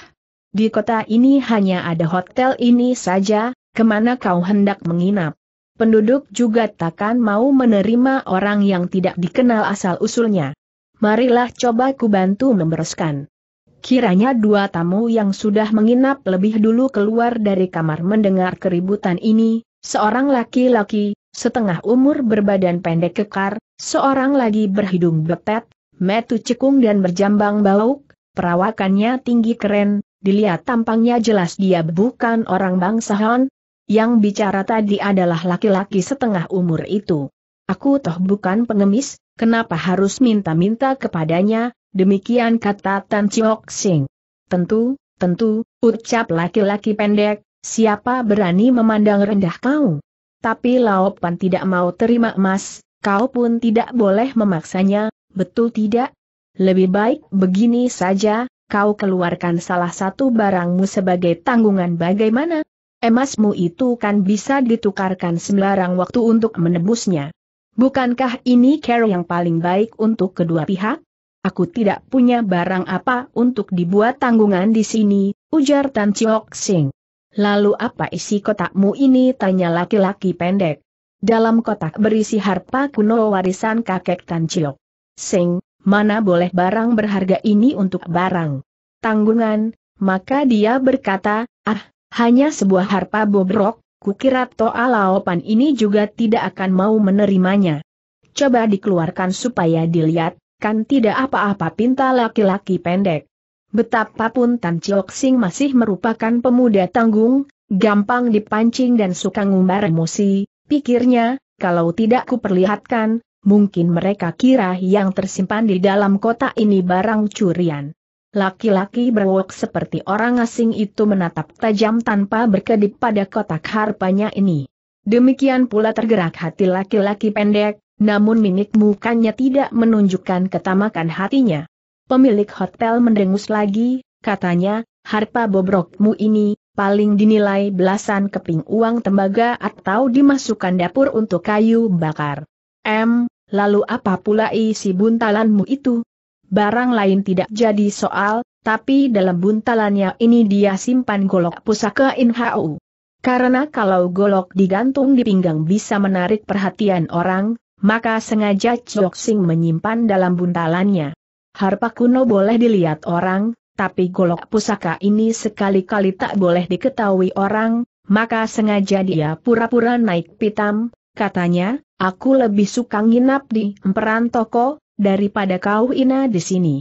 Di kota ini hanya ada hotel ini saja, kemana kau hendak menginap? Penduduk juga takkan mau menerima orang yang tidak dikenal asal-usulnya. Marilah coba ku bantu membereskan. Kiranya dua tamu yang sudah menginap lebih dulu keluar dari kamar mendengar keributan ini, Seorang laki-laki, setengah umur berbadan pendek kekar, seorang lagi berhidung betet, metu cekung dan berjambang bauk, perawakannya tinggi keren, dilihat tampangnya jelas dia bukan orang bangsa Han. Yang bicara tadi adalah laki-laki setengah umur itu. Aku toh bukan pengemis, kenapa harus minta-minta kepadanya, demikian kata Tan Chiok Sing. Tentu, tentu, ucap laki-laki pendek, Siapa berani memandang rendah kau? Tapi Laopan tidak mau terima emas, kau pun tidak boleh memaksanya, betul tidak? Lebih baik begini saja, kau keluarkan salah satu barangmu sebagai tanggungan bagaimana? Emasmu itu kan bisa ditukarkan sembarang waktu untuk menebusnya. Bukankah ini care yang paling baik untuk kedua pihak? Aku tidak punya barang apa untuk dibuat tanggungan di sini, ujar Tan Chiok Sing. Lalu apa isi kotakmu ini? Tanya laki-laki pendek. Dalam kotak berisi harpa kuno warisan kakek Tan Chiok. Sing, mana boleh barang berharga ini untuk barang tanggungan, maka dia berkata, ah, hanya sebuah harpa bobrok, kukira Toa Laopan ini juga tidak akan mau menerimanya. Coba dikeluarkan supaya dilihat, kan tidak apa-apa pinta laki-laki pendek. Betapapun Tan Chiok Sing masih merupakan pemuda tanggung, gampang dipancing dan suka ngumbar emosi, pikirnya, kalau tidak kuperlihatkan, mungkin mereka kira yang tersimpan di dalam kota ini barang curian. Laki-laki berwok seperti orang asing itu menatap tajam tanpa berkedip pada kotak harpanya ini. Demikian pula tergerak hati laki-laki pendek, namun mimik mukanya tidak menunjukkan ketamakan hatinya. Pemilik hotel mendengus lagi, katanya, harpa bobrokmu ini, paling dinilai belasan keping uang tembaga atau dimasukkan dapur untuk kayu bakar. M, lalu apa pula isi buntalanmu itu? Barang lain tidak jadi soal, tapi dalam buntalannya ini dia simpan golok pusaka Inhau. Karena kalau golok digantung di pinggang bisa menarik perhatian orang, maka sengaja Chok Sing menyimpan dalam buntalannya. Harpa kuno boleh dilihat orang, tapi golok pusaka ini sekali-kali tak boleh diketahui orang, maka sengaja dia pura-pura naik pitam, katanya, aku lebih suka nginap di emperan toko, daripada kau ina di sini.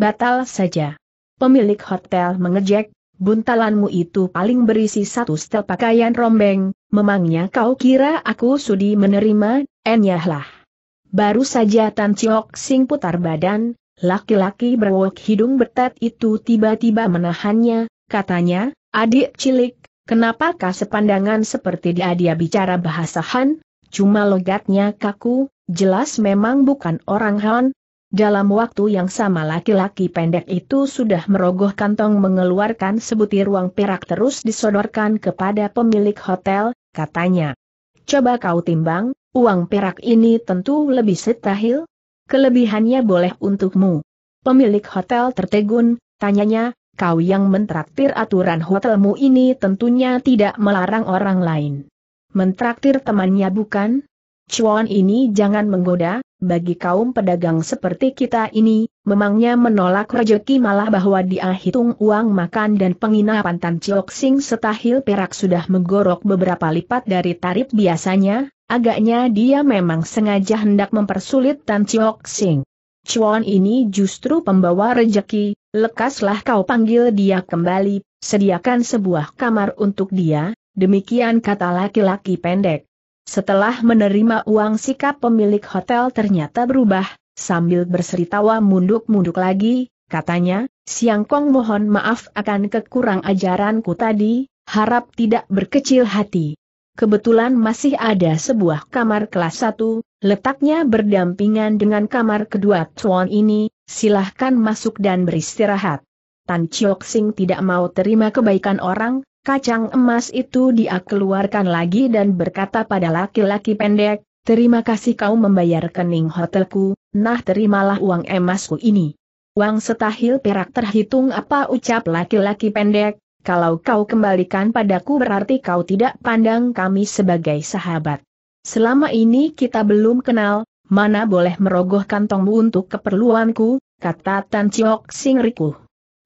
Batal saja. Pemilik hotel mengejek, buntalanmu itu paling berisi satu setel pakaian rombeng, memangnya kau kira aku sudi menerima, enyahlah. Baru saja Tan Chiok Sing putar badan, Laki-laki berwok hidung betet itu tiba-tiba menahannya, katanya, adik cilik, kenapakah sepandangan seperti dia dia bicara bahasa Han, cuma logatnya kaku, jelas memang bukan orang Han, dalam waktu yang sama laki-laki pendek itu sudah merogoh kantong mengeluarkan sebutir uang perak terus disodorkan kepada pemilik hotel, katanya. Coba kau timbang, uang perak ini tentu lebih setahil, kelebihannya boleh untukmu. Pemilik hotel tertegun, tanyanya, kau yang mentraktir aturan hotelmu ini tentunya tidak melarang orang lain. Mentraktir temannya bukan? Cuan ini jangan menggoda, bagi kaum pedagang seperti kita ini, memangnya menolak rejeki malah bahwa dia hitung uang makan dan penginapan Tan Chok Sing setahil perak sudah menggorok beberapa lipat dari tarif biasanya, Agaknya dia memang sengaja hendak mempersulit Tan Chiok Sing. Chuan ini justru pembawa rejeki, lekaslah kau panggil dia kembali, sediakan sebuah kamar untuk dia, demikian kata laki-laki pendek. Setelah menerima uang sikap pemilik hotel ternyata berubah, sambil berseritawa munduk-munduk lagi, katanya, Siang Kong mohon maaf akan kekurang ajaranku tadi, harap tidak berkecil hati kebetulan masih ada sebuah kamar kelas 1, letaknya berdampingan dengan kamar kedua Tuan ini, silahkan masuk dan beristirahat. Tan Chiok Sing tidak mau terima kebaikan orang, kacang emas itu dia keluarkan lagi dan berkata pada laki-laki pendek, Terima kasih kau membayar kening hotelku, nah terimalah uang emasku ini. Uang setahil perak terhitung apa ucap laki-laki pendek, kalau kau kembalikan padaku berarti kau tidak pandang kami sebagai sahabat. Selama ini kita belum kenal, mana boleh merogoh kantongmu untuk keperluanku, kata Tan Chiok Sing Rikuh.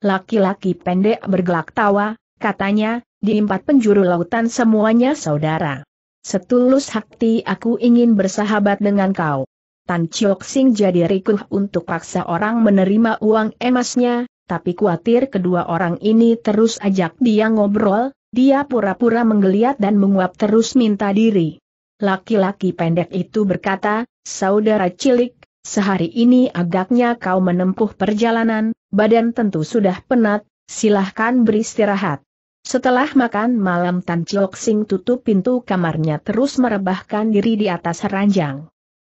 Laki-laki pendek bergelak tawa, katanya, di empat penjuru lautan semuanya saudara. Setulus hati aku ingin bersahabat dengan kau. Tan Chiok Sing jadi rikuh untuk paksa orang menerima uang emasnya, tapi khawatir kedua orang ini terus ajak dia ngobrol, dia pura-pura menggeliat dan menguap terus minta diri. Laki-laki pendek itu berkata, saudara cilik, sehari ini agaknya kau menempuh perjalanan, badan tentu sudah penat, silahkan beristirahat. Setelah makan malam Tan Chok Sing tutup pintu kamarnya terus merebahkan diri di atas ranjang.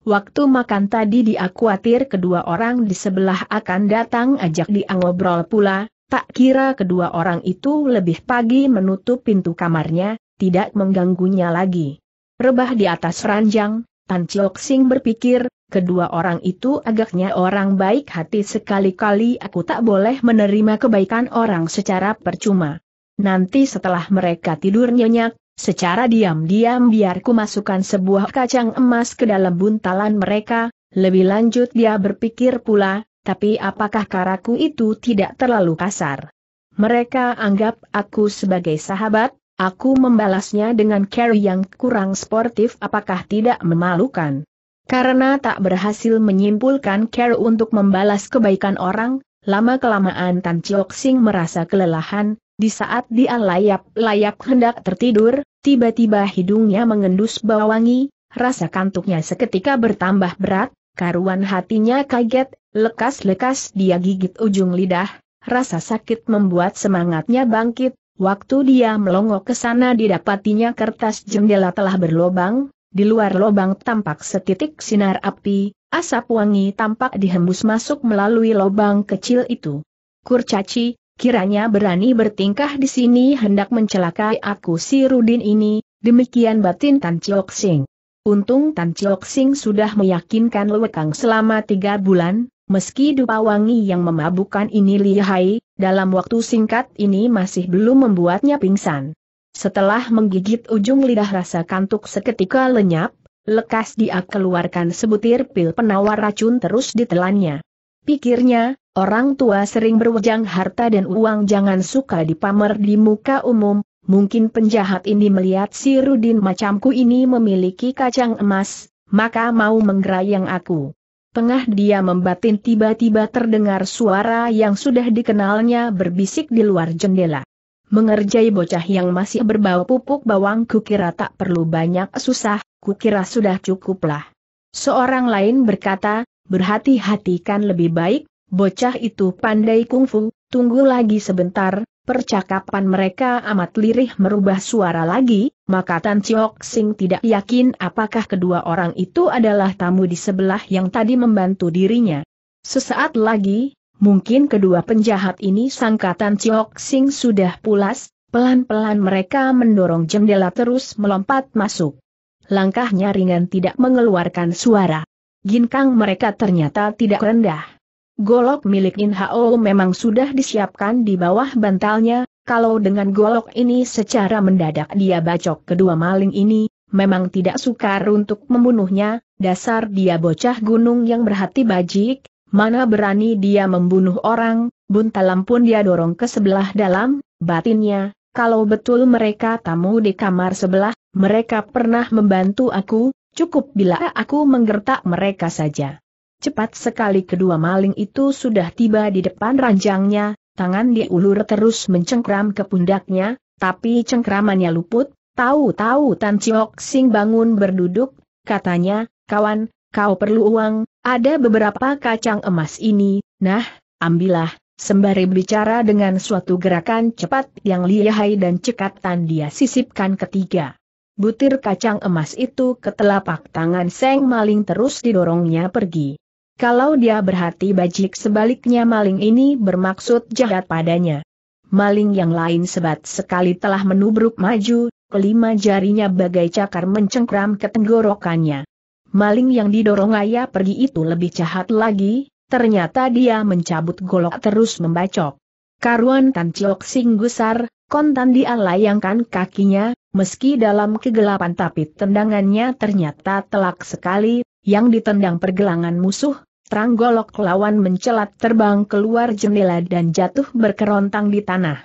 Waktu makan tadi dia khawatir kedua orang di sebelah akan datang ajak dia ngobrol pula, tak kira kedua orang itu lebih pagi menutup pintu kamarnya, tidak mengganggunya lagi. Rebah di atas ranjang, Tan Chok Sing berpikir, kedua orang itu agaknya orang baik hati sekali-kali aku tak boleh menerima kebaikan orang secara percuma. Nanti setelah mereka tidur nyenyak, Secara diam-diam biarku masukkan sebuah kacang emas ke dalam buntalan mereka, lebih lanjut dia berpikir pula, tapi apakah karaku itu tidak terlalu kasar? Mereka anggap aku sebagai sahabat, aku membalasnya dengan carry yang kurang sportif apakah tidak memalukan? Karena tak berhasil menyimpulkan care untuk membalas kebaikan orang, lama-kelamaan Tan Chiok Sing merasa kelelahan, di saat dia layap-layap hendak tertidur, Tiba-tiba hidungnya mengendus bau wangi, rasa kantuknya seketika bertambah berat, karuan hatinya kaget, lekas-lekas dia gigit ujung lidah, rasa sakit membuat semangatnya bangkit, waktu dia melongok ke sana didapatinya kertas jendela telah berlobang, di luar lobang tampak setitik sinar api, asap wangi tampak dihembus masuk melalui lobang kecil itu. Kurcaci, kiranya berani bertingkah di sini hendak mencelakai aku si Rudin ini, demikian batin Tan Chiok Sing. Untung Tan Chiok Sing sudah meyakinkan Lewekang selama tiga bulan, meski dupa wangi yang memabukkan ini lihai, dalam waktu singkat ini masih belum membuatnya pingsan. Setelah menggigit ujung lidah rasa kantuk seketika lenyap, lekas dia keluarkan sebutir pil penawar racun terus ditelannya. Pikirnya, Orang tua sering berwejang harta dan uang jangan suka dipamer di muka umum, mungkin penjahat ini melihat si Rudin macamku ini memiliki kacang emas, maka mau menggerayang aku. Tengah dia membatin tiba-tiba terdengar suara yang sudah dikenalnya berbisik di luar jendela. Mengerjai bocah yang masih berbau pupuk bawang kukira tak perlu banyak susah, kukira sudah cukuplah. Seorang lain berkata, berhati-hatikan lebih baik, Bocah itu pandai kungfu, tunggu lagi sebentar, percakapan mereka amat lirih merubah suara lagi, maka Tan Chiok Sing tidak yakin apakah kedua orang itu adalah tamu di sebelah yang tadi membantu dirinya. Sesaat lagi, mungkin kedua penjahat ini sangka Tan Chiok Sing sudah pulas, pelan-pelan mereka mendorong jendela terus melompat masuk. Langkahnya ringan tidak mengeluarkan suara. Ginkang mereka ternyata tidak rendah. Golok milik In Hao memang sudah disiapkan di bawah bantalnya, kalau dengan golok ini secara mendadak dia bacok kedua maling ini, memang tidak sukar untuk membunuhnya, dasar dia bocah gunung yang berhati bajik, mana berani dia membunuh orang, buntalam pun dia dorong ke sebelah dalam, batinnya, kalau betul mereka tamu di kamar sebelah, mereka pernah membantu aku, cukup bila aku menggertak mereka saja. Cepat sekali kedua maling itu sudah tiba di depan ranjangnya, tangan diulur terus mencengkram ke pundaknya, tapi cengkramannya luput, tahu-tahu Tan Chiok Sing bangun berduduk, katanya, kawan, kau perlu uang, ada beberapa kacang emas ini, nah, ambillah, Sembari bicara dengan suatu gerakan cepat yang lihai dan cekatan dia sisipkan ketiga. Butir kacang emas itu ke telapak tangan Seng Maling terus didorongnya pergi. Kalau dia berhati bajik sebaliknya maling ini bermaksud jahat padanya. Maling yang lain sebat sekali telah menubruk maju, kelima jarinya bagai cakar mencengkram ke tenggorokannya. Maling yang didorong ayah pergi itu lebih jahat lagi, ternyata dia mencabut golok terus membacok. Karuan Tan Chiok Sing gusar, kontan dia layangkan kakinya, meski dalam kegelapan tapi tendangannya ternyata telak sekali, yang ditendang pergelangan musuh, Perang golok lawan mencelat terbang keluar jendela dan jatuh berkerontang di tanah.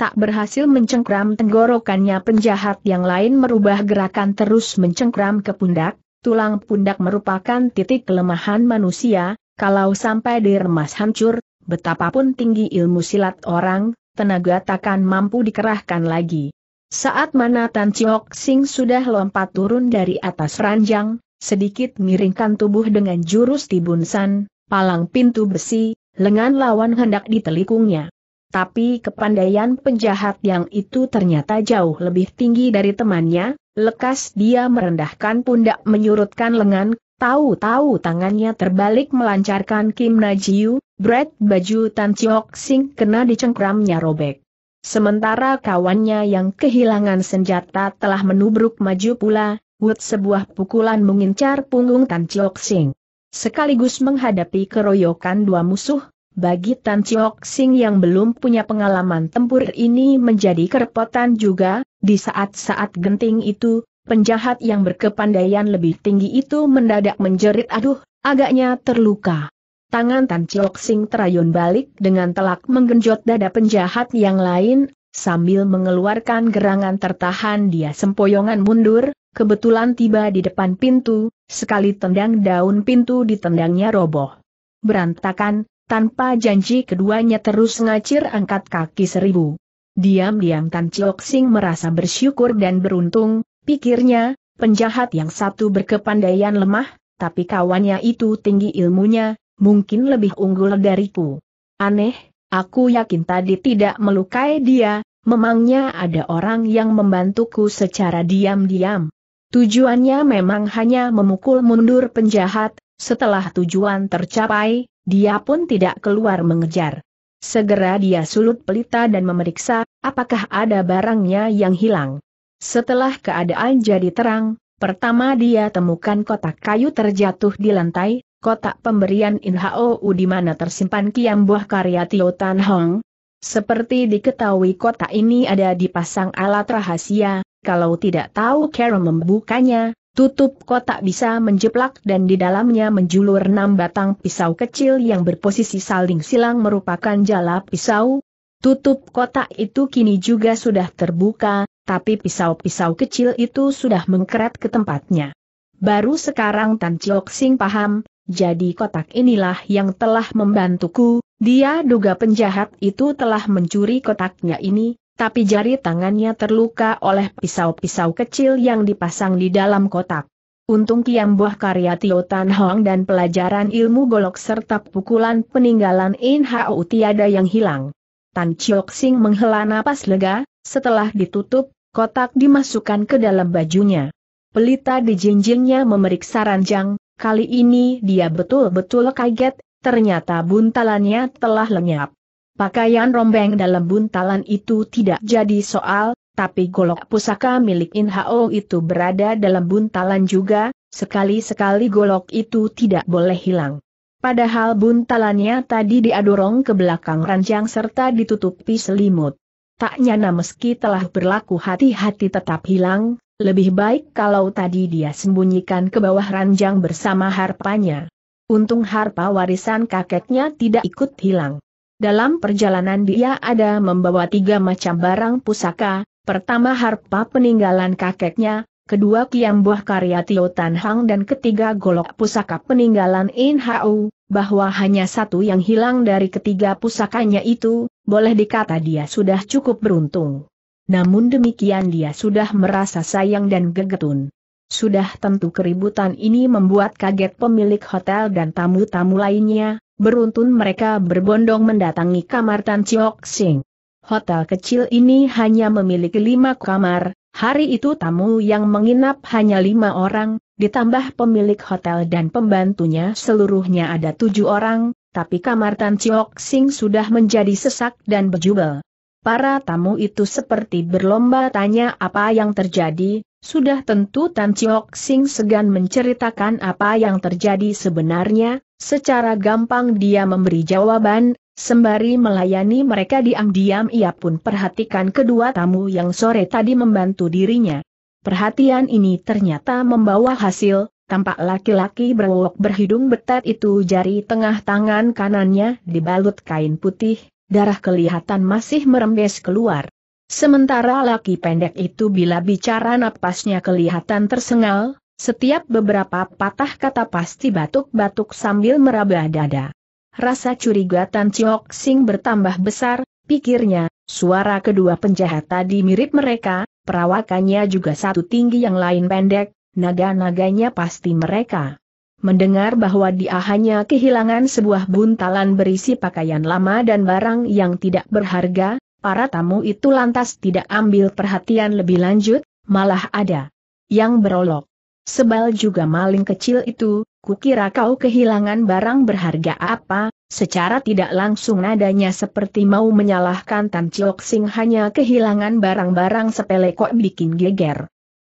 Tak berhasil mencengkram tenggorokannya penjahat yang lain merubah gerakan terus mencengkram ke pundak, tulang pundak merupakan titik kelemahan manusia, kalau sampai diremas hancur, betapapun tinggi ilmu silat orang, tenaga takkan mampu dikerahkan lagi. Saat mana Tan Chiok Sing sudah lompat turun dari atas ranjang, sedikit miringkan tubuh dengan jurus Tibunsan, palang pintu besi, lengan lawan hendak ditelikungnya. Tapi kepandaian penjahat yang itu ternyata jauh lebih tinggi dari temannya, lekas dia merendahkan pundak menyurutkan lengan, tahu-tahu tangannya terbalik melancarkan Kim Najiu, bread baju Tan Chiok Sing kena dicengkramnya robek. Sementara kawannya yang kehilangan senjata telah menubruk maju pula, Wut sebuah pukulan mengincar punggung Tan Chiok Sing. Sekaligus menghadapi keroyokan dua musuh, bagi Tan Chiok Sing yang belum punya pengalaman tempur ini menjadi kerepotan juga, di saat-saat genting itu, penjahat yang berkepandaian lebih tinggi itu mendadak menjerit aduh, agaknya terluka. Tangan Tan Chiok Sing terayun balik dengan telak menggenjot dada penjahat yang lain, sambil mengeluarkan gerangan tertahan dia sempoyongan mundur, kebetulan tiba di depan pintu, sekali tendang daun pintu ditendangnya roboh. Berantakan, tanpa janji keduanya terus ngacir angkat kaki seribu. Diam-diam Tan Chiok Sing merasa bersyukur dan beruntung, pikirnya, penjahat yang satu berkepandaian lemah, tapi kawannya itu tinggi ilmunya, mungkin lebih unggul dariku. Aneh, aku yakin tadi tidak melukai dia, memangnya ada orang yang membantuku secara diam-diam. Tujuannya memang hanya memukul mundur penjahat, setelah tujuan tercapai, dia pun tidak keluar mengejar. Segera dia sulut pelita dan memeriksa, apakah ada barangnya yang hilang. Setelah keadaan jadi terang, pertama dia temukan kotak kayu terjatuh di lantai, kotak pemberian INHOU di mana tersimpan kiam buah karya Tio Tan Hong. Seperti diketahui kotak ini ada dipasang alat rahasia, kalau tidak tahu cara membukanya, tutup kotak bisa menjeplak dan di dalamnya menjulur enam batang pisau kecil yang berposisi saling silang merupakan jala pisau. Tutup kotak itu kini juga sudah terbuka, tapi pisau-pisau kecil itu sudah mengkeret ke tempatnya. Baru sekarang Tan Chok Sing paham, jadi kotak inilah yang telah membantuku, dia duga penjahat itu telah mencuri kotaknya ini, tapi jari tangannya terluka oleh pisau-pisau kecil yang dipasang di dalam kotak. Untung Kiam Buah karya Tio Tan Hong dan pelajaran ilmu golok serta pukulan peninggalan In Hao tiada yang hilang. Tan Chiok Sing menghela napas lega, setelah ditutup, kotak dimasukkan ke dalam bajunya. Pelita di jinjingnya memeriksa ranjang, kali ini dia betul-betul kaget, ternyata buntalannya telah lenyap. Pakaian rombeng dalam buntalan itu tidak jadi soal, tapi golok pusaka milik Inhao itu berada dalam buntalan juga, sekali-sekali golok itu tidak boleh hilang. Padahal buntalannya tadi diadorong ke belakang ranjang serta ditutupi selimut. Tak nyana meski telah berlaku hati-hati tetap hilang, lebih baik kalau tadi dia sembunyikan ke bawah ranjang bersama harpanya. Untung harpa warisan kakeknya tidak ikut hilang. Dalam perjalanan dia ada membawa tiga macam barang pusaka, pertama harpa peninggalan kakeknya, kedua kiam buah karya Tio Tan Hang dan ketiga golok pusaka peninggalan In Hau, bahwa hanya satu yang hilang dari ketiga pusakanya itu, boleh dikata dia sudah cukup beruntung. Namun demikian dia sudah merasa sayang dan gegetun. Sudah tentu keributan ini membuat kaget pemilik hotel dan tamu-tamu lainnya, beruntun mereka berbondong mendatangi kamar Tan Chiok Sing. Hotel kecil ini hanya memiliki lima kamar, hari itu tamu yang menginap hanya lima orang, ditambah pemilik hotel dan pembantunya seluruhnya ada tujuh orang, tapi kamar Tan Chiok Sing sudah menjadi sesak dan berjubel. Para tamu itu seperti berlomba tanya apa yang terjadi, sudah tentu Tan Chiok Sing segan menceritakan apa yang terjadi sebenarnya, secara gampang dia memberi jawaban, sembari melayani mereka diam-diam ia pun perhatikan kedua tamu yang sore tadi membantu dirinya. Perhatian ini ternyata membawa hasil, tampak laki-laki berwok berhidung betat itu jari tengah tangan kanannya dibalut kain putih, darah kelihatan masih merembes keluar. Sementara laki pendek itu bila bicara napasnya kelihatan tersengal, setiap beberapa patah kata pasti batuk-batuk sambil meraba dada. Rasa curiga Tan Chiok Sing bertambah besar, pikirnya, suara kedua penjahat tadi mirip mereka, perawakannya juga satu tinggi yang lain pendek, naga-naganya pasti mereka. Mendengar bahwa dia hanya kehilangan sebuah buntalan berisi pakaian lama dan barang yang tidak berharga, para tamu itu lantas tidak ambil perhatian lebih lanjut, malah ada yang berolok. Sebal juga maling kecil itu, kukira kau kehilangan barang berharga apa, secara tidak langsung nadanya seperti mau menyalahkan Tan Chiok Sing hanya kehilangan barang-barang sepele kok bikin geger.